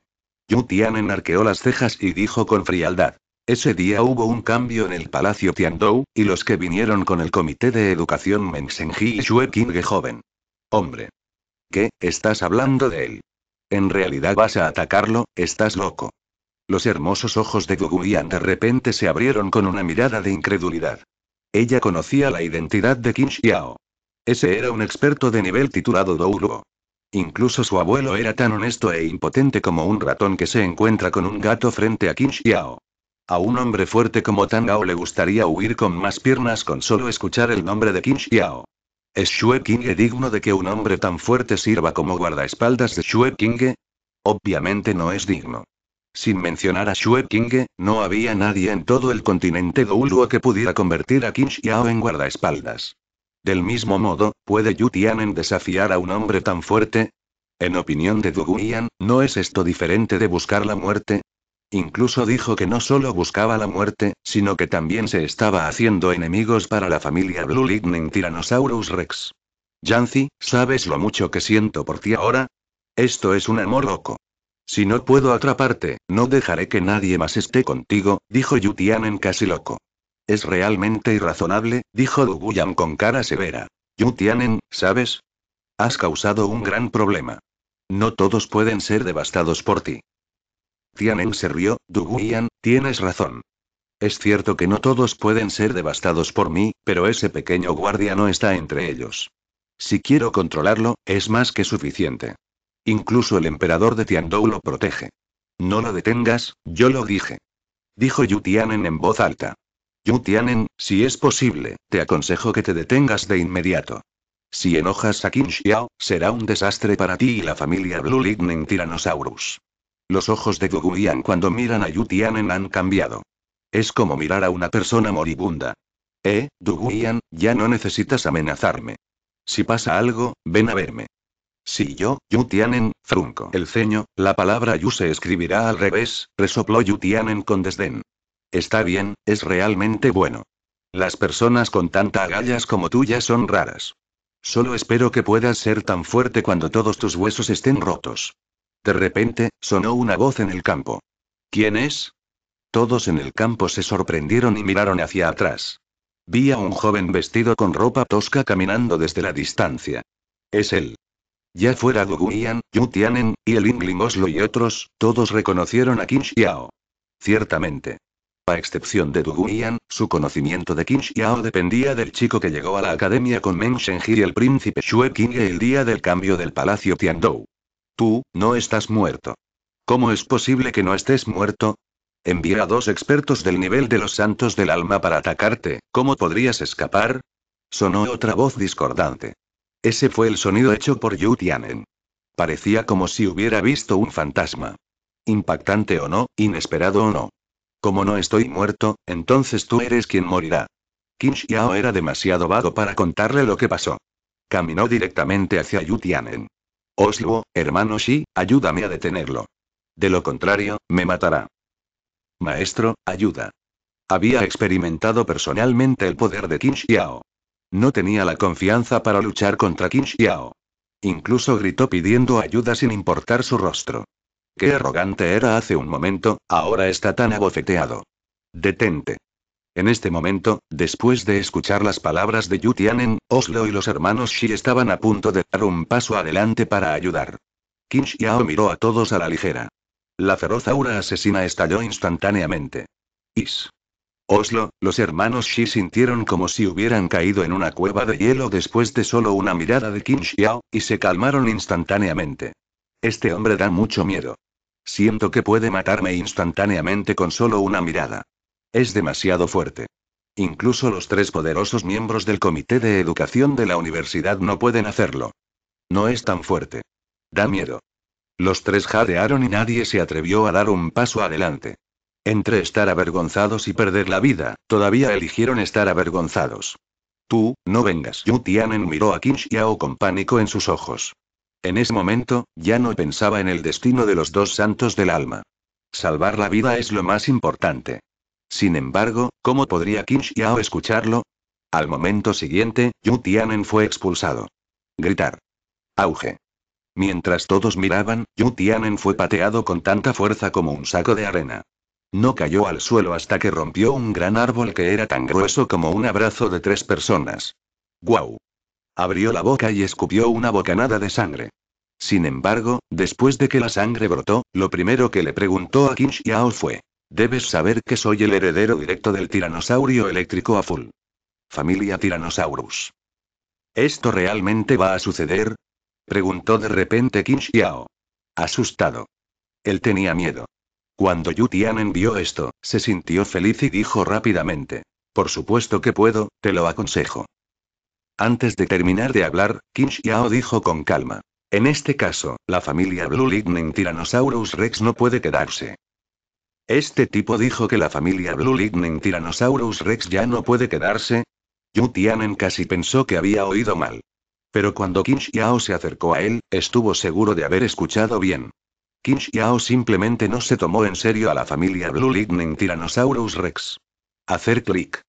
Yu Tian enarqueó las cejas y dijo con frialdad. Ese día hubo un cambio en el Palacio Tiandou, y los que vinieron con el Comité de Educación Meng Mengsenji y Xue King joven. Hombre. ¿Qué, estás hablando de él? En realidad vas a atacarlo, estás loco. Los hermosos ojos de Yan de repente se abrieron con una mirada de incredulidad. Ella conocía la identidad de Qin Xiao. Ese era un experto de nivel titulado Douluo. Incluso su abuelo era tan honesto e impotente como un ratón que se encuentra con un gato frente a Qin Xiao. A un hombre fuerte como Tangao le gustaría huir con más piernas con solo escuchar el nombre de Qin Xiao. ¿Es Shue Kinge digno de que un hombre tan fuerte sirva como guardaespaldas de Shue Kinge? Obviamente no es digno. Sin mencionar a Shue Qing, no había nadie en todo el continente Douluo que pudiera convertir a Qin Xiao en guardaespaldas. Del mismo modo, ¿puede Yutianen desafiar a un hombre tan fuerte? En opinión de Duguian, ¿no es esto diferente de buscar la muerte? Incluso dijo que no solo buscaba la muerte, sino que también se estaba haciendo enemigos para la familia Blue Lightning Tyrannosaurus Rex. Yancy, ¿sabes lo mucho que siento por ti ahora? Esto es un amor loco. Si no puedo atraparte, no dejaré que nadie más esté contigo, dijo Yutianen casi loco. Es realmente irrazonable, dijo Duguyam con cara severa. Yu Tianen, ¿sabes? Has causado un gran problema. No todos pueden ser devastados por ti. Tianen se rió, Duguyan, tienes razón. Es cierto que no todos pueden ser devastados por mí, pero ese pequeño guardia no está entre ellos. Si quiero controlarlo, es más que suficiente. Incluso el emperador de Tiandou lo protege. No lo detengas, yo lo dije. Dijo Yu Tianen en voz alta. Yu Tianen, si es posible, te aconsejo que te detengas de inmediato. Si enojas a Qin Xiao, será un desastre para ti y la familia Blue Lightning Tyrannosaurus. Los ojos de Yan cuando miran a Yu Tianen han cambiado. Es como mirar a una persona moribunda. Eh, Duguian, ya no necesitas amenazarme. Si pasa algo, ven a verme. Si yo, Yu Tianen, frunco el ceño, la palabra Yu se escribirá al revés, resopló Yu Tianen con desdén. Está bien, es realmente bueno. Las personas con tanta agallas como tú ya son raras. Solo espero que puedas ser tan fuerte cuando todos tus huesos estén rotos. De repente, sonó una voz en el campo. ¿Quién es? Todos en el campo se sorprendieron y miraron hacia atrás. Vi a un joven vestido con ropa tosca caminando desde la distancia. Es él. Ya fuera Guguian, Yu y el Ingling y otros, todos reconocieron a Qin Xiao. Ciertamente a excepción de Duguian, su conocimiento de Qin Xiao dependía del chico que llegó a la academia con Meng Shenji y el príncipe Xue Qing el día del cambio del palacio Tiandou. Tú, no estás muerto. ¿Cómo es posible que no estés muerto? Envía a dos expertos del nivel de los santos del alma para atacarte, ¿cómo podrías escapar? Sonó otra voz discordante. Ese fue el sonido hecho por Yu Tianen. Parecía como si hubiera visto un fantasma. Impactante o no, inesperado o no. Como no estoy muerto, entonces tú eres quien morirá. Qin Xiao era demasiado vago para contarle lo que pasó. Caminó directamente hacia Yu Tianen. Oslo, hermano Shi, ayúdame a detenerlo. De lo contrario, me matará. Maestro, ayuda. Había experimentado personalmente el poder de Qin Xiao. No tenía la confianza para luchar contra Qin Xiao. Incluso gritó pidiendo ayuda sin importar su rostro. Qué arrogante era hace un momento, ahora está tan abofeteado. Detente. En este momento, después de escuchar las palabras de Yutianen, Oslo y los hermanos Shi estaban a punto de dar un paso adelante para ayudar. Qin Xiao miró a todos a la ligera. La feroz aura asesina estalló instantáneamente. Is. Oslo, los hermanos Shi sintieron como si hubieran caído en una cueva de hielo después de solo una mirada de Qin Xiao, y se calmaron instantáneamente. Este hombre da mucho miedo. Siento que puede matarme instantáneamente con solo una mirada. Es demasiado fuerte. Incluso los tres poderosos miembros del Comité de Educación de la Universidad no pueden hacerlo. No es tan fuerte. Da miedo. Los tres jadearon y nadie se atrevió a dar un paso adelante. Entre estar avergonzados y perder la vida, todavía eligieron estar avergonzados. Tú, no vengas. Yu Tianen miró a Qin Xiao con pánico en sus ojos. En ese momento, ya no pensaba en el destino de los dos santos del alma. Salvar la vida es lo más importante. Sin embargo, ¿cómo podría Qin Xiao escucharlo? Al momento siguiente, Yu Tianen fue expulsado. Gritar. Auge. Mientras todos miraban, Yu Tianen fue pateado con tanta fuerza como un saco de arena. No cayó al suelo hasta que rompió un gran árbol que era tan grueso como un abrazo de tres personas. ¡Guau! Abrió la boca y escupió una bocanada de sangre. Sin embargo, después de que la sangre brotó, lo primero que le preguntó a Qin Xiao fue: Debes saber que soy el heredero directo del tiranosaurio eléctrico full. Familia Tyrannosaurus. ¿Esto realmente va a suceder? preguntó de repente Qin Xiao. Asustado. Él tenía miedo. Cuando Yu Tian vio esto, se sintió feliz y dijo rápidamente: Por supuesto que puedo, te lo aconsejo. Antes de terminar de hablar, Qin Xiao dijo con calma. En este caso, la familia Blue Lightning Tyrannosaurus Rex no puede quedarse. Este tipo dijo que la familia Blue Lightning Tyrannosaurus Rex ya no puede quedarse. Yu Tianen casi pensó que había oído mal. Pero cuando Qin Xiao se acercó a él, estuvo seguro de haber escuchado bien. Qin Xiao simplemente no se tomó en serio a la familia Blue Lightning Tyrannosaurus Rex. Hacer clic.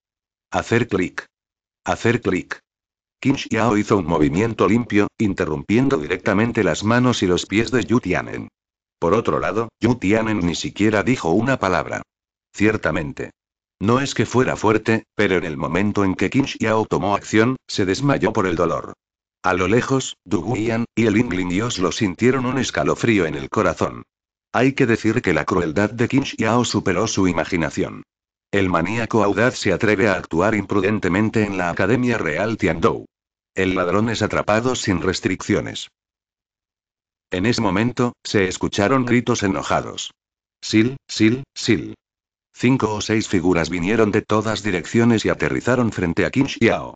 Hacer clic. Hacer clic. Qin Xiao hizo un movimiento limpio, interrumpiendo directamente las manos y los pies de Yu Tianen. Por otro lado, Yu Tianen ni siquiera dijo una palabra. Ciertamente. No es que fuera fuerte, pero en el momento en que Qin Xiao tomó acción, se desmayó por el dolor. A lo lejos, Du Guiyan, y el Ingling Dios lo sintieron un escalofrío en el corazón. Hay que decir que la crueldad de Qin Xiao superó su imaginación. El maníaco audaz se atreve a actuar imprudentemente en la Academia Real Tiandou. El ladrón es atrapado sin restricciones. En ese momento, se escucharon gritos enojados. Sil, sil, sil. Cinco o seis figuras vinieron de todas direcciones y aterrizaron frente a Qin Xiao.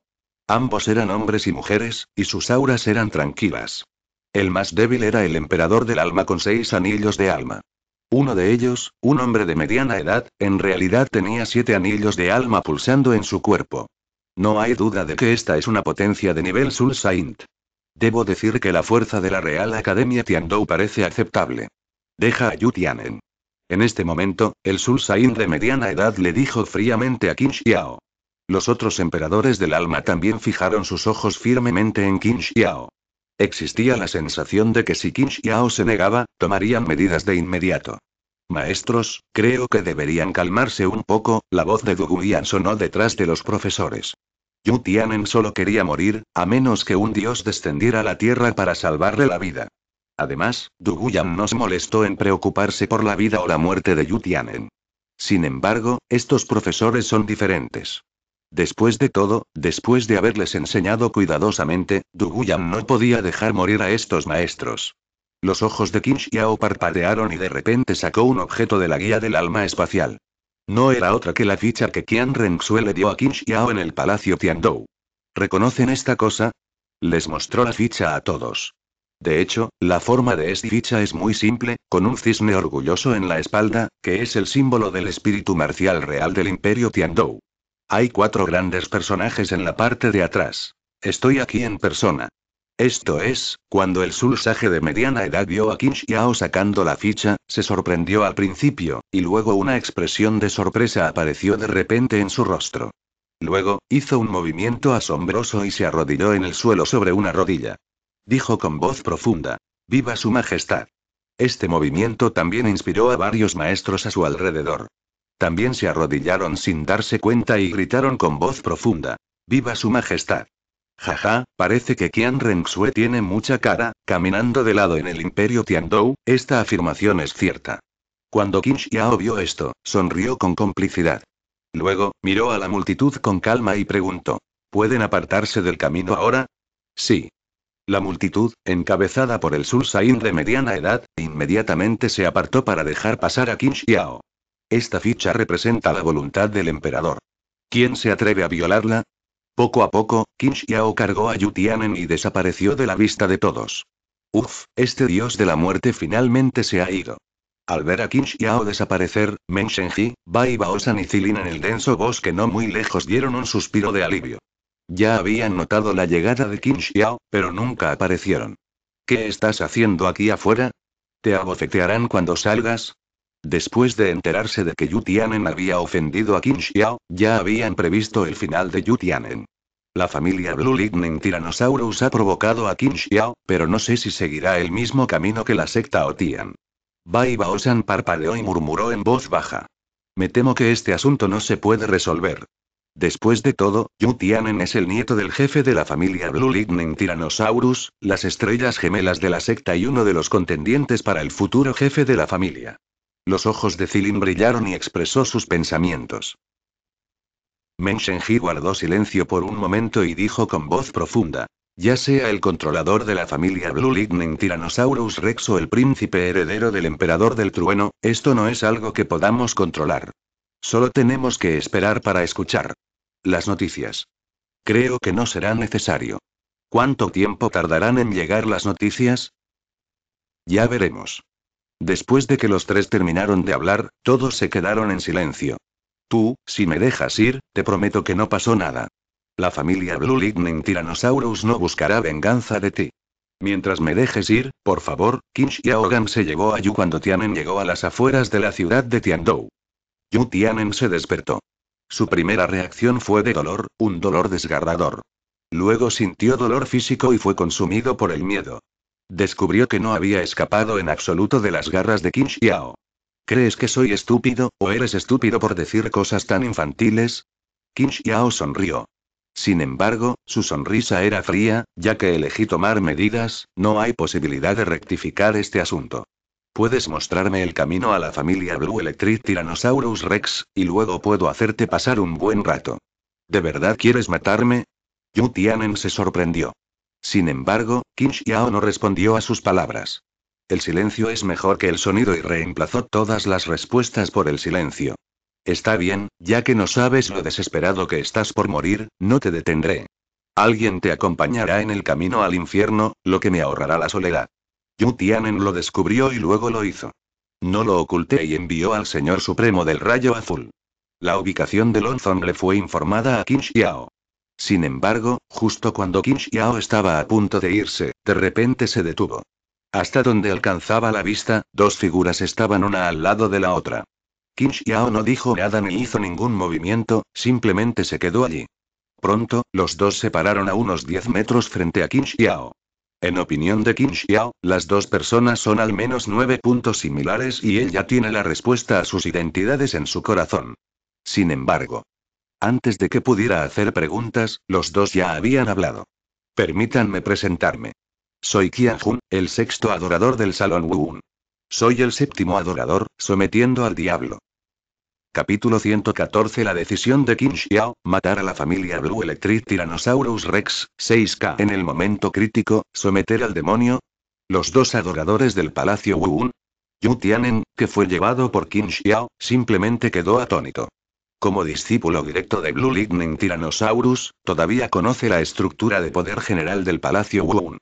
Ambos eran hombres y mujeres, y sus auras eran tranquilas. El más débil era el emperador del alma con seis anillos de alma. Uno de ellos, un hombre de mediana edad, en realidad tenía siete anillos de alma pulsando en su cuerpo. No hay duda de que esta es una potencia de nivel Sul Saint. Debo decir que la fuerza de la Real Academia Tiandou parece aceptable. Deja a Yu Tianen. En este momento, el Sul Saint de mediana edad le dijo fríamente a Qin Xiao. Los otros emperadores del alma también fijaron sus ojos firmemente en Qin Xiao. Existía la sensación de que si Qin Xiao se negaba, tomarían medidas de inmediato. Maestros, creo que deberían calmarse un poco, la voz de Duguyan sonó detrás de los profesores. Yutianen solo quería morir, a menos que un dios descendiera a la tierra para salvarle la vida. Además, Duguyan no se molestó en preocuparse por la vida o la muerte de Yutianen. Sin embargo, estos profesores son diferentes. Después de todo, después de haberles enseñado cuidadosamente, Duguyan no podía dejar morir a estos maestros. Los ojos de Qin Xiao parpadearon y de repente sacó un objeto de la guía del alma espacial. No era otra que la ficha que Qian Renxue le dio a Qin Xiao en el Palacio Tiandou. ¿Reconocen esta cosa? Les mostró la ficha a todos. De hecho, la forma de esta ficha es muy simple, con un cisne orgulloso en la espalda, que es el símbolo del espíritu marcial real del Imperio Tiandou. Hay cuatro grandes personajes en la parte de atrás. Estoy aquí en persona. Esto es, cuando el sulsaje de mediana edad vio a Qin sacando la ficha, se sorprendió al principio, y luego una expresión de sorpresa apareció de repente en su rostro. Luego, hizo un movimiento asombroso y se arrodilló en el suelo sobre una rodilla. Dijo con voz profunda. Viva su Majestad. Este movimiento también inspiró a varios maestros a su alrededor. También se arrodillaron sin darse cuenta y gritaron con voz profunda. Viva su Majestad. Jaja, parece que Qian Renxue tiene mucha cara, caminando de lado en el imperio Tiandou, esta afirmación es cierta. Cuando Qin Xiao vio esto, sonrió con complicidad. Luego, miró a la multitud con calma y preguntó. ¿Pueden apartarse del camino ahora? Sí. La multitud, encabezada por el Sain de mediana edad, inmediatamente se apartó para dejar pasar a Qin Xiao. Esta ficha representa la voluntad del emperador. ¿Quién se atreve a violarla? Poco a poco, Qin Xiao cargó a Yu Tianen y desapareció de la vista de todos. Uf, este dios de la muerte finalmente se ha ido. Al ver a Qin Xiao desaparecer, Meng Shenji, Bai Baosan y Zilin en el denso bosque no muy lejos dieron un suspiro de alivio. Ya habían notado la llegada de Qin Xiao, pero nunca aparecieron. ¿Qué estás haciendo aquí afuera? Te abofetearán cuando salgas, Después de enterarse de que Yu había ofendido a Qin Xiao, ya habían previsto el final de Yutianen. La familia Blue Lightning Tyrannosaurus ha provocado a Qin Xiao, pero no sé si seguirá el mismo camino que la secta Otian. Bai Baosan parpadeó y murmuró en voz baja. Me temo que este asunto no se puede resolver. Después de todo, Yutianen es el nieto del jefe de la familia Blue Lightning Tyrannosaurus, las estrellas gemelas de la secta y uno de los contendientes para el futuro jefe de la familia. Los ojos de Cilin brillaron y expresó sus pensamientos. Menshenji guardó silencio por un momento y dijo con voz profunda. Ya sea el controlador de la familia Blue Lightning Tyrannosaurus Rex o el príncipe heredero del emperador del trueno, esto no es algo que podamos controlar. Solo tenemos que esperar para escuchar las noticias. Creo que no será necesario. ¿Cuánto tiempo tardarán en llegar las noticias? Ya veremos. Después de que los tres terminaron de hablar, todos se quedaron en silencio. Tú, si me dejas ir, te prometo que no pasó nada. La familia Blue Lightning Tyrannosaurus no buscará venganza de ti. Mientras me dejes ir, por favor, y se llevó a Yu cuando Tianen llegó a las afueras de la ciudad de Tiandou. Yu Tianen se despertó. Su primera reacción fue de dolor, un dolor desgarrador. Luego sintió dolor físico y fue consumido por el miedo. Descubrió que no había escapado en absoluto de las garras de Qin Xiao. ¿Crees que soy estúpido, o eres estúpido por decir cosas tan infantiles? Qin Xiao sonrió. Sin embargo, su sonrisa era fría, ya que elegí tomar medidas, no hay posibilidad de rectificar este asunto. Puedes mostrarme el camino a la familia Blue Electric Tyrannosaurus Rex, y luego puedo hacerte pasar un buen rato. ¿De verdad quieres matarme? Yu Tianen se sorprendió. Sin embargo, Qin Xiao no respondió a sus palabras. El silencio es mejor que el sonido y reemplazó todas las respuestas por el silencio. Está bien, ya que no sabes lo desesperado que estás por morir, no te detendré. Alguien te acompañará en el camino al infierno, lo que me ahorrará la soledad. Yu Tianen lo descubrió y luego lo hizo. No lo oculté y envió al Señor Supremo del Rayo Azul. La ubicación de son le fue informada a Qin Xiao. Sin embargo, justo cuando Kim Xiao estaba a punto de irse, de repente se detuvo. Hasta donde alcanzaba la vista, dos figuras estaban una al lado de la otra. Kim Xiao no dijo nada ni hizo ningún movimiento, simplemente se quedó allí. Pronto, los dos se pararon a unos 10 metros frente a Qin Xiao. En opinión de Kim Xiao, las dos personas son al menos nueve puntos similares y ella tiene la respuesta a sus identidades en su corazón. Sin embargo, antes de que pudiera hacer preguntas, los dos ya habían hablado. Permítanme presentarme. Soy Kian el sexto adorador del Salón Wuun. Soy el séptimo adorador, sometiendo al diablo. Capítulo 114 La decisión de Kim Xiao, matar a la familia Blue Electric Tyrannosaurus Rex, 6K en el momento crítico, someter al demonio. Los dos adoradores del Palacio Wuun, Yu Tianen, que fue llevado por Kim Xiao, simplemente quedó atónito. Como discípulo directo de Blue Lightning Tyrannosaurus, todavía conoce la estructura de poder general del Palacio Wun.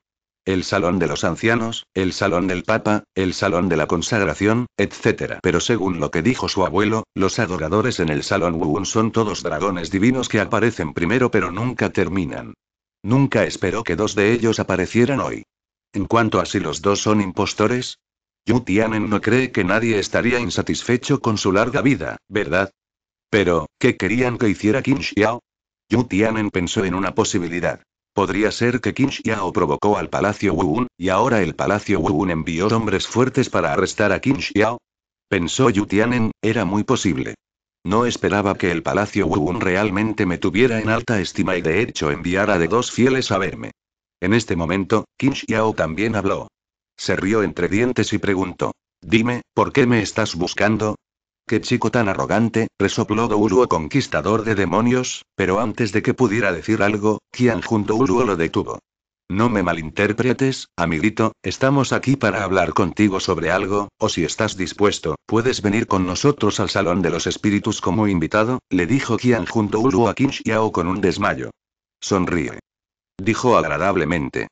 El Salón de los Ancianos, el Salón del Papa, el Salón de la Consagración, etc. Pero según lo que dijo su abuelo, los adoradores en el Salón Wun son todos dragones divinos que aparecen primero pero nunca terminan. Nunca esperó que dos de ellos aparecieran hoy. En cuanto a si los dos son impostores, Yu Tianen no cree que nadie estaría insatisfecho con su larga vida, ¿verdad? Pero, ¿qué querían que hiciera Qin Xiao? Yu Tianen pensó en una posibilidad. Podría ser que Qin Xiao provocó al Palacio Wuun, y ahora el Palacio Wuun envió hombres fuertes para arrestar a Qin Xiao. Pensó Yu Tianen, era muy posible. No esperaba que el Palacio Wuun realmente me tuviera en alta estima y de hecho enviara de dos fieles a verme. En este momento, Qin Xiao también habló. Se rió entre dientes y preguntó. Dime, ¿por qué me estás buscando? Qué chico tan arrogante, resopló Uruo, conquistador de demonios, pero antes de que pudiera decir algo, Qian junto lo detuvo. No me malinterpretes, amiguito, estamos aquí para hablar contigo sobre algo, o si estás dispuesto, puedes venir con nosotros al Salón de los Espíritus como invitado, le dijo Qian junto a Qin con un desmayo. Sonríe. Dijo agradablemente.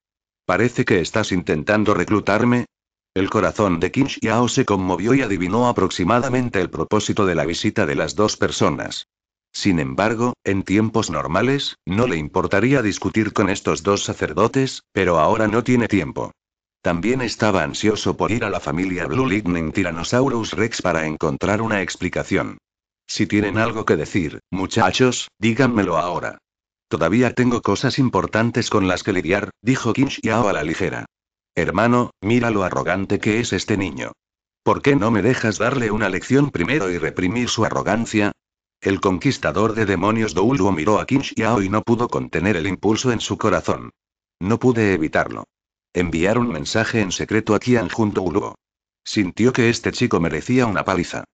Parece que estás intentando reclutarme, el corazón de Qin Xiao se conmovió y adivinó aproximadamente el propósito de la visita de las dos personas. Sin embargo, en tiempos normales, no le importaría discutir con estos dos sacerdotes, pero ahora no tiene tiempo. También estaba ansioso por ir a la familia Blue Lightning Tyrannosaurus Rex para encontrar una explicación. Si tienen algo que decir, muchachos, díganmelo ahora. Todavía tengo cosas importantes con las que lidiar, dijo Qin Xiao a la ligera. Hermano, mira lo arrogante que es este niño. ¿Por qué no me dejas darle una lección primero y reprimir su arrogancia? El conquistador de demonios Douluo miró a Qin y no pudo contener el impulso en su corazón. No pude evitarlo. Enviar un mensaje en secreto a Qianjun Douluo. Sintió que este chico merecía una paliza.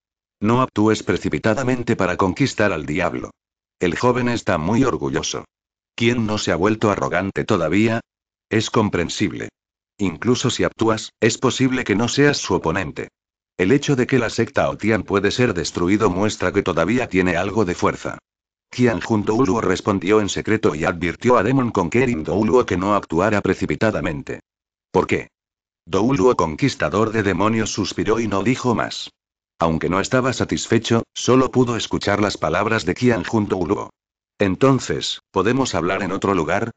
No actúes precipitadamente para conquistar al diablo. El joven está muy orgulloso. ¿Quién no se ha vuelto arrogante todavía? Es comprensible. Incluso si actúas, es posible que no seas su oponente. El hecho de que la secta Otian puede ser destruido muestra que todavía tiene algo de fuerza. Qian Jun Uluo respondió en secreto y advirtió a Demon Conquering Douluo que no actuara precipitadamente. ¿Por qué? Douluo conquistador de demonios suspiró y no dijo más. Aunque no estaba satisfecho, solo pudo escuchar las palabras de Qian Jun Uluo. Entonces, ¿podemos hablar en otro lugar?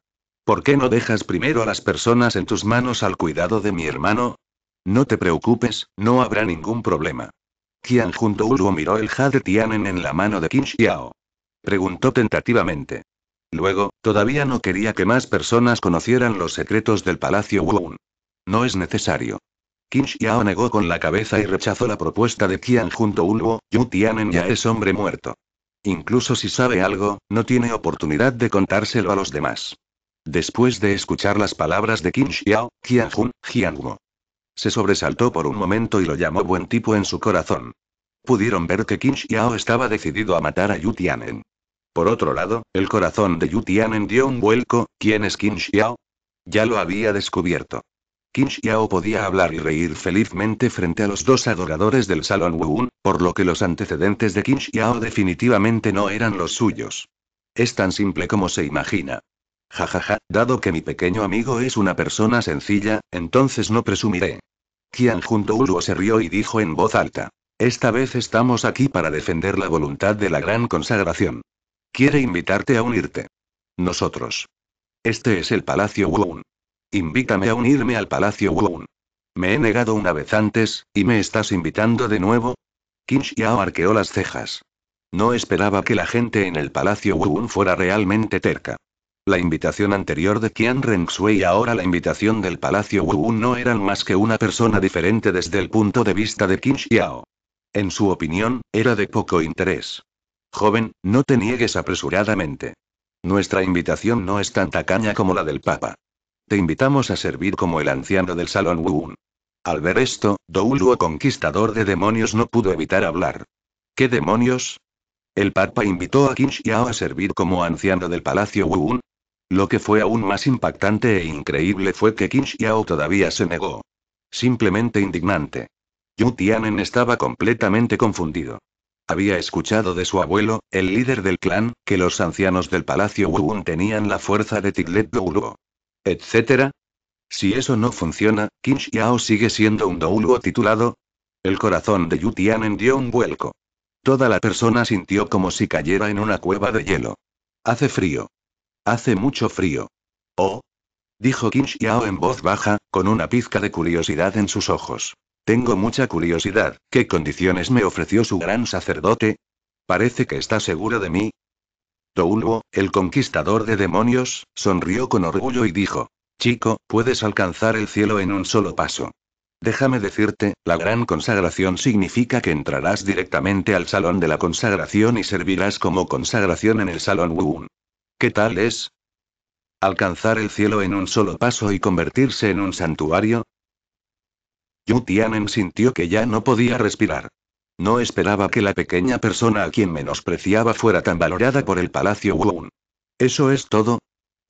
¿Por qué no dejas primero a las personas en tus manos al cuidado de mi hermano? No te preocupes, no habrá ningún problema. Qian junto Uluo miró el jade Tianen en la mano de Qin Xiao. Preguntó tentativamente. Luego, todavía no quería que más personas conocieran los secretos del Palacio Wun. No es necesario. Qin Xiao negó con la cabeza y rechazó la propuesta de Qian junto Uluo. Yu Tianen ya es hombre muerto. Incluso si sabe algo, no tiene oportunidad de contárselo a los demás. Después de escuchar las palabras de Qin Xiao, Se sobresaltó por un momento y lo llamó buen tipo en su corazón. Pudieron ver que Qin Xiao estaba decidido a matar a Yu Tianen. Por otro lado, el corazón de Yu Tianen dio un vuelco, ¿quién es Qin Xiao? Ya lo había descubierto. Qin Xiao podía hablar y reír felizmente frente a los dos adoradores del Salón Wu, por lo que los antecedentes de Qin Xiao definitivamente no eran los suyos. Es tan simple como se imagina. Jajaja, dado que mi pequeño amigo es una persona sencilla, entonces no presumiré. Qian junto Uluo se rió y dijo en voz alta. Esta vez estamos aquí para defender la voluntad de la gran consagración. Quiere invitarte a unirte. Nosotros. Este es el Palacio Wuun. Invítame a unirme al Palacio Wuun. Me he negado una vez antes, y me estás invitando de nuevo. Qin Xiao arqueó las cejas. No esperaba que la gente en el Palacio Wuun fuera realmente terca. La invitación anterior de Qian Rengxue y ahora la invitación del Palacio Wu no eran más que una persona diferente desde el punto de vista de Qin Xiao. En su opinión, era de poco interés. Joven, no te niegues apresuradamente. Nuestra invitación no es tan tacaña como la del Papa. Te invitamos a servir como el anciano del Salón Wu. Al ver esto, Douluo conquistador de demonios no pudo evitar hablar. ¿Qué demonios? El Papa invitó a Qin Xiao a servir como anciano del Palacio Wuun, lo que fue aún más impactante e increíble fue que Qin Xiao todavía se negó. Simplemente indignante. Yu Tianen estaba completamente confundido. Había escuchado de su abuelo, el líder del clan, que los ancianos del palacio Wugun tenían la fuerza de Tiglet Douluo. Etcétera. Si eso no funciona, Qin Xiao sigue siendo un Douluo titulado. El corazón de Yu Tianen dio un vuelco. Toda la persona sintió como si cayera en una cueva de hielo. Hace frío. Hace mucho frío. Oh. Dijo Qin en voz baja, con una pizca de curiosidad en sus ojos. Tengo mucha curiosidad, ¿qué condiciones me ofreció su gran sacerdote? Parece que está seguro de mí. Toulbo, el conquistador de demonios, sonrió con orgullo y dijo, Chico, puedes alcanzar el cielo en un solo paso. Déjame decirte, la gran consagración significa que entrarás directamente al salón de la consagración y servirás como consagración en el salón Wun. ¿Qué tal es? ¿Alcanzar el cielo en un solo paso y convertirse en un santuario? Yu Tianen sintió que ya no podía respirar. No esperaba que la pequeña persona a quien menospreciaba fuera tan valorada por el Palacio Wun. ¿Eso es todo?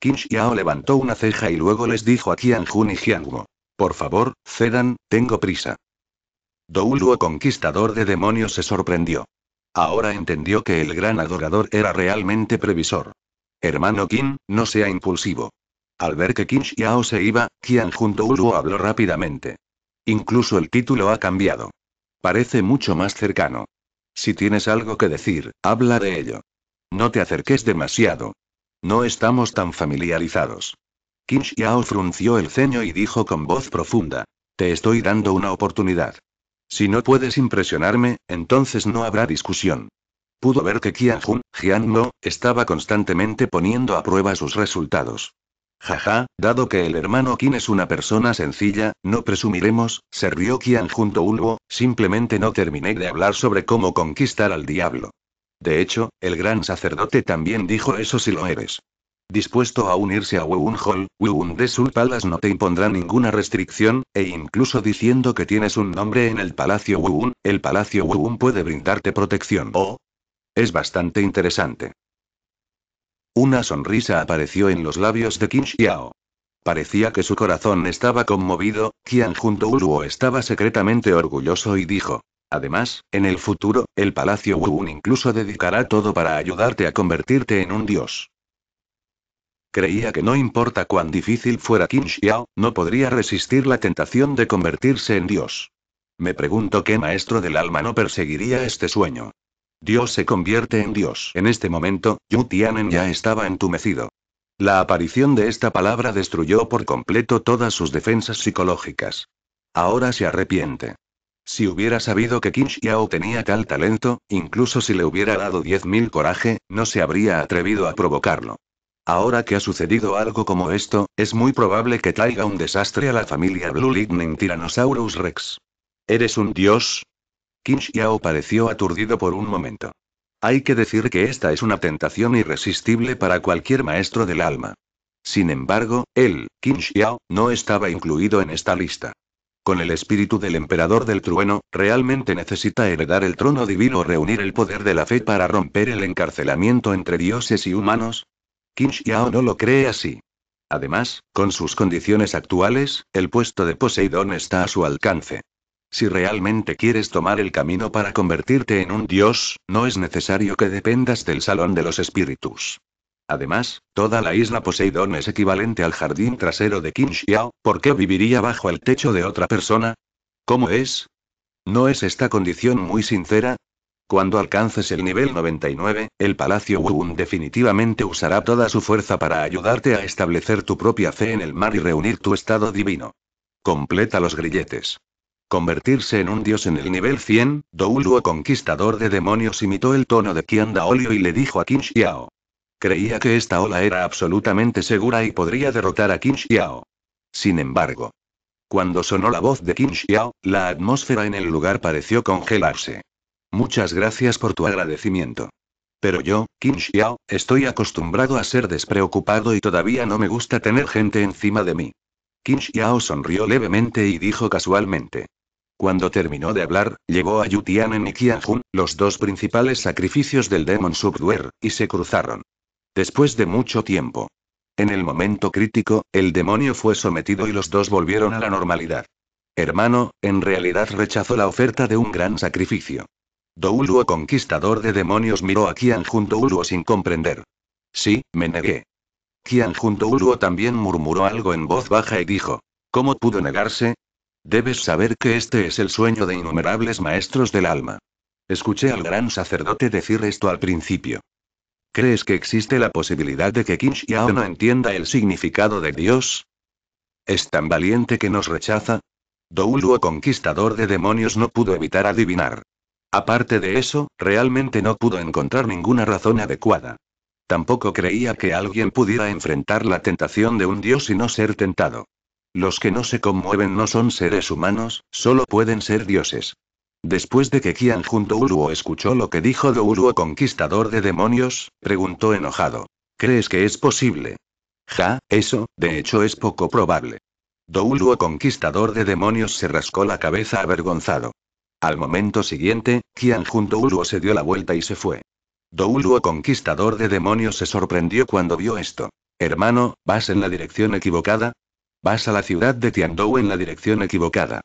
Qin Xiao levantó una ceja y luego les dijo a Qian Jun y Wu. Por favor, cedan, tengo prisa. Douluo conquistador de demonios se sorprendió. Ahora entendió que el gran adorador era realmente previsor. Hermano Kim, no sea impulsivo. Al ver que Qin Xiao se iba, Qian junto Uru habló rápidamente. Incluso el título ha cambiado. Parece mucho más cercano. Si tienes algo que decir, habla de ello. No te acerques demasiado. No estamos tan familiarizados. Qin Xiao frunció el ceño y dijo con voz profunda. Te estoy dando una oportunidad. Si no puedes impresionarme, entonces no habrá discusión pudo ver que Qian Jun, Mo, estaba constantemente poniendo a prueba sus resultados. Jaja, dado que el hermano Qin es una persona sencilla, no presumiremos, se rió Qian junto Ulbo, simplemente no terminé de hablar sobre cómo conquistar al diablo. De hecho, el gran sacerdote también dijo eso si lo eres. Dispuesto a unirse a Wewun Hall, Wu de Sul Palace no te impondrá ninguna restricción, e incluso diciendo que tienes un nombre en el Palacio Wu, el Palacio Wu puede brindarte protección. Es bastante interesante. Una sonrisa apareció en los labios de Qin Xiao. Parecía que su corazón estaba conmovido, Qian junto Uluo estaba secretamente orgulloso y dijo. Además, en el futuro, el Palacio Wuun incluso dedicará todo para ayudarte a convertirte en un dios. Creía que no importa cuán difícil fuera Qin Xiao, no podría resistir la tentación de convertirse en dios. Me pregunto qué maestro del alma no perseguiría este sueño. Dios se convierte en Dios. En este momento, Yu Tianen ya estaba entumecido. La aparición de esta palabra destruyó por completo todas sus defensas psicológicas. Ahora se arrepiente. Si hubiera sabido que Qin Xiao tenía tal talento, incluso si le hubiera dado 10.000 coraje, no se habría atrevido a provocarlo. Ahora que ha sucedido algo como esto, es muy probable que traiga un desastre a la familia Blue Lightning Tyrannosaurus Rex. Eres un dios, Qin Xiao pareció aturdido por un momento. Hay que decir que esta es una tentación irresistible para cualquier maestro del alma. Sin embargo, él, Qin Xiao, no estaba incluido en esta lista. Con el espíritu del emperador del trueno, realmente necesita heredar el trono divino o reunir el poder de la fe para romper el encarcelamiento entre dioses y humanos. Qin Xiao no lo cree así. Además, con sus condiciones actuales, el puesto de Poseidón está a su alcance. Si realmente quieres tomar el camino para convertirte en un dios, no es necesario que dependas del Salón de los Espíritus. Además, toda la isla Poseidón es equivalente al jardín trasero de Qin Xiao, ¿por qué viviría bajo el techo de otra persona? ¿Cómo es? ¿No es esta condición muy sincera? Cuando alcances el nivel 99, el Palacio Wuun definitivamente usará toda su fuerza para ayudarte a establecer tu propia fe en el mar y reunir tu estado divino. Completa los grilletes. Convertirse en un dios en el nivel 100, Douluo conquistador de demonios imitó el tono de Qian Daolio y le dijo a Qin Xiao. Creía que esta ola era absolutamente segura y podría derrotar a Qin Xiao. Sin embargo, cuando sonó la voz de Qin Xiao, la atmósfera en el lugar pareció congelarse. Muchas gracias por tu agradecimiento. Pero yo, Qin Xiao, estoy acostumbrado a ser despreocupado y todavía no me gusta tener gente encima de mí. Qin Xiao sonrió levemente y dijo casualmente. Cuando terminó de hablar, llegó a Yutianen y Qianjun, los dos principales sacrificios del Demon Subduer, y se cruzaron. Después de mucho tiempo. En el momento crítico, el demonio fue sometido y los dos volvieron a la normalidad. Hermano, en realidad rechazó la oferta de un gran sacrificio. Douluo conquistador de demonios miró a Qianjun Douluo sin comprender. Sí, me negué. Qianjun Douluo también murmuró algo en voz baja y dijo. ¿Cómo pudo negarse? Debes saber que este es el sueño de innumerables maestros del alma. Escuché al gran sacerdote decir esto al principio. ¿Crees que existe la posibilidad de que Qin Xiao no entienda el significado de Dios? ¿Es tan valiente que nos rechaza? Douluo conquistador de demonios no pudo evitar adivinar. Aparte de eso, realmente no pudo encontrar ninguna razón adecuada. Tampoco creía que alguien pudiera enfrentar la tentación de un dios y no ser tentado. Los que no se conmueven no son seres humanos, solo pueden ser dioses. Después de que Qian junto escuchó lo que dijo Douluo conquistador de demonios, preguntó enojado. ¿Crees que es posible? Ja, eso, de hecho es poco probable. Douluo conquistador de demonios se rascó la cabeza avergonzado. Al momento siguiente, Qian junto se dio la vuelta y se fue. Douluo conquistador de demonios se sorprendió cuando vio esto. Hermano, vas en la dirección equivocada, Vas a la ciudad de Tiandou en la dirección equivocada.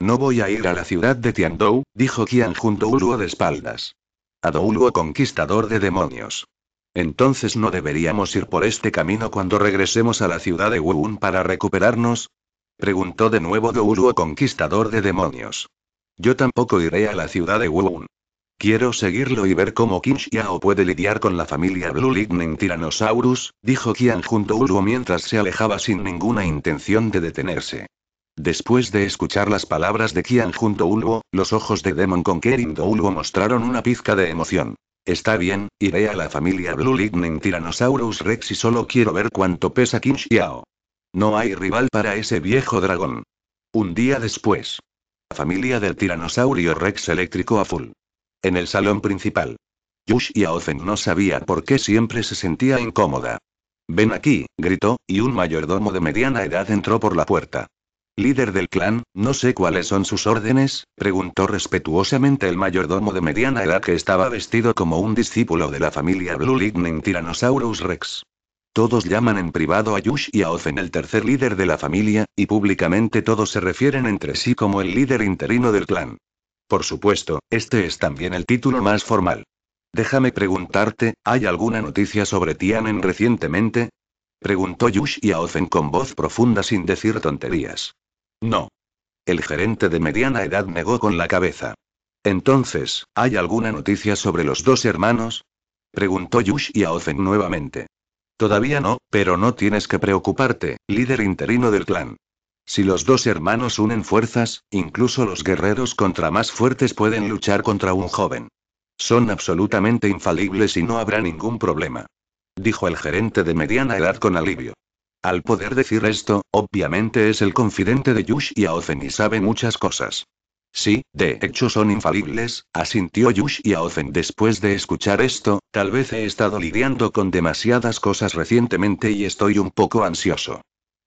No voy a ir a la ciudad de Tiandou, dijo Qian junto a de espaldas. A Douluo conquistador de demonios. Entonces no deberíamos ir por este camino cuando regresemos a la ciudad de Wuun para recuperarnos? Preguntó de nuevo Douluo conquistador de demonios. Yo tampoco iré a la ciudad de Wuun. Quiero seguirlo y ver cómo Qin Xiao puede lidiar con la familia Blue Lightning Tyrannosaurus, dijo Qian junto a Uluo mientras se alejaba sin ninguna intención de detenerse. Después de escuchar las palabras de Qian junto a los ojos de Demon Conquering Douluo mostraron una pizca de emoción. Está bien, iré a la familia Blue Lightning Tyrannosaurus Rex y solo quiero ver cuánto pesa Qin Xiao. No hay rival para ese viejo dragón. Un día después. La familia del tiranosaurio Rex eléctrico a full. En el salón principal. Yush y Ozen no sabía por qué siempre se sentía incómoda. Ven aquí, gritó, y un mayordomo de mediana edad entró por la puerta. Líder del clan, no sé cuáles son sus órdenes, preguntó respetuosamente el mayordomo de mediana edad que estaba vestido como un discípulo de la familia Blue Lightning Tyrannosaurus Rex. Todos llaman en privado a Yush y a el tercer líder de la familia, y públicamente todos se refieren entre sí como el líder interino del clan. Por supuesto, este es también el título más formal. Déjame preguntarte, ¿hay alguna noticia sobre Tianen recientemente? Preguntó Yush y Aozen con voz profunda sin decir tonterías. No. El gerente de mediana edad negó con la cabeza. Entonces, ¿hay alguna noticia sobre los dos hermanos? Preguntó Yush y Aozen nuevamente. Todavía no, pero no tienes que preocuparte, líder interino del clan. Si los dos hermanos unen fuerzas, incluso los guerreros contra más fuertes pueden luchar contra un joven. Son absolutamente infalibles y no habrá ningún problema. Dijo el gerente de mediana edad con alivio. Al poder decir esto, obviamente es el confidente de Yush y Aozen y sabe muchas cosas. Sí, de hecho son infalibles, asintió Yush y Aozen después de escuchar esto, tal vez he estado lidiando con demasiadas cosas recientemente y estoy un poco ansioso.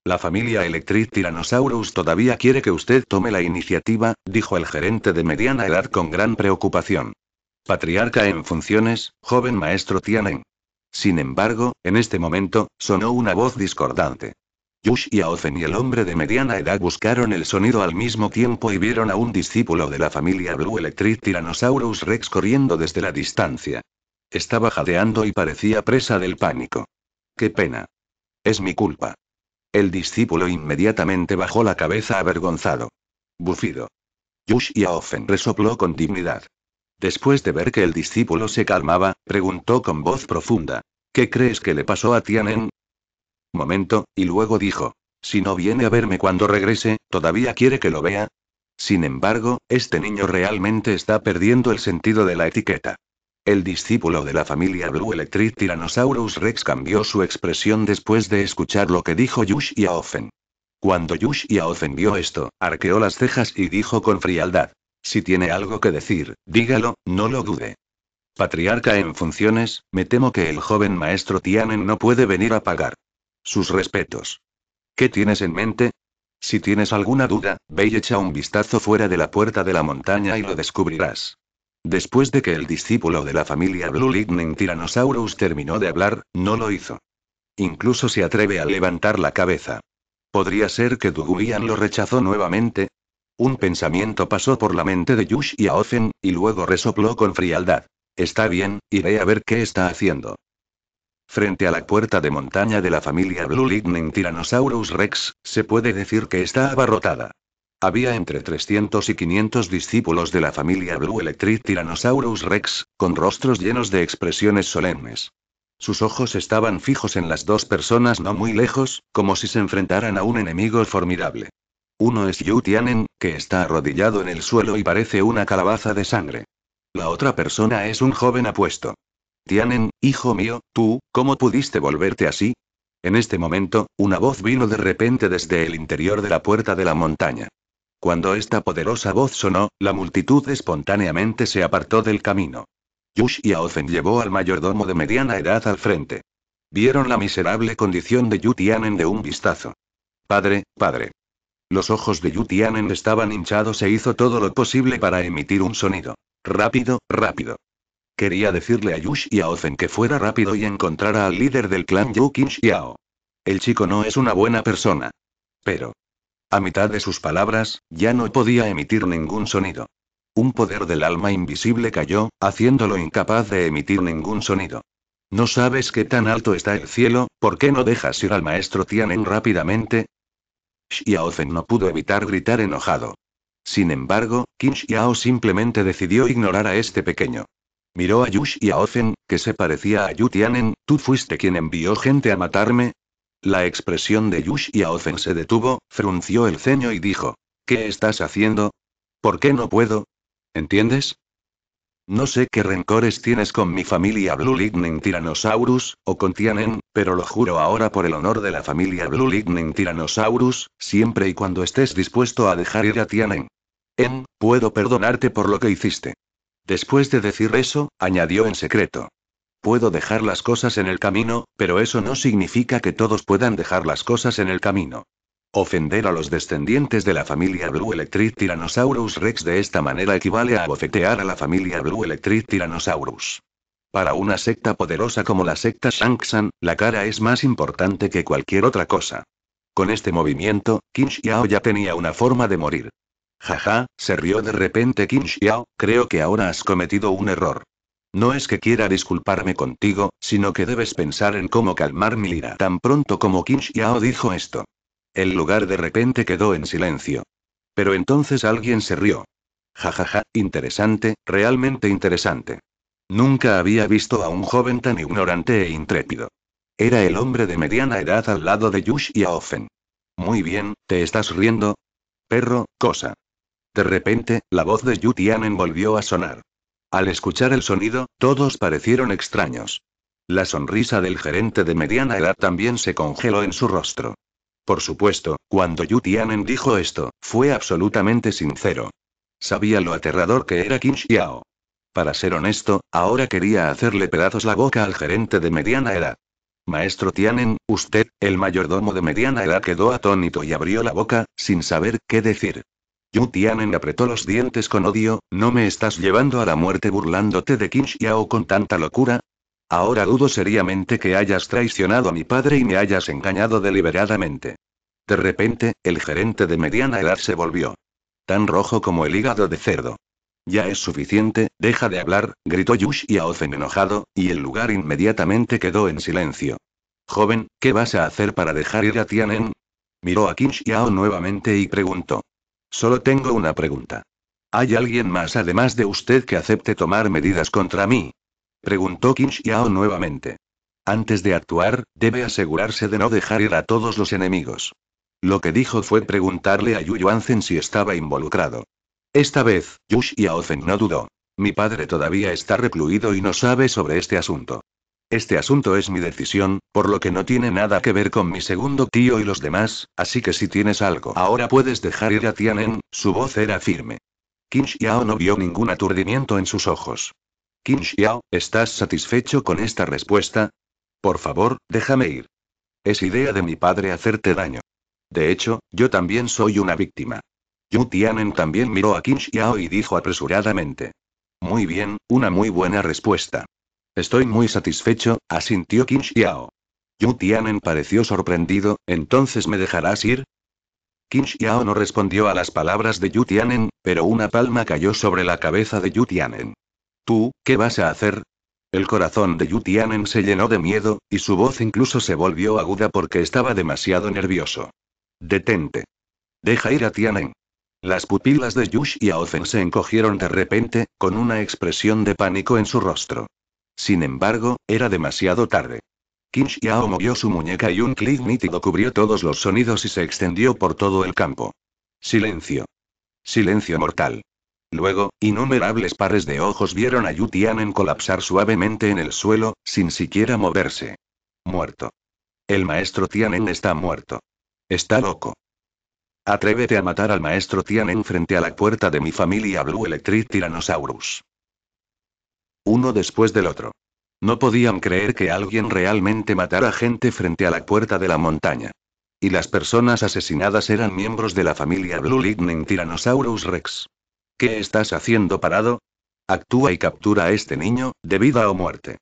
La familia Electric Tyrannosaurus todavía quiere que usted tome la iniciativa, dijo el gerente de mediana edad con gran preocupación. Patriarca en funciones, joven maestro Tianen. Sin embargo, en este momento, sonó una voz discordante. Yush y Aofen y el hombre de mediana edad buscaron el sonido al mismo tiempo y vieron a un discípulo de la familia Blue Electric Tyrannosaurus Rex corriendo desde la distancia. Estaba jadeando y parecía presa del pánico. ¡Qué pena! Es mi culpa. El discípulo inmediatamente bajó la cabeza avergonzado. Bufido. Yush Yaofen resopló con dignidad. Después de ver que el discípulo se calmaba, preguntó con voz profunda. ¿Qué crees que le pasó a Tianen? Momento, y luego dijo. Si no viene a verme cuando regrese, ¿todavía quiere que lo vea? Sin embargo, este niño realmente está perdiendo el sentido de la etiqueta. El discípulo de la familia Blue Electric Tyrannosaurus Rex cambió su expresión después de escuchar lo que dijo Yush y Aofen. Cuando Yush Aofen vio esto, arqueó las cejas y dijo con frialdad: Si tiene algo que decir, dígalo, no lo dude. Patriarca en funciones, me temo que el joven maestro Tianen no puede venir a pagar. Sus respetos. ¿Qué tienes en mente? Si tienes alguna duda, ve y echa un vistazo fuera de la puerta de la montaña y lo descubrirás. Después de que el discípulo de la familia Blue Lightning Tyrannosaurus terminó de hablar, no lo hizo. Incluso se atreve a levantar la cabeza. ¿Podría ser que Duguian lo rechazó nuevamente? Un pensamiento pasó por la mente de Yush y Aofen, y luego resopló con frialdad. Está bien, iré a ver qué está haciendo. Frente a la puerta de montaña de la familia Blue Lightning Tyrannosaurus Rex, se puede decir que está abarrotada. Había entre 300 y 500 discípulos de la familia Blue Electric Tyrannosaurus Rex, con rostros llenos de expresiones solemnes. Sus ojos estaban fijos en las dos personas no muy lejos, como si se enfrentaran a un enemigo formidable. Uno es Yu Tianen, que está arrodillado en el suelo y parece una calabaza de sangre. La otra persona es un joven apuesto. Tianen, hijo mío, tú, ¿cómo pudiste volverte así? En este momento, una voz vino de repente desde el interior de la puerta de la montaña. Cuando esta poderosa voz sonó, la multitud espontáneamente se apartó del camino. Yush y llevó al mayordomo de mediana edad al frente. Vieron la miserable condición de Yutianen de un vistazo. Padre, padre. Los ojos de Yutianen estaban hinchados e hizo todo lo posible para emitir un sonido. Rápido, rápido. Quería decirle a Yush y a que fuera rápido y encontrara al líder del clan Yu Qin El chico no es una buena persona. Pero, a mitad de sus palabras, ya no podía emitir ningún sonido. Un poder del alma invisible cayó, haciéndolo incapaz de emitir ningún sonido. ¿No sabes qué tan alto está el cielo? ¿Por qué no dejas ir al maestro Tianen rápidamente? Xiaozen no pudo evitar gritar enojado. Sin embargo, Qin Xiao simplemente decidió ignorar a este pequeño. Miró a Yu que se parecía a Yu Tianen, ¿tú fuiste quien envió gente a matarme? La expresión de Yush Aofen se detuvo, frunció el ceño y dijo: ¿Qué estás haciendo? ¿Por qué no puedo? ¿Entiendes? No sé qué rencores tienes con mi familia Blue Lightning Tyrannosaurus, o con Tianen, pero lo juro ahora por el honor de la familia Blue Lightning Tyrannosaurus, siempre y cuando estés dispuesto a dejar ir a Tianen. En, puedo perdonarte por lo que hiciste. Después de decir eso, añadió en secreto. Puedo dejar las cosas en el camino, pero eso no significa que todos puedan dejar las cosas en el camino. Ofender a los descendientes de la familia Blue Electric Tyrannosaurus Rex de esta manera equivale a abofetear a la familia Blue Electric Tyrannosaurus. Para una secta poderosa como la secta Shanksan, la cara es más importante que cualquier otra cosa. Con este movimiento, Qin Xiao ya tenía una forma de morir. Jaja, se rió de repente Qin Xiao, creo que ahora has cometido un error. No es que quiera disculparme contigo, sino que debes pensar en cómo calmar mi ira. Tan pronto como Qin Xiao dijo esto. El lugar de repente quedó en silencio. Pero entonces alguien se rió. Jajaja, ja, ja, interesante, realmente interesante. Nunca había visto a un joven tan ignorante e intrépido. Era el hombre de mediana edad al lado de Yush Aofen. Muy bien, ¿te estás riendo? Perro, cosa. De repente, la voz de Yu Tian volvió a sonar. Al escuchar el sonido, todos parecieron extraños. La sonrisa del gerente de mediana edad también se congeló en su rostro. Por supuesto, cuando Yu Tianen dijo esto, fue absolutamente sincero. Sabía lo aterrador que era Qin Xiao. Para ser honesto, ahora quería hacerle pedazos la boca al gerente de mediana edad. Maestro Tianen, usted, el mayordomo de mediana edad quedó atónito y abrió la boca, sin saber qué decir. Yu Tianen apretó los dientes con odio, ¿no me estás llevando a la muerte burlándote de Qin Xiao con tanta locura? Ahora dudo seriamente que hayas traicionado a mi padre y me hayas engañado deliberadamente. De repente, el gerente de mediana edad se volvió. Tan rojo como el hígado de cerdo. Ya es suficiente, deja de hablar, gritó Yush y enojado, y el lugar inmediatamente quedó en silencio. Joven, ¿qué vas a hacer para dejar ir a Tianen? Miró a Qin nuevamente y preguntó. Solo tengo una pregunta. ¿Hay alguien más además de usted que acepte tomar medidas contra mí? Preguntó Qin Xiao nuevamente. Antes de actuar, debe asegurarse de no dejar ir a todos los enemigos. Lo que dijo fue preguntarle a Yu si estaba involucrado. Esta vez, Yu Zhen no dudó. Mi padre todavía está recluido y no sabe sobre este asunto. Este asunto es mi decisión, por lo que no tiene nada que ver con mi segundo tío y los demás, así que si tienes algo ahora puedes dejar ir a Tianen, su voz era firme. Qin Xiao no vio ningún aturdimiento en sus ojos. Qin Xiao, ¿estás satisfecho con esta respuesta? Por favor, déjame ir. Es idea de mi padre hacerte daño. De hecho, yo también soy una víctima. Yu Tianen también miró a Qin Xiao y dijo apresuradamente. Muy bien, una muy buena respuesta. Estoy muy satisfecho, asintió Qin Xiao. Yu Tianen pareció sorprendido, ¿entonces me dejarás ir? Qin Xiao no respondió a las palabras de Yu Tianen, pero una palma cayó sobre la cabeza de Yu Tianen. ¿Tú, qué vas a hacer? El corazón de Yu Tianen se llenó de miedo, y su voz incluso se volvió aguda porque estaba demasiado nervioso. Detente. Deja ir a Tianen. Las pupilas de Yu Zen se encogieron de repente, con una expresión de pánico en su rostro. Sin embargo, era demasiado tarde. Qin Xiao movió su muñeca y un clic nítido cubrió todos los sonidos y se extendió por todo el campo. Silencio. Silencio mortal. Luego, innumerables pares de ojos vieron a Yu Tianen colapsar suavemente en el suelo, sin siquiera moverse. Muerto. El maestro Tianen está muerto. Está loco. Atrévete a matar al maestro Tianen frente a la puerta de mi familia Blue Electric Tyrannosaurus uno después del otro. No podían creer que alguien realmente matara gente frente a la puerta de la montaña. Y las personas asesinadas eran miembros de la familia Blue Lightning Tyrannosaurus Rex. ¿Qué estás haciendo parado? Actúa y captura a este niño, de vida o muerte.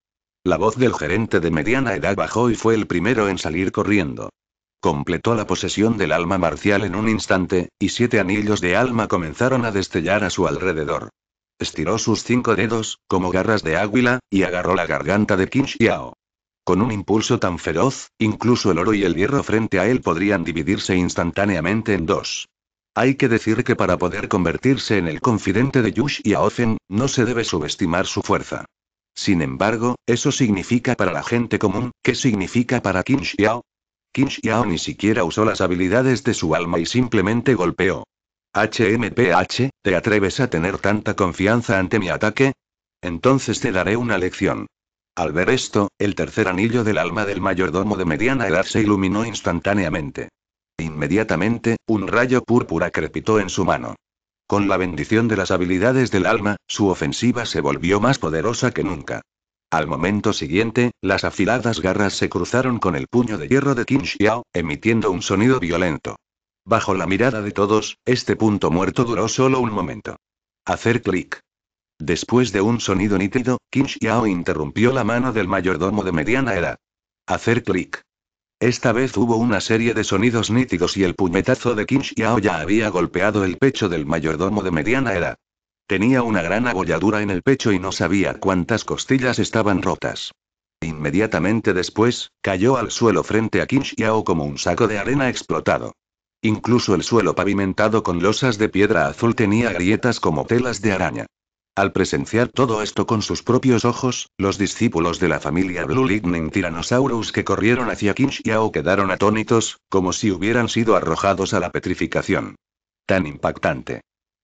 La voz del gerente de mediana edad bajó y fue el primero en salir corriendo. Completó la posesión del alma marcial en un instante, y siete anillos de alma comenzaron a destellar a su alrededor estiró sus cinco dedos, como garras de águila, y agarró la garganta de Qin Xiao. Con un impulso tan feroz, incluso el oro y el hierro frente a él podrían dividirse instantáneamente en dos. Hay que decir que para poder convertirse en el confidente de Yush y Aofen, no se debe subestimar su fuerza. Sin embargo, eso significa para la gente común, ¿qué significa para Qin Xiao? Qin Xiao ni siquiera usó las habilidades de su alma y simplemente golpeó. HMPH, ¿te atreves a tener tanta confianza ante mi ataque? Entonces te daré una lección. Al ver esto, el tercer anillo del alma del mayordomo de mediana edad se iluminó instantáneamente. Inmediatamente, un rayo púrpura crepitó en su mano. Con la bendición de las habilidades del alma, su ofensiva se volvió más poderosa que nunca. Al momento siguiente, las afiladas garras se cruzaron con el puño de hierro de Qin Xiao, emitiendo un sonido violento. Bajo la mirada de todos, este punto muerto duró solo un momento. Hacer clic. Después de un sonido nítido, Qin Xiao interrumpió la mano del mayordomo de mediana era. Hacer clic. Esta vez hubo una serie de sonidos nítidos y el puñetazo de Qin Xiao ya había golpeado el pecho del mayordomo de mediana era. Tenía una gran abolladura en el pecho y no sabía cuántas costillas estaban rotas. Inmediatamente después, cayó al suelo frente a Qin Xiao como un saco de arena explotado. Incluso el suelo pavimentado con losas de piedra azul tenía grietas como telas de araña. Al presenciar todo esto con sus propios ojos, los discípulos de la familia Blue Lightning Tyrannosaurus que corrieron hacia Kinshia o quedaron atónitos, como si hubieran sido arrojados a la petrificación. Tan impactante.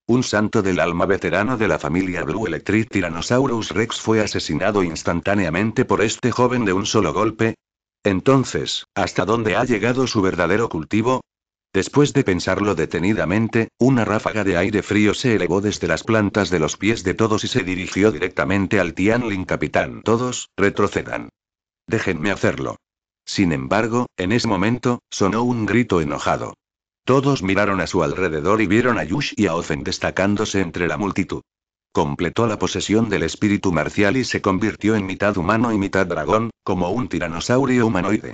Un santo del alma veterano de la familia Blue Electric Tyrannosaurus Rex fue asesinado instantáneamente por este joven de un solo golpe. Entonces, ¿hasta dónde ha llegado su verdadero cultivo? Después de pensarlo detenidamente, una ráfaga de aire frío se elevó desde las plantas de los pies de todos y se dirigió directamente al Tianlin capitán. Todos, retrocedan. Déjenme hacerlo. Sin embargo, en ese momento, sonó un grito enojado. Todos miraron a su alrededor y vieron a Yush y a Ozen destacándose entre la multitud. Completó la posesión del espíritu marcial y se convirtió en mitad humano y mitad dragón, como un tiranosaurio humanoide.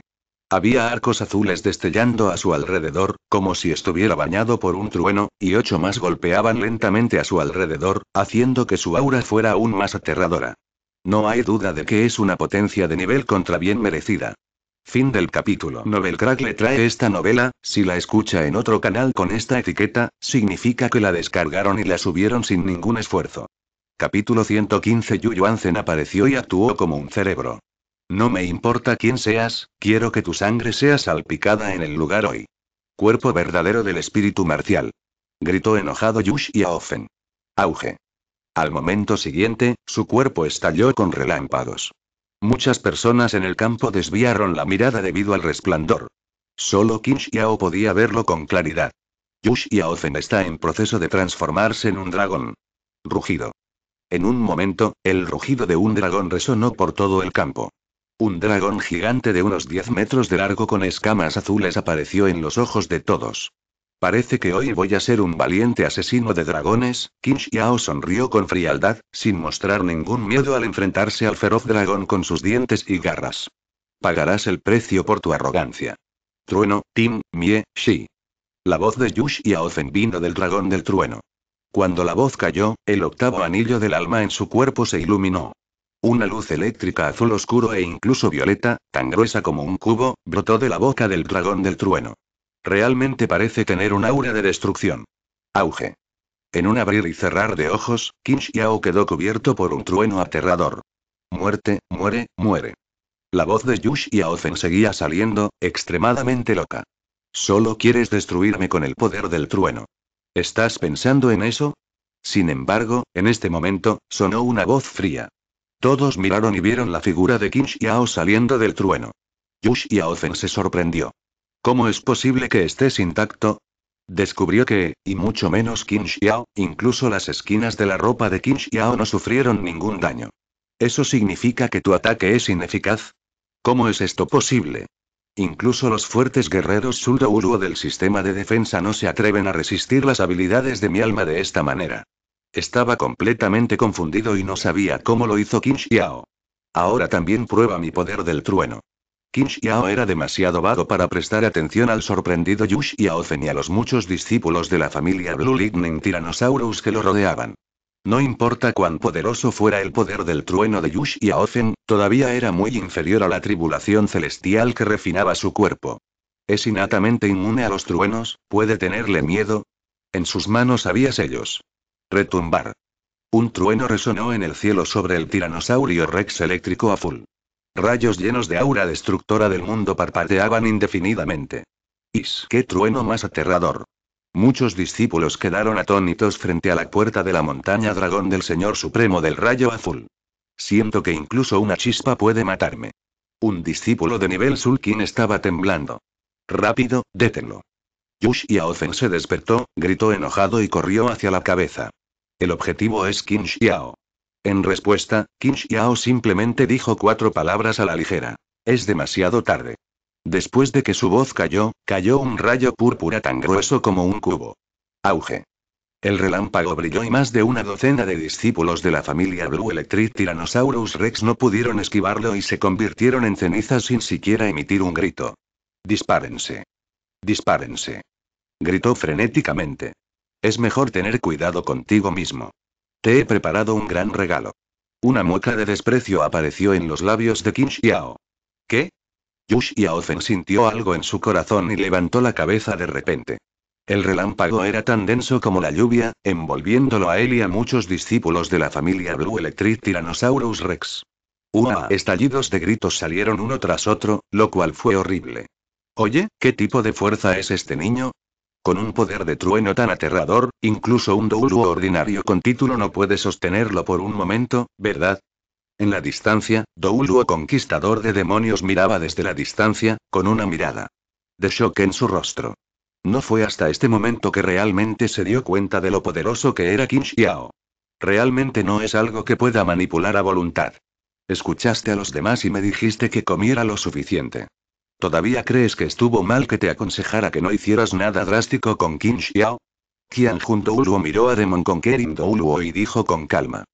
Había arcos azules destellando a su alrededor, como si estuviera bañado por un trueno, y ocho más golpeaban lentamente a su alrededor, haciendo que su aura fuera aún más aterradora. No hay duda de que es una potencia de nivel contra bien merecida. Fin del capítulo. Novelcrack le trae esta novela, si la escucha en otro canal con esta etiqueta, significa que la descargaron y la subieron sin ningún esfuerzo. Capítulo 115 Yu Yuancen apareció y actuó como un cerebro. No me importa quién seas, quiero que tu sangre sea salpicada en el lugar hoy. Cuerpo verdadero del espíritu marcial. Gritó enojado Yush y Auge. Al momento siguiente, su cuerpo estalló con relámpagos. Muchas personas en el campo desviaron la mirada debido al resplandor. Solo Qin Xiao podía verlo con claridad. Yush está en proceso de transformarse en un dragón. Rugido. En un momento, el rugido de un dragón resonó por todo el campo. Un dragón gigante de unos 10 metros de largo con escamas azules apareció en los ojos de todos. Parece que hoy voy a ser un valiente asesino de dragones, Qin Xiao sonrió con frialdad, sin mostrar ningún miedo al enfrentarse al feroz dragón con sus dientes y garras. Pagarás el precio por tu arrogancia. Trueno, Tim, Mie, Shi. La voz de Yush zen vino del dragón del trueno. Cuando la voz cayó, el octavo anillo del alma en su cuerpo se iluminó. Una luz eléctrica azul oscuro e incluso violeta, tan gruesa como un cubo, brotó de la boca del dragón del trueno. Realmente parece tener un aura de destrucción. Auge. En un abrir y cerrar de ojos, Qin quedó cubierto por un trueno aterrador. Muerte, muere, muere. La voz de Yushiao Zen seguía saliendo, extremadamente loca. Solo quieres destruirme con el poder del trueno. ¿Estás pensando en eso? Sin embargo, en este momento, sonó una voz fría. Todos miraron y vieron la figura de Qin Xiao saliendo del trueno. Yu zen se sorprendió. ¿Cómo es posible que estés intacto? Descubrió que, y mucho menos Qin Xiao, incluso las esquinas de la ropa de Qin Xiao no sufrieron ningún daño. ¿Eso significa que tu ataque es ineficaz? ¿Cómo es esto posible? Incluso los fuertes guerreros Suldo del sistema de defensa no se atreven a resistir las habilidades de mi alma de esta manera. Estaba completamente confundido y no sabía cómo lo hizo Qin Xiao. Ahora también prueba mi poder del trueno. Qin Xiao era demasiado vago para prestar atención al sorprendido Yu Xiaofen y a los muchos discípulos de la familia Blue Lightning Tyrannosaurus que lo rodeaban. No importa cuán poderoso fuera el poder del trueno de Yu Fen, todavía era muy inferior a la tribulación celestial que refinaba su cuerpo. Es innatamente inmune a los truenos, puede tenerle miedo. En sus manos había sellos retumbar. Un trueno resonó en el cielo sobre el tiranosaurio rex eléctrico azul. Rayos llenos de aura destructora del mundo parpadeaban indefinidamente. ¡Is! ¡Qué trueno más aterrador! Muchos discípulos quedaron atónitos frente a la puerta de la montaña dragón del Señor Supremo del Rayo Azul. Siento que incluso una chispa puede matarme. Un discípulo de nivel Sulkin estaba temblando. Rápido, détenlo. Yush Aofen se despertó, gritó enojado y corrió hacia la cabeza. El objetivo es Qin Xiao. En respuesta, Qin Xiao simplemente dijo cuatro palabras a la ligera. Es demasiado tarde. Después de que su voz cayó, cayó un rayo púrpura tan grueso como un cubo. Auge. El relámpago brilló y más de una docena de discípulos de la familia Blue Electric Tyrannosaurus Rex no pudieron esquivarlo y se convirtieron en cenizas sin siquiera emitir un grito. Dispárense. Dispárense. Gritó frenéticamente. Es mejor tener cuidado contigo mismo. Te he preparado un gran regalo. Una mueca de desprecio apareció en los labios de Qin Xiao. ¿Qué? Yushiao Feng sintió algo en su corazón y levantó la cabeza de repente. El relámpago era tan denso como la lluvia, envolviéndolo a él y a muchos discípulos de la familia Blue Electric Tyrannosaurus Rex. ¡Uah! Estallidos de gritos salieron uno tras otro, lo cual fue horrible. Oye, ¿qué tipo de fuerza es este niño? Con un poder de trueno tan aterrador, incluso un douluo ordinario con título no puede sostenerlo por un momento, ¿verdad? En la distancia, Douluo conquistador de demonios miraba desde la distancia, con una mirada de shock en su rostro. No fue hasta este momento que realmente se dio cuenta de lo poderoso que era Qin Xiao. Realmente no es algo que pueda manipular a voluntad. Escuchaste a los demás y me dijiste que comiera lo suficiente. ¿Todavía crees que estuvo mal que te aconsejara que no hicieras nada drástico con Qin Xiao? Qian Douluo miró a Demon Do Douluo y dijo con calma.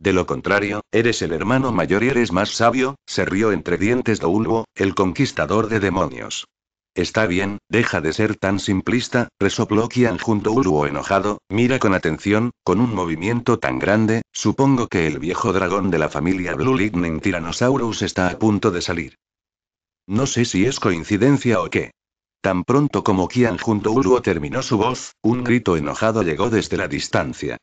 De lo contrario, eres el hermano mayor y eres más sabio, se rió entre dientes Douluo, el conquistador de demonios. Está bien, deja de ser tan simplista, resopló Qian Uruo enojado, mira con atención, con un movimiento tan grande, supongo que el viejo dragón de la familia Blue Lightning Tyrannosaurus está a punto de salir. No sé si es coincidencia o qué. Tan pronto como Kian junto Uruo terminó su voz, un grito enojado llegó desde la distancia.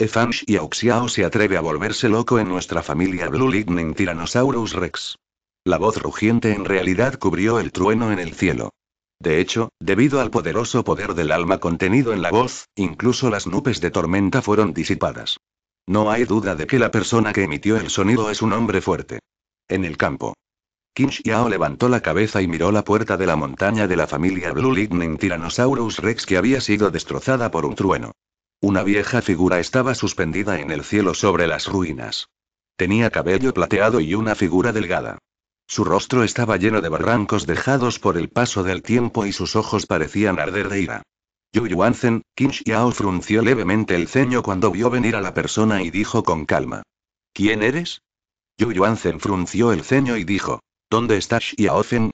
Efang y Auxiao se atreve a volverse loco en nuestra familia Blue Lightning Tyrannosaurus Rex. La voz rugiente en realidad cubrió el trueno en el cielo. De hecho, debido al poderoso poder del alma contenido en la voz, incluso las nubes de tormenta fueron disipadas. No hay duda de que la persona que emitió el sonido es un hombre fuerte. En el campo. Qin Xiao levantó la cabeza y miró la puerta de la montaña de la familia Blue Lightning Tyrannosaurus Rex que había sido destrozada por un trueno. Una vieja figura estaba suspendida en el cielo sobre las ruinas. Tenía cabello plateado y una figura delgada. Su rostro estaba lleno de barrancos dejados por el paso del tiempo y sus ojos parecían arder de ira. Yu Yuanzen, frunció levemente el ceño cuando vio venir a la persona y dijo con calma. ¿Quién eres? Yu Yuanzen frunció el ceño y dijo. ¿Dónde está Xiaozen?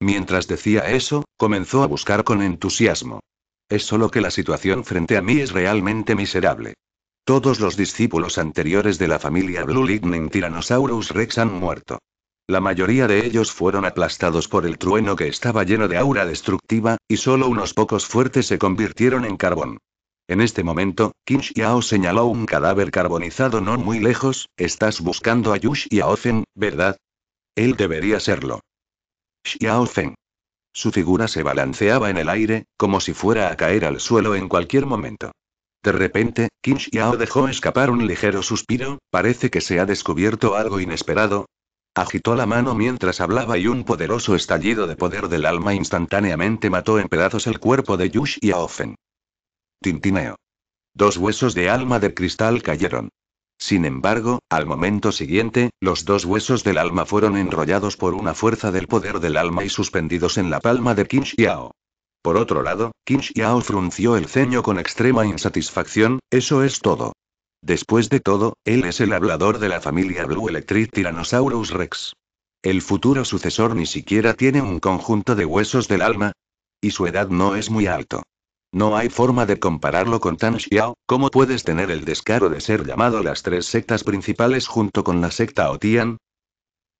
Mientras decía eso, comenzó a buscar con entusiasmo. Es solo que la situación frente a mí es realmente miserable. Todos los discípulos anteriores de la familia Blue Lightning Tyrannosaurus Rex han muerto. La mayoría de ellos fueron aplastados por el trueno que estaba lleno de aura destructiva, y solo unos pocos fuertes se convirtieron en carbón. En este momento, Kim Xiao señaló un cadáver carbonizado no muy lejos, estás buscando a Yush y Ofen, ¿verdad? Él debería serlo. Xiao Feng. Su figura se balanceaba en el aire, como si fuera a caer al suelo en cualquier momento. De repente, Qin Xiao dejó escapar un ligero suspiro, parece que se ha descubierto algo inesperado. Agitó la mano mientras hablaba y un poderoso estallido de poder del alma instantáneamente mató en pedazos el cuerpo de Yush Feng. Tintineo. Dos huesos de alma de cristal cayeron. Sin embargo, al momento siguiente, los dos huesos del alma fueron enrollados por una fuerza del poder del alma y suspendidos en la palma de Qin Xiao. Por otro lado, Qin Xiao frunció el ceño con extrema insatisfacción, eso es todo. Después de todo, él es el hablador de la familia Blue Electric Tyrannosaurus Rex. El futuro sucesor ni siquiera tiene un conjunto de huesos del alma. Y su edad no es muy alto. No hay forma de compararlo con Tan Xiao, ¿cómo puedes tener el descaro de ser llamado las tres sectas principales junto con la secta Otian?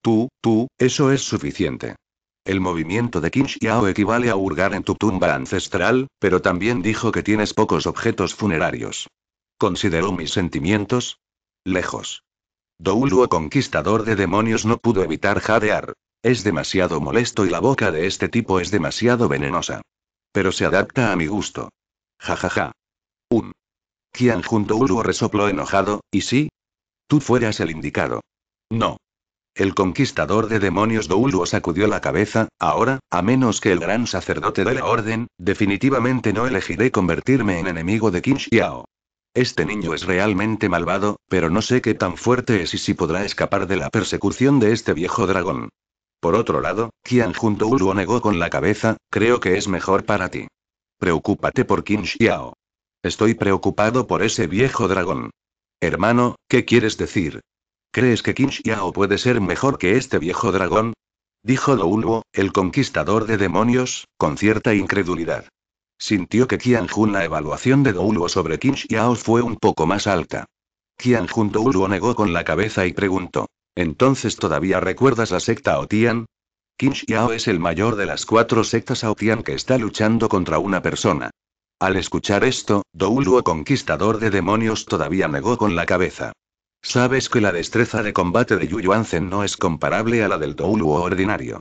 Tú, tú, eso es suficiente. El movimiento de Qin Xiao equivale a hurgar en tu tumba ancestral, pero también dijo que tienes pocos objetos funerarios. ¿Consideró mis sentimientos? Lejos. Douluo conquistador de demonios no pudo evitar jadear. Es demasiado molesto y la boca de este tipo es demasiado venenosa. Pero se adapta a mi gusto. Ja ja ja. Un. Qian junto Douluo resopló enojado, ¿y si? Tú fueras el indicado. No. El conquistador de demonios Douluo sacudió la cabeza, ahora, a menos que el gran sacerdote de la orden, definitivamente no elegiré convertirme en enemigo de Qin Xiao. Este niño es realmente malvado, pero no sé qué tan fuerte es y si podrá escapar de la persecución de este viejo dragón. Por otro lado, Qian junto Uluo negó con la cabeza, creo que es mejor para ti. Preocúpate por Qin Xiao. Estoy preocupado por ese viejo dragón. Hermano, ¿qué quieres decir? ¿Crees que Qin Xiao puede ser mejor que este viejo dragón? Dijo Douluo, el conquistador de demonios, con cierta incredulidad. Sintió que Qian Jun la evaluación de Douluo sobre Qin Xiao fue un poco más alta. Qian Jun Douluo negó con la cabeza y preguntó. Entonces todavía recuerdas la secta Otian? Qin Xiao es el mayor de las cuatro sectas Otian que está luchando contra una persona. Al escuchar esto, Douluo conquistador de demonios todavía negó con la cabeza. Sabes que la destreza de combate de Yu Yuanzhen no es comparable a la del Douluo ordinario.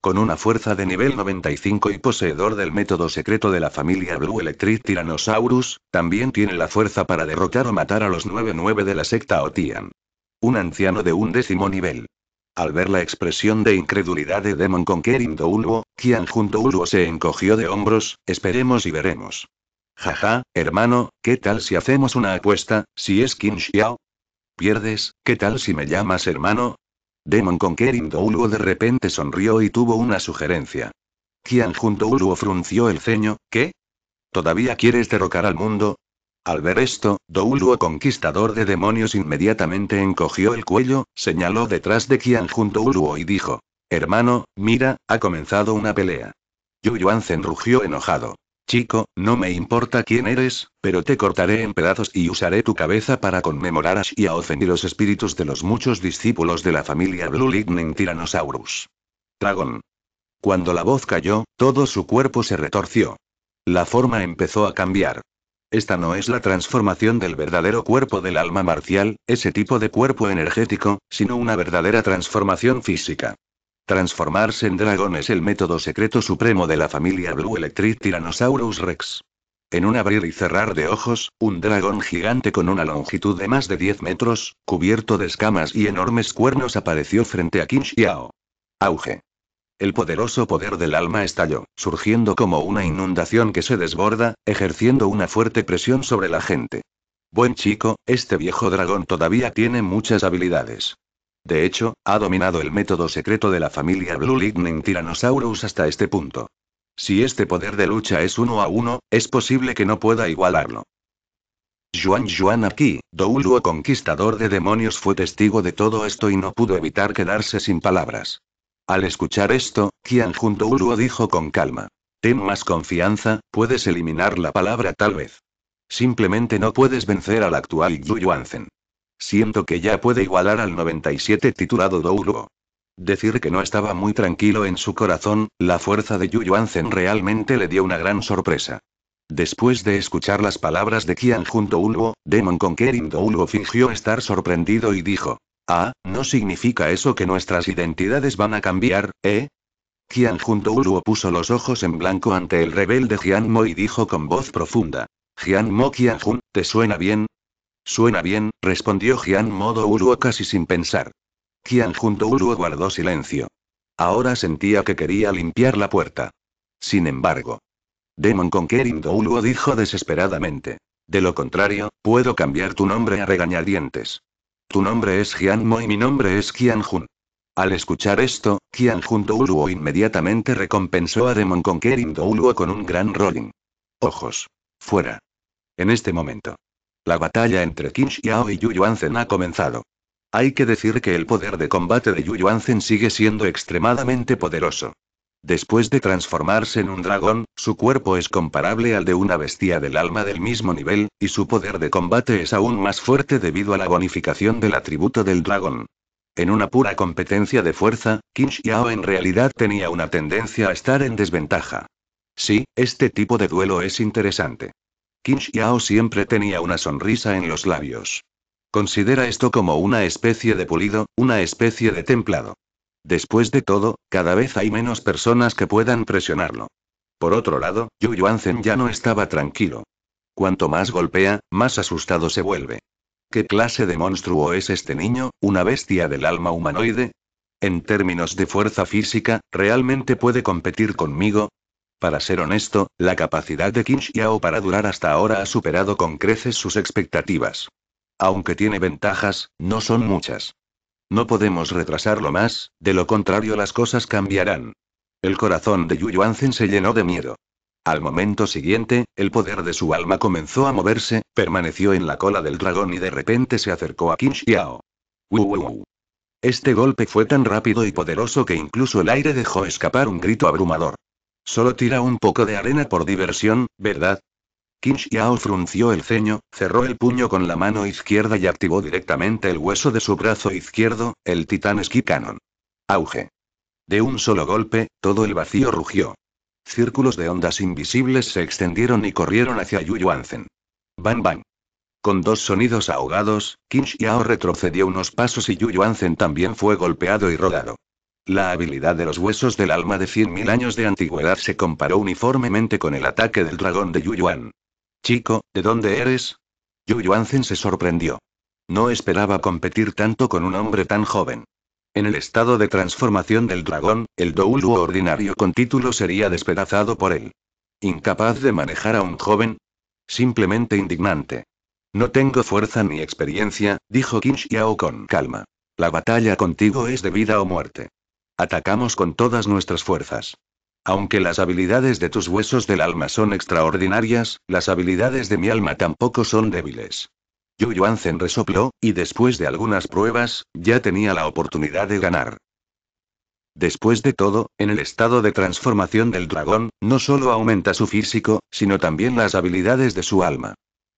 Con una fuerza de nivel 95 y poseedor del método secreto de la familia Blue Electric Tyrannosaurus, también tiene la fuerza para derrotar o matar a los 9-9 de la secta Otian. Un anciano de un décimo nivel. Al ver la expresión de incredulidad de Demon Conquering Douluo, Qian junto uruo se encogió de hombros, esperemos y veremos. Jaja, hermano, ¿qué tal si hacemos una apuesta, si es Qin Xiao? ¿Pierdes, qué tal si me llamas hermano? Demon Conquering Douluo de repente sonrió y tuvo una sugerencia. Qian junto uruo frunció el ceño, ¿qué? ¿Todavía quieres derrocar al mundo? Al ver esto, Douluo conquistador de demonios inmediatamente encogió el cuello, señaló detrás de Qianjun Douluo y dijo. Hermano, mira, ha comenzado una pelea. Yu Zen rugió enojado. Chico, no me importa quién eres, pero te cortaré en pedazos y usaré tu cabeza para conmemorar a Xiaofen y los espíritus de los muchos discípulos de la familia Blue Lightning Tyrannosaurus. Dragón. Cuando la voz cayó, todo su cuerpo se retorció. La forma empezó a cambiar. Esta no es la transformación del verdadero cuerpo del alma marcial, ese tipo de cuerpo energético, sino una verdadera transformación física. Transformarse en dragón es el método secreto supremo de la familia Blue Electric Tyrannosaurus Rex. En un abrir y cerrar de ojos, un dragón gigante con una longitud de más de 10 metros, cubierto de escamas y enormes cuernos apareció frente a Qin Xiao. Auge el poderoso poder del alma estalló, surgiendo como una inundación que se desborda, ejerciendo una fuerte presión sobre la gente. Buen chico, este viejo dragón todavía tiene muchas habilidades. De hecho, ha dominado el método secreto de la familia Blue Lightning Tyrannosaurus hasta este punto. Si este poder de lucha es uno a uno, es posible que no pueda igualarlo. Juan Juan aquí, Douluo conquistador de demonios fue testigo de todo esto y no pudo evitar quedarse sin palabras. Al escuchar esto, Qian junto Uluo dijo con calma. Ten más confianza, puedes eliminar la palabra tal vez. Simplemente no puedes vencer al actual Yu Yuanzen. Siento que ya puede igualar al 97 titulado Douluo. Decir que no estaba muy tranquilo en su corazón, la fuerza de Yu Yuanzen realmente le dio una gran sorpresa. Después de escuchar las palabras de Qian junto Ulbo, Demon Conquering Douluo fingió estar sorprendido y dijo: Ah, ¿no significa eso que nuestras identidades van a cambiar, eh? Qian junto Uluo puso los ojos en blanco ante el rebelde Jianmo y dijo con voz profunda. Jianmo Jun, ¿te suena bien? Suena bien, respondió Do Uluo casi sin pensar. Qian junto Uluo guardó silencio. Ahora sentía que quería limpiar la puerta. Sin embargo. Demon Conquering Douluo dijo desesperadamente. De lo contrario, puedo cambiar tu nombre a regañadientes. Tu nombre es Mo y mi nombre es Jun. Al escuchar esto, Qianjun Douluo inmediatamente recompensó a Demon Conquering Douluo con un gran rolling. Ojos. Fuera. En este momento. La batalla entre Qin Xiao y Yu Yuanzen ha comenzado. Hay que decir que el poder de combate de Yu Yuanzen sigue siendo extremadamente poderoso. Después de transformarse en un dragón, su cuerpo es comparable al de una bestia del alma del mismo nivel, y su poder de combate es aún más fuerte debido a la bonificación del atributo del dragón. En una pura competencia de fuerza, Qin Xiao en realidad tenía una tendencia a estar en desventaja. Sí, este tipo de duelo es interesante. Qin Xiao siempre tenía una sonrisa en los labios. Considera esto como una especie de pulido, una especie de templado. Después de todo, cada vez hay menos personas que puedan presionarlo. Por otro lado, Yu Yuanzen ya no estaba tranquilo. Cuanto más golpea, más asustado se vuelve. ¿Qué clase de monstruo es este niño, una bestia del alma humanoide? En términos de fuerza física, ¿realmente puede competir conmigo? Para ser honesto, la capacidad de Qin Xiao para durar hasta ahora ha superado con creces sus expectativas. Aunque tiene ventajas, no son muchas. No podemos retrasarlo más, de lo contrario las cosas cambiarán. El corazón de Yu Yuanzen se llenó de miedo. Al momento siguiente, el poder de su alma comenzó a moverse, permaneció en la cola del dragón y de repente se acercó a Qin Xiao. wu!" Este golpe fue tan rápido y poderoso que incluso el aire dejó escapar un grito abrumador. Solo tira un poco de arena por diversión, ¿verdad? Qin frunció el ceño, cerró el puño con la mano izquierda y activó directamente el hueso de su brazo izquierdo, el titán Ski Auge. De un solo golpe, todo el vacío rugió. Círculos de ondas invisibles se extendieron y corrieron hacia Yu Yuanzen. Bang bang. Con dos sonidos ahogados, Qin Xiao retrocedió unos pasos y Yu Yuanzen también fue golpeado y rodado. La habilidad de los huesos del alma de 100.000 años de antigüedad se comparó uniformemente con el ataque del dragón de Yuyuan. Chico, ¿de dónde eres? Yu Yuanzen se sorprendió. No esperaba competir tanto con un hombre tan joven. En el estado de transformación del dragón, el douluo ordinario con título sería despedazado por él. Incapaz de manejar a un joven. Simplemente indignante. No tengo fuerza ni experiencia, dijo Qin Xiao con calma. La batalla contigo es de vida o muerte. Atacamos con todas nuestras fuerzas. Aunque las habilidades de tus huesos del alma son extraordinarias, las habilidades de mi alma tampoco son débiles. Yu Yuanzen resopló, y después de algunas pruebas, ya tenía la oportunidad de ganar. Después de todo, en el estado de transformación del dragón, no solo aumenta su físico, sino también las habilidades de su alma.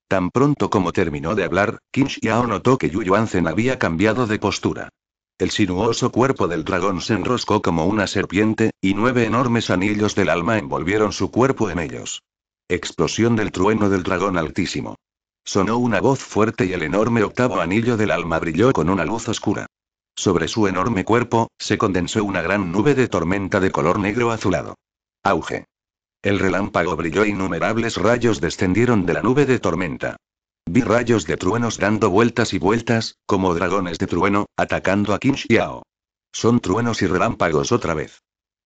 Tan pronto como terminó de hablar, Qin Xiao notó que Yu Yuanzen había cambiado de postura. El sinuoso cuerpo del dragón se enroscó como una serpiente, y nueve enormes anillos del alma envolvieron su cuerpo en ellos. Explosión del trueno del dragón altísimo. Sonó una voz fuerte y el enorme octavo anillo del alma brilló con una luz oscura. Sobre su enorme cuerpo, se condensó una gran nube de tormenta de color negro azulado. Auge. El relámpago brilló, innumerables rayos descendieron de la nube de tormenta. Vi rayos de truenos dando vueltas y vueltas, como dragones de trueno, atacando a Qin Xiao. Son truenos y relámpagos otra vez.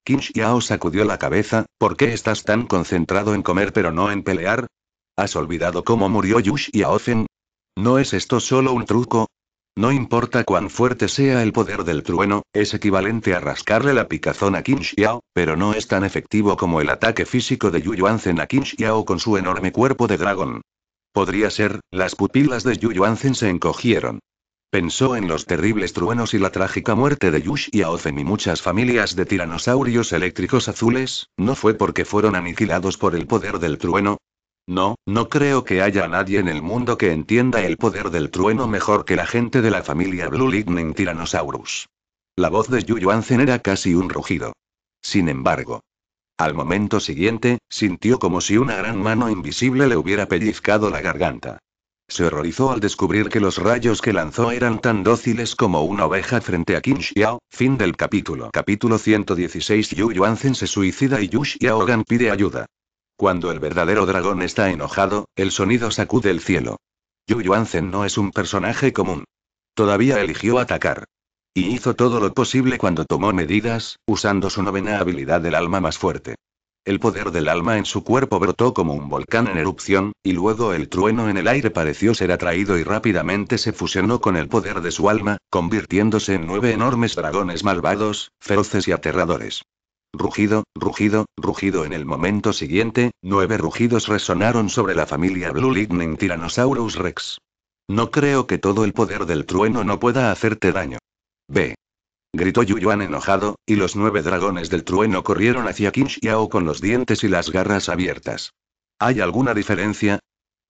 Qin Xiao sacudió la cabeza, ¿por qué estás tan concentrado en comer pero no en pelear? ¿Has olvidado cómo murió Yush y ¿No es esto solo un truco? No importa cuán fuerte sea el poder del trueno, es equivalente a rascarle la picazón a Qin Xiao, pero no es tan efectivo como el ataque físico de Yu Yuanzen a Qin Xiao con su enorme cuerpo de dragón. Podría ser, las pupilas de Yu Yuanzen se encogieron. Pensó en los terribles truenos y la trágica muerte de Yush y Aozen y muchas familias de tiranosaurios eléctricos azules, ¿no fue porque fueron aniquilados por el poder del trueno? No, no creo que haya nadie en el mundo que entienda el poder del trueno mejor que la gente de la familia Blue Lightning Tyrannosaurus. La voz de Yu Yuanzen era casi un rugido. Sin embargo, al momento siguiente, sintió como si una gran mano invisible le hubiera pellizcado la garganta. Se horrorizó al descubrir que los rayos que lanzó eran tan dóciles como una oveja frente a Qin Xiao. Fin del capítulo. Capítulo 116 Yu Yuanzen se suicida y Yu Gan pide ayuda. Cuando el verdadero dragón está enojado, el sonido sacude el cielo. Yu Yuanzen no es un personaje común. Todavía eligió atacar hizo todo lo posible cuando tomó medidas, usando su novena habilidad del alma más fuerte. El poder del alma en su cuerpo brotó como un volcán en erupción, y luego el trueno en el aire pareció ser atraído y rápidamente se fusionó con el poder de su alma, convirtiéndose en nueve enormes dragones malvados, feroces y aterradores. Rugido, rugido, rugido. En el momento siguiente, nueve rugidos resonaron sobre la familia Blue Lightning Tyrannosaurus Rex. No creo que todo el poder del trueno no pueda hacerte daño. Ve. Gritó Yuyuan enojado, y los nueve dragones del trueno corrieron hacia Qin Xiao con los dientes y las garras abiertas. ¿Hay alguna diferencia?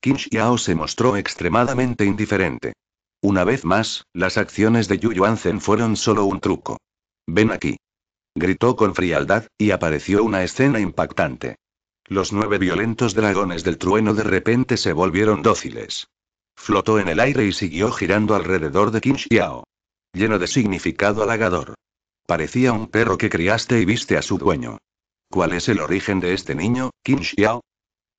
Qin Xiao se mostró extremadamente indiferente. Una vez más, las acciones de Yuyuan Zen fueron solo un truco. Ven aquí. Gritó con frialdad, y apareció una escena impactante. Los nueve violentos dragones del trueno de repente se volvieron dóciles. Flotó en el aire y siguió girando alrededor de Qin Xiao lleno de significado halagador. Parecía un perro que criaste y viste a su dueño. ¿Cuál es el origen de este niño, Qin Xiao?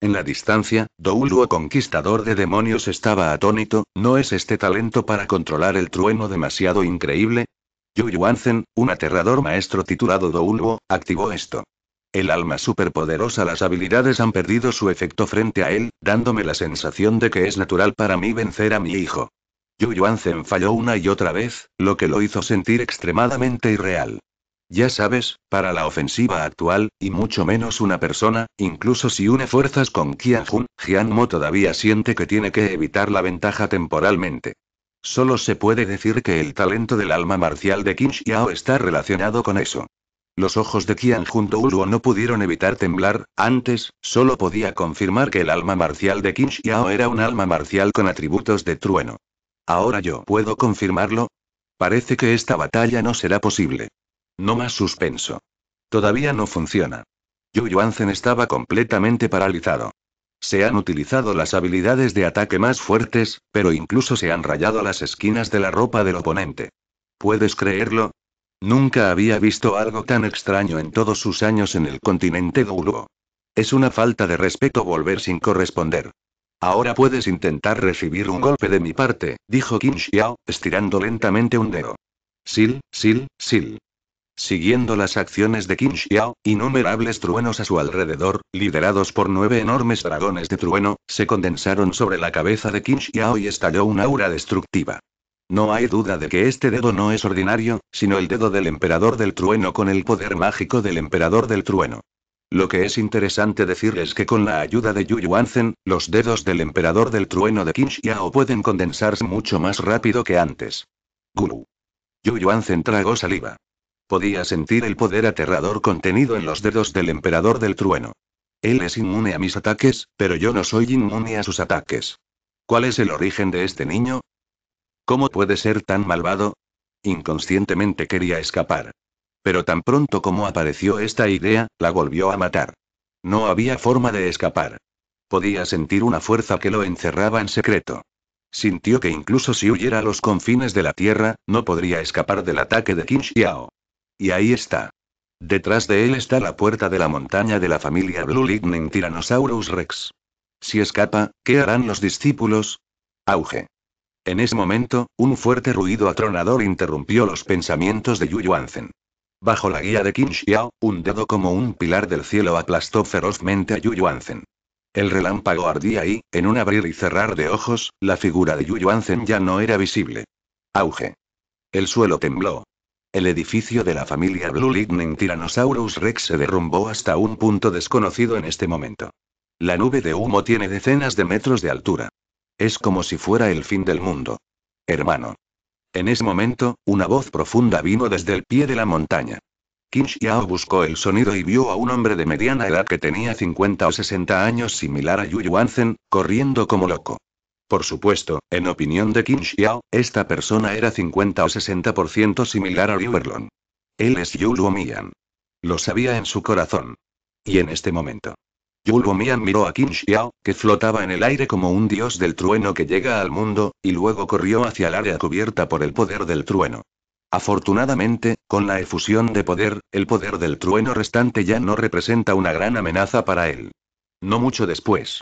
En la distancia, Douluo conquistador de demonios estaba atónito, ¿no es este talento para controlar el trueno demasiado increíble? Yu Yuanzen, un aterrador maestro titulado Douluo, activó esto. El alma superpoderosa las habilidades han perdido su efecto frente a él, dándome la sensación de que es natural para mí vencer a mi hijo. Yu Yuanzhen falló una y otra vez, lo que lo hizo sentir extremadamente irreal. Ya sabes, para la ofensiva actual, y mucho menos una persona, incluso si une fuerzas con Qian Jun, Jian Mo todavía siente que tiene que evitar la ventaja temporalmente. Solo se puede decir que el talento del alma marcial de Qin Xiao está relacionado con eso. Los ojos de Qian Jun Douluo no pudieron evitar temblar, antes, solo podía confirmar que el alma marcial de Qin Xiao era un alma marcial con atributos de trueno. Ahora yo puedo confirmarlo. Parece que esta batalla no será posible. No más suspenso. Todavía no funciona. Yu Yuanzen estaba completamente paralizado. Se han utilizado las habilidades de ataque más fuertes, pero incluso se han rayado las esquinas de la ropa del oponente. ¿Puedes creerlo? Nunca había visto algo tan extraño en todos sus años en el continente Douluo. Es una falta de respeto volver sin corresponder. Ahora puedes intentar recibir un golpe de mi parte, dijo Qin Xiao, estirando lentamente un dedo. Sil, sil, sil. Siguiendo las acciones de Qin Xiao, innumerables truenos a su alrededor, liderados por nueve enormes dragones de trueno, se condensaron sobre la cabeza de Qin Xiao y estalló un aura destructiva. No hay duda de que este dedo no es ordinario, sino el dedo del emperador del trueno con el poder mágico del emperador del trueno. Lo que es interesante decir es que con la ayuda de Yu Yuanzen, los dedos del emperador del trueno de Qin pueden condensarse mucho más rápido que antes. Guru. Yu Yuanzen tragó saliva. Podía sentir el poder aterrador contenido en los dedos del emperador del trueno. Él es inmune a mis ataques, pero yo no soy inmune a sus ataques. ¿Cuál es el origen de este niño? ¿Cómo puede ser tan malvado? Inconscientemente quería escapar. Pero tan pronto como apareció esta idea, la volvió a matar. No había forma de escapar. Podía sentir una fuerza que lo encerraba en secreto. Sintió que incluso si huyera a los confines de la Tierra, no podría escapar del ataque de Qin Xiao. Y ahí está. Detrás de él está la puerta de la montaña de la familia Blue Lightning Tyrannosaurus Rex. Si escapa, ¿qué harán los discípulos? Auge. En ese momento, un fuerte ruido atronador interrumpió los pensamientos de Yu Yuanzen. Bajo la guía de Qin Xiao, un dedo como un pilar del cielo aplastó ferozmente a Yu Yuanzen. El relámpago ardía y, en un abrir y cerrar de ojos, la figura de Yu Yuanzen ya no era visible. Auge. El suelo tembló. El edificio de la familia Blue Lightning Tyrannosaurus Rex se derrumbó hasta un punto desconocido en este momento. La nube de humo tiene decenas de metros de altura. Es como si fuera el fin del mundo. Hermano. En ese momento, una voz profunda vino desde el pie de la montaña. Qin Xiao buscó el sonido y vio a un hombre de mediana edad que tenía 50 o 60 años similar a Yu Yuanzen, corriendo como loco. Por supuesto, en opinión de Qin Xiao, esta persona era 50 o 60% similar a Liu Él es Yu Luomian. Lo sabía en su corazón. Y en este momento. Yuluo Mian miró a Qin Xiao, que flotaba en el aire como un dios del trueno que llega al mundo, y luego corrió hacia el área cubierta por el poder del trueno. Afortunadamente, con la efusión de poder, el poder del trueno restante ya no representa una gran amenaza para él. No mucho después.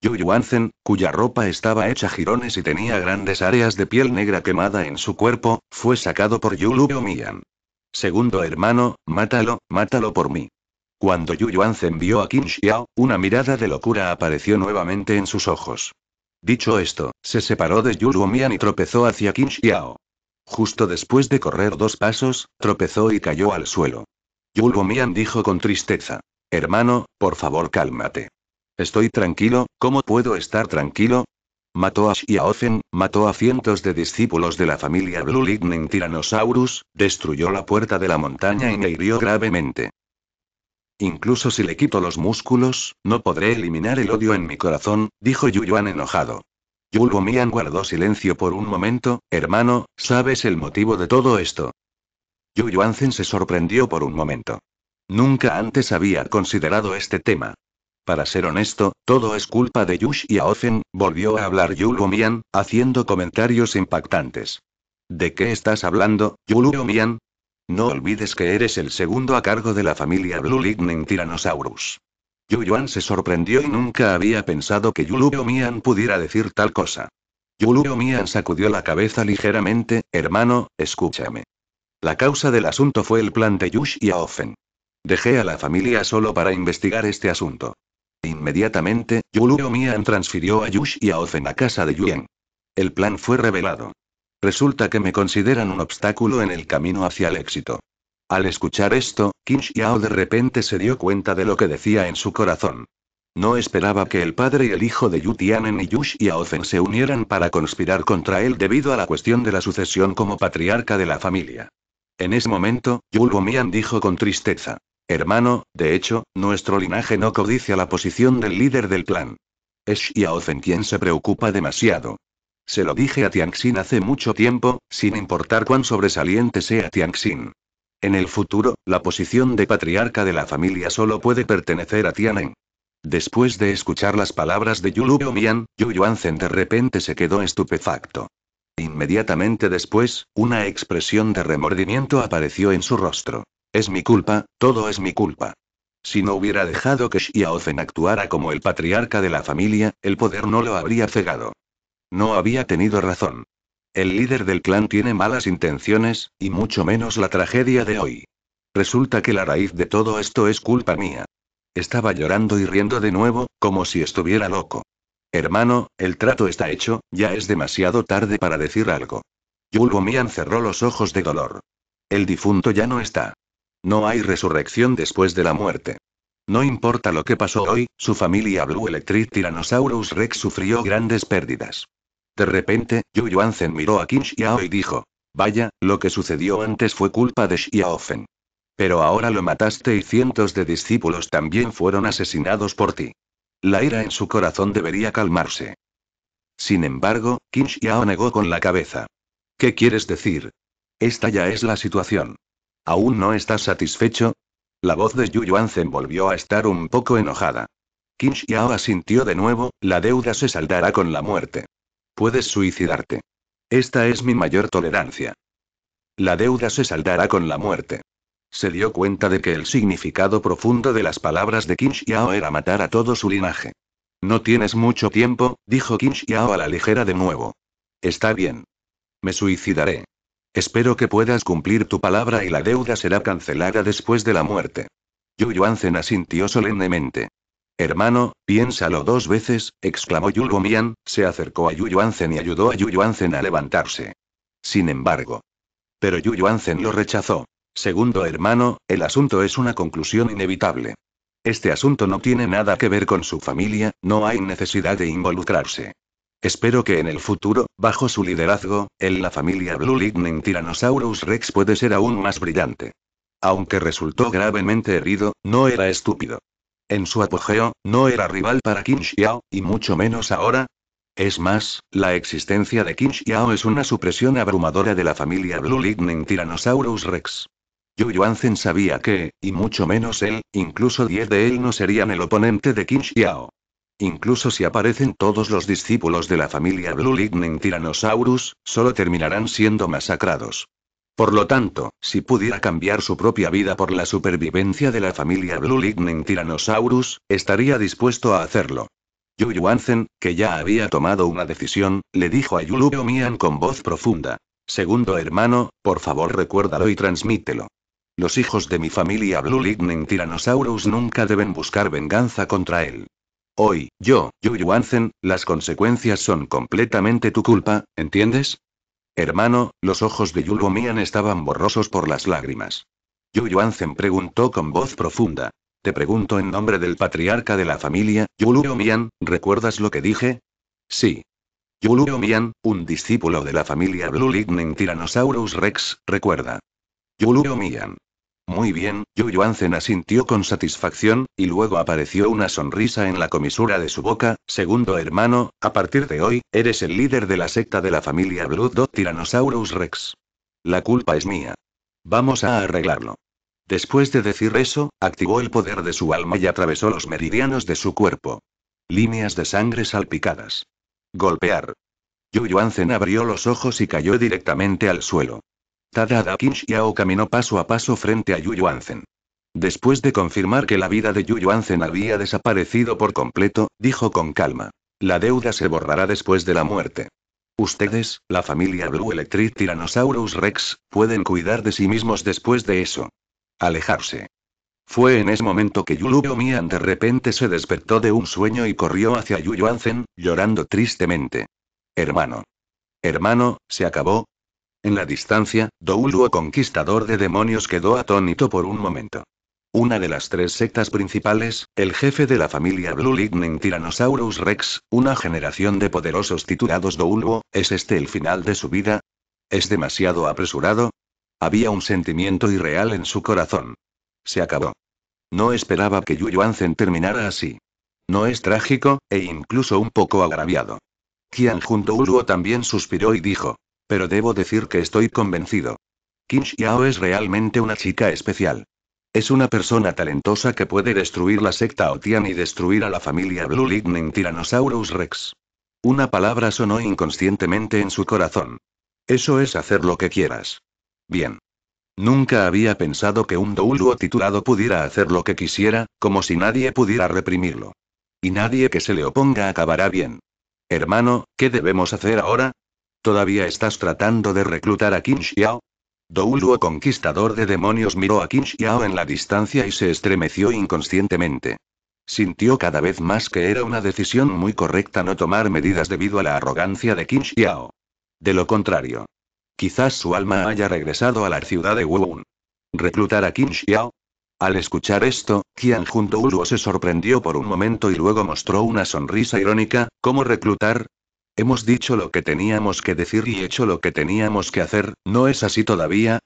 Yu cuya ropa estaba hecha jirones y tenía grandes áreas de piel negra quemada en su cuerpo, fue sacado por Yulu Mian. Segundo hermano, mátalo, mátalo por mí. Cuando Yu Zen vio a Qin Xiao, una mirada de locura apareció nuevamente en sus ojos. Dicho esto, se separó de Yu Luomian y tropezó hacia Qin Xiao. Justo después de correr dos pasos, tropezó y cayó al suelo. Yu Luomian dijo con tristeza. Hermano, por favor cálmate. Estoy tranquilo, ¿cómo puedo estar tranquilo? Mató a Xiaofen, mató a cientos de discípulos de la familia Blue Lightning Tyrannosaurus, destruyó la puerta de la montaña y me hirió gravemente. Incluso si le quito los músculos, no podré eliminar el odio en mi corazón, dijo Yuyuan enojado. Mian guardó silencio por un momento, hermano, ¿sabes el motivo de todo esto? Zen se sorprendió por un momento. Nunca antes había considerado este tema. Para ser honesto, todo es culpa de Yush y Aofen, volvió a hablar Mian, haciendo comentarios impactantes. ¿De qué estás hablando, Mian? No olvides que eres el segundo a cargo de la familia Blue Lightning Tyrannosaurus. Yu Yuan se sorprendió y nunca había pensado que Yulubio Mian pudiera decir tal cosa. Yulu Mian sacudió la cabeza ligeramente, hermano, escúchame. La causa del asunto fue el plan de Yush y Aofen. Dejé a la familia solo para investigar este asunto. Inmediatamente, Yulu Mian transfirió a Yush y Aofen a casa de Yuan. El plan fue revelado. Resulta que me consideran un obstáculo en el camino hacia el éxito. Al escuchar esto, Qin Xiao de repente se dio cuenta de lo que decía en su corazón. No esperaba que el padre y el hijo de Yu Tianen y Yu se unieran para conspirar contra él debido a la cuestión de la sucesión como patriarca de la familia. En ese momento, Yu Bomian dijo con tristeza. Hermano, de hecho, nuestro linaje no codicia la posición del líder del clan. Es Xiaofen quien se preocupa demasiado. Se lo dije a Tianxin hace mucho tiempo, sin importar cuán sobresaliente sea Tianxin. En el futuro, la posición de patriarca de la familia solo puede pertenecer a Tianen. Después de escuchar las palabras de Yulu Mian, Yu Yuanzen de repente se quedó estupefacto. Inmediatamente después, una expresión de remordimiento apareció en su rostro. Es mi culpa, todo es mi culpa. Si no hubiera dejado que Xiaofen actuara como el patriarca de la familia, el poder no lo habría cegado. No había tenido razón. El líder del clan tiene malas intenciones, y mucho menos la tragedia de hoy. Resulta que la raíz de todo esto es culpa mía. Estaba llorando y riendo de nuevo, como si estuviera loco. Hermano, el trato está hecho, ya es demasiado tarde para decir algo. Mian cerró los ojos de dolor. El difunto ya no está. No hay resurrección después de la muerte. No importa lo que pasó hoy, su familia Blue Electric Tyrannosaurus Rex sufrió grandes pérdidas. De repente, Yu Yuanzen miró a Qin Xiao y dijo. Vaya, lo que sucedió antes fue culpa de Xiaofen. Pero ahora lo mataste y cientos de discípulos también fueron asesinados por ti. La ira en su corazón debería calmarse. Sin embargo, Qin Xiao negó con la cabeza. ¿Qué quieres decir? Esta ya es la situación. ¿Aún no estás satisfecho? La voz de Yu Yuanzen volvió a estar un poco enojada. Qin Xiao asintió de nuevo, la deuda se saldará con la muerte. Puedes suicidarte. Esta es mi mayor tolerancia. La deuda se saldará con la muerte. Se dio cuenta de que el significado profundo de las palabras de Qin Xiao era matar a todo su linaje. No tienes mucho tiempo, dijo Qin Xiao a la ligera de nuevo. Está bien. Me suicidaré. Espero que puedas cumplir tu palabra y la deuda será cancelada después de la muerte. Yu Yuan asintió solemnemente. Hermano, piénsalo dos veces, exclamó Yulgomian, se acercó a Yuyuanzen y ayudó a Yuyuanzen a levantarse. Sin embargo. Pero Yuyuanzen lo rechazó. Segundo hermano, el asunto es una conclusión inevitable. Este asunto no tiene nada que ver con su familia, no hay necesidad de involucrarse. Espero que en el futuro, bajo su liderazgo, en la familia Blue Lightning Tyrannosaurus Rex puede ser aún más brillante. Aunque resultó gravemente herido, no era estúpido. En su apogeo, no era rival para Qin Xiao, y mucho menos ahora. Es más, la existencia de Qin Xiao es una supresión abrumadora de la familia Blue Lightning Tyrannosaurus Rex. Yu Yuanzen sabía que, y mucho menos él, incluso 10 de él no serían el oponente de Qin Xiao. Incluso si aparecen todos los discípulos de la familia Blue Lightning Tyrannosaurus, solo terminarán siendo masacrados. Por lo tanto, si pudiera cambiar su propia vida por la supervivencia de la familia Blue Lightning Tyrannosaurus, estaría dispuesto a hacerlo. Yu Yuanzen, que ya había tomado una decisión, le dijo a Yulubio Mian con voz profunda. Segundo hermano, por favor recuérdalo y transmítelo. Los hijos de mi familia Blue Lightning Tyrannosaurus nunca deben buscar venganza contra él. Hoy, yo, Yu Yuanzen, las consecuencias son completamente tu culpa, ¿entiendes? Hermano, los ojos de Mian estaban borrosos por las lágrimas. Yu Yuanzen preguntó con voz profunda. Te pregunto en nombre del patriarca de la familia, Yuluomian, ¿recuerdas lo que dije? Sí. Yuluomian, un discípulo de la familia Blue Lightning Tyrannosaurus Rex, recuerda. Yulio Mian, muy bien, Yuanzen asintió con satisfacción, y luego apareció una sonrisa en la comisura de su boca. Segundo hermano, a partir de hoy, eres el líder de la secta de la familia Blood Tyrannosaurus Rex. La culpa es mía. Vamos a arreglarlo. Después de decir eso, activó el poder de su alma y atravesó los meridianos de su cuerpo. Líneas de sangre salpicadas. Golpear. Yuanzen abrió los ojos y cayó directamente al suelo. Tadada Qin caminó paso a paso frente a Yu Yuanzen. Después de confirmar que la vida de Yu Yuanzen había desaparecido por completo, dijo con calma. La deuda se borrará después de la muerte. Ustedes, la familia Blue Electric Tyrannosaurus Rex, pueden cuidar de sí mismos después de eso. Alejarse. Fue en ese momento que Yulubio Mian de repente se despertó de un sueño y corrió hacia Yu Yuanzen, llorando tristemente. Hermano. Hermano, se acabó, en la distancia, Douluo conquistador de demonios quedó atónito por un momento. Una de las tres sectas principales, el jefe de la familia Blue Lightning Tyrannosaurus Rex, una generación de poderosos titulados Douluo, ¿es este el final de su vida? ¿Es demasiado apresurado? Había un sentimiento irreal en su corazón. Se acabó. No esperaba que Yu terminara así. No es trágico, e incluso un poco agraviado. Qian Jun Douluo también suspiró y dijo, pero debo decir que estoy convencido. Kim Xiao es realmente una chica especial. Es una persona talentosa que puede destruir la secta Otian y destruir a la familia Blue Lightning Tyrannosaurus Rex. Una palabra sonó inconscientemente en su corazón. Eso es hacer lo que quieras. Bien. Nunca había pensado que un Douluo titulado pudiera hacer lo que quisiera, como si nadie pudiera reprimirlo. Y nadie que se le oponga acabará bien. Hermano, ¿qué debemos hacer ahora? ¿Todavía estás tratando de reclutar a Qin Xiao? Douluo conquistador de demonios miró a Qin Xiao en la distancia y se estremeció inconscientemente. Sintió cada vez más que era una decisión muy correcta no tomar medidas debido a la arrogancia de Qin Xiao. De lo contrario, quizás su alma haya regresado a la ciudad de Wuhan. ¿Reclutar a Qin Xiao? Al escuchar esto, Qian Jun Douluo se sorprendió por un momento y luego mostró una sonrisa irónica, ¿cómo reclutar? Hemos dicho lo que teníamos que decir y hecho lo que teníamos que hacer, ¿no es así todavía?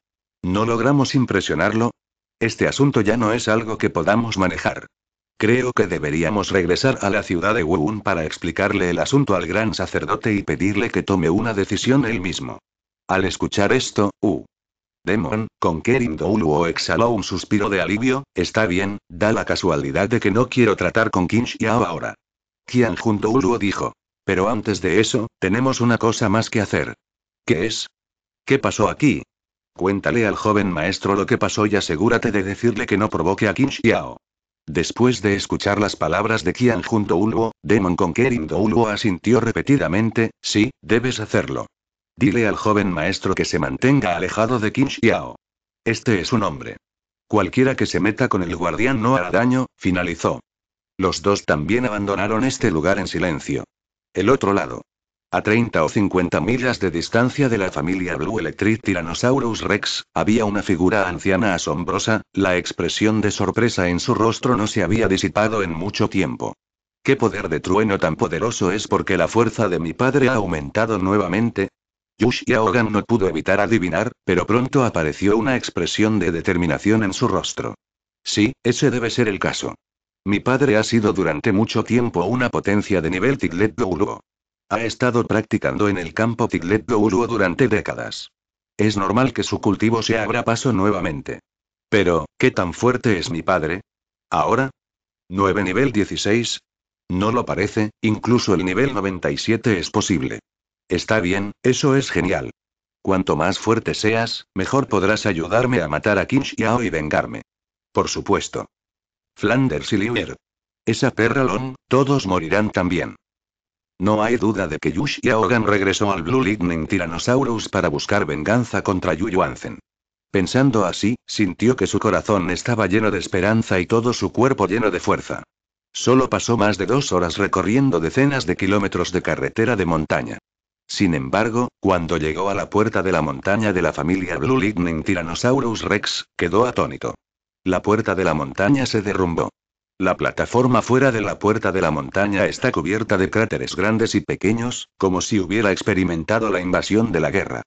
¿No logramos impresionarlo? Este asunto ya no es algo que podamos manejar. Creo que deberíamos regresar a la ciudad de Wuun para explicarle el asunto al gran sacerdote y pedirle que tome una decisión él mismo. Al escuchar esto, U. Demon, con Kerim Douluo exhaló un suspiro de alivio, está bien, da la casualidad de que no quiero tratar con Qin Xiao ahora. Qian Jun dijo. Pero antes de eso, tenemos una cosa más que hacer. ¿Qué es? ¿Qué pasó aquí? Cuéntale al joven maestro lo que pasó y asegúrate de decirle que no provoque a Qin Xiao. Después de escuchar las palabras de Qian junto Douluo, Demon Conquering Douluo asintió repetidamente, sí, debes hacerlo. Dile al joven maestro que se mantenga alejado de Qin Xiao. Este es un hombre. Cualquiera que se meta con el guardián no hará daño, finalizó. Los dos también abandonaron este lugar en silencio el otro lado. A 30 o 50 millas de distancia de la familia Blue Electric Tyrannosaurus Rex, había una figura anciana asombrosa, la expresión de sorpresa en su rostro no se había disipado en mucho tiempo. ¿Qué poder de trueno tan poderoso es porque la fuerza de mi padre ha aumentado nuevamente? Yush no pudo evitar adivinar, pero pronto apareció una expresión de determinación en su rostro. Sí, ese debe ser el caso. Mi padre ha sido durante mucho tiempo una potencia de nivel Tiglet Douluo. Ha estado practicando en el campo Tiglet Douluo durante décadas. Es normal que su cultivo se abra paso nuevamente. Pero, ¿qué tan fuerte es mi padre? Ahora? 9 nivel 16. No lo parece, incluso el nivel 97 es posible. Está bien, eso es genial. Cuanto más fuerte seas, mejor podrás ayudarme a matar a Kim y vengarme. Por supuesto. Flanders y Liuer. Esa perra Long, todos morirán también. No hay duda de que Yush Hogan regresó al Blue Lightning Tyrannosaurus para buscar venganza contra Yu Yuanzen. Pensando así, sintió que su corazón estaba lleno de esperanza y todo su cuerpo lleno de fuerza. Solo pasó más de dos horas recorriendo decenas de kilómetros de carretera de montaña. Sin embargo, cuando llegó a la puerta de la montaña de la familia Blue Lightning Tyrannosaurus Rex, quedó atónito. La puerta de la montaña se derrumbó. La plataforma fuera de la puerta de la montaña está cubierta de cráteres grandes y pequeños, como si hubiera experimentado la invasión de la guerra.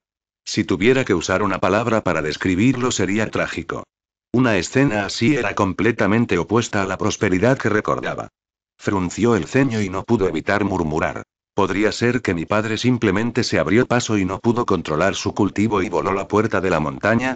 Si tuviera que usar una palabra para describirlo sería trágico. Una escena así era completamente opuesta a la prosperidad que recordaba. Frunció el ceño y no pudo evitar murmurar. Podría ser que mi padre simplemente se abrió paso y no pudo controlar su cultivo y voló la puerta de la montaña,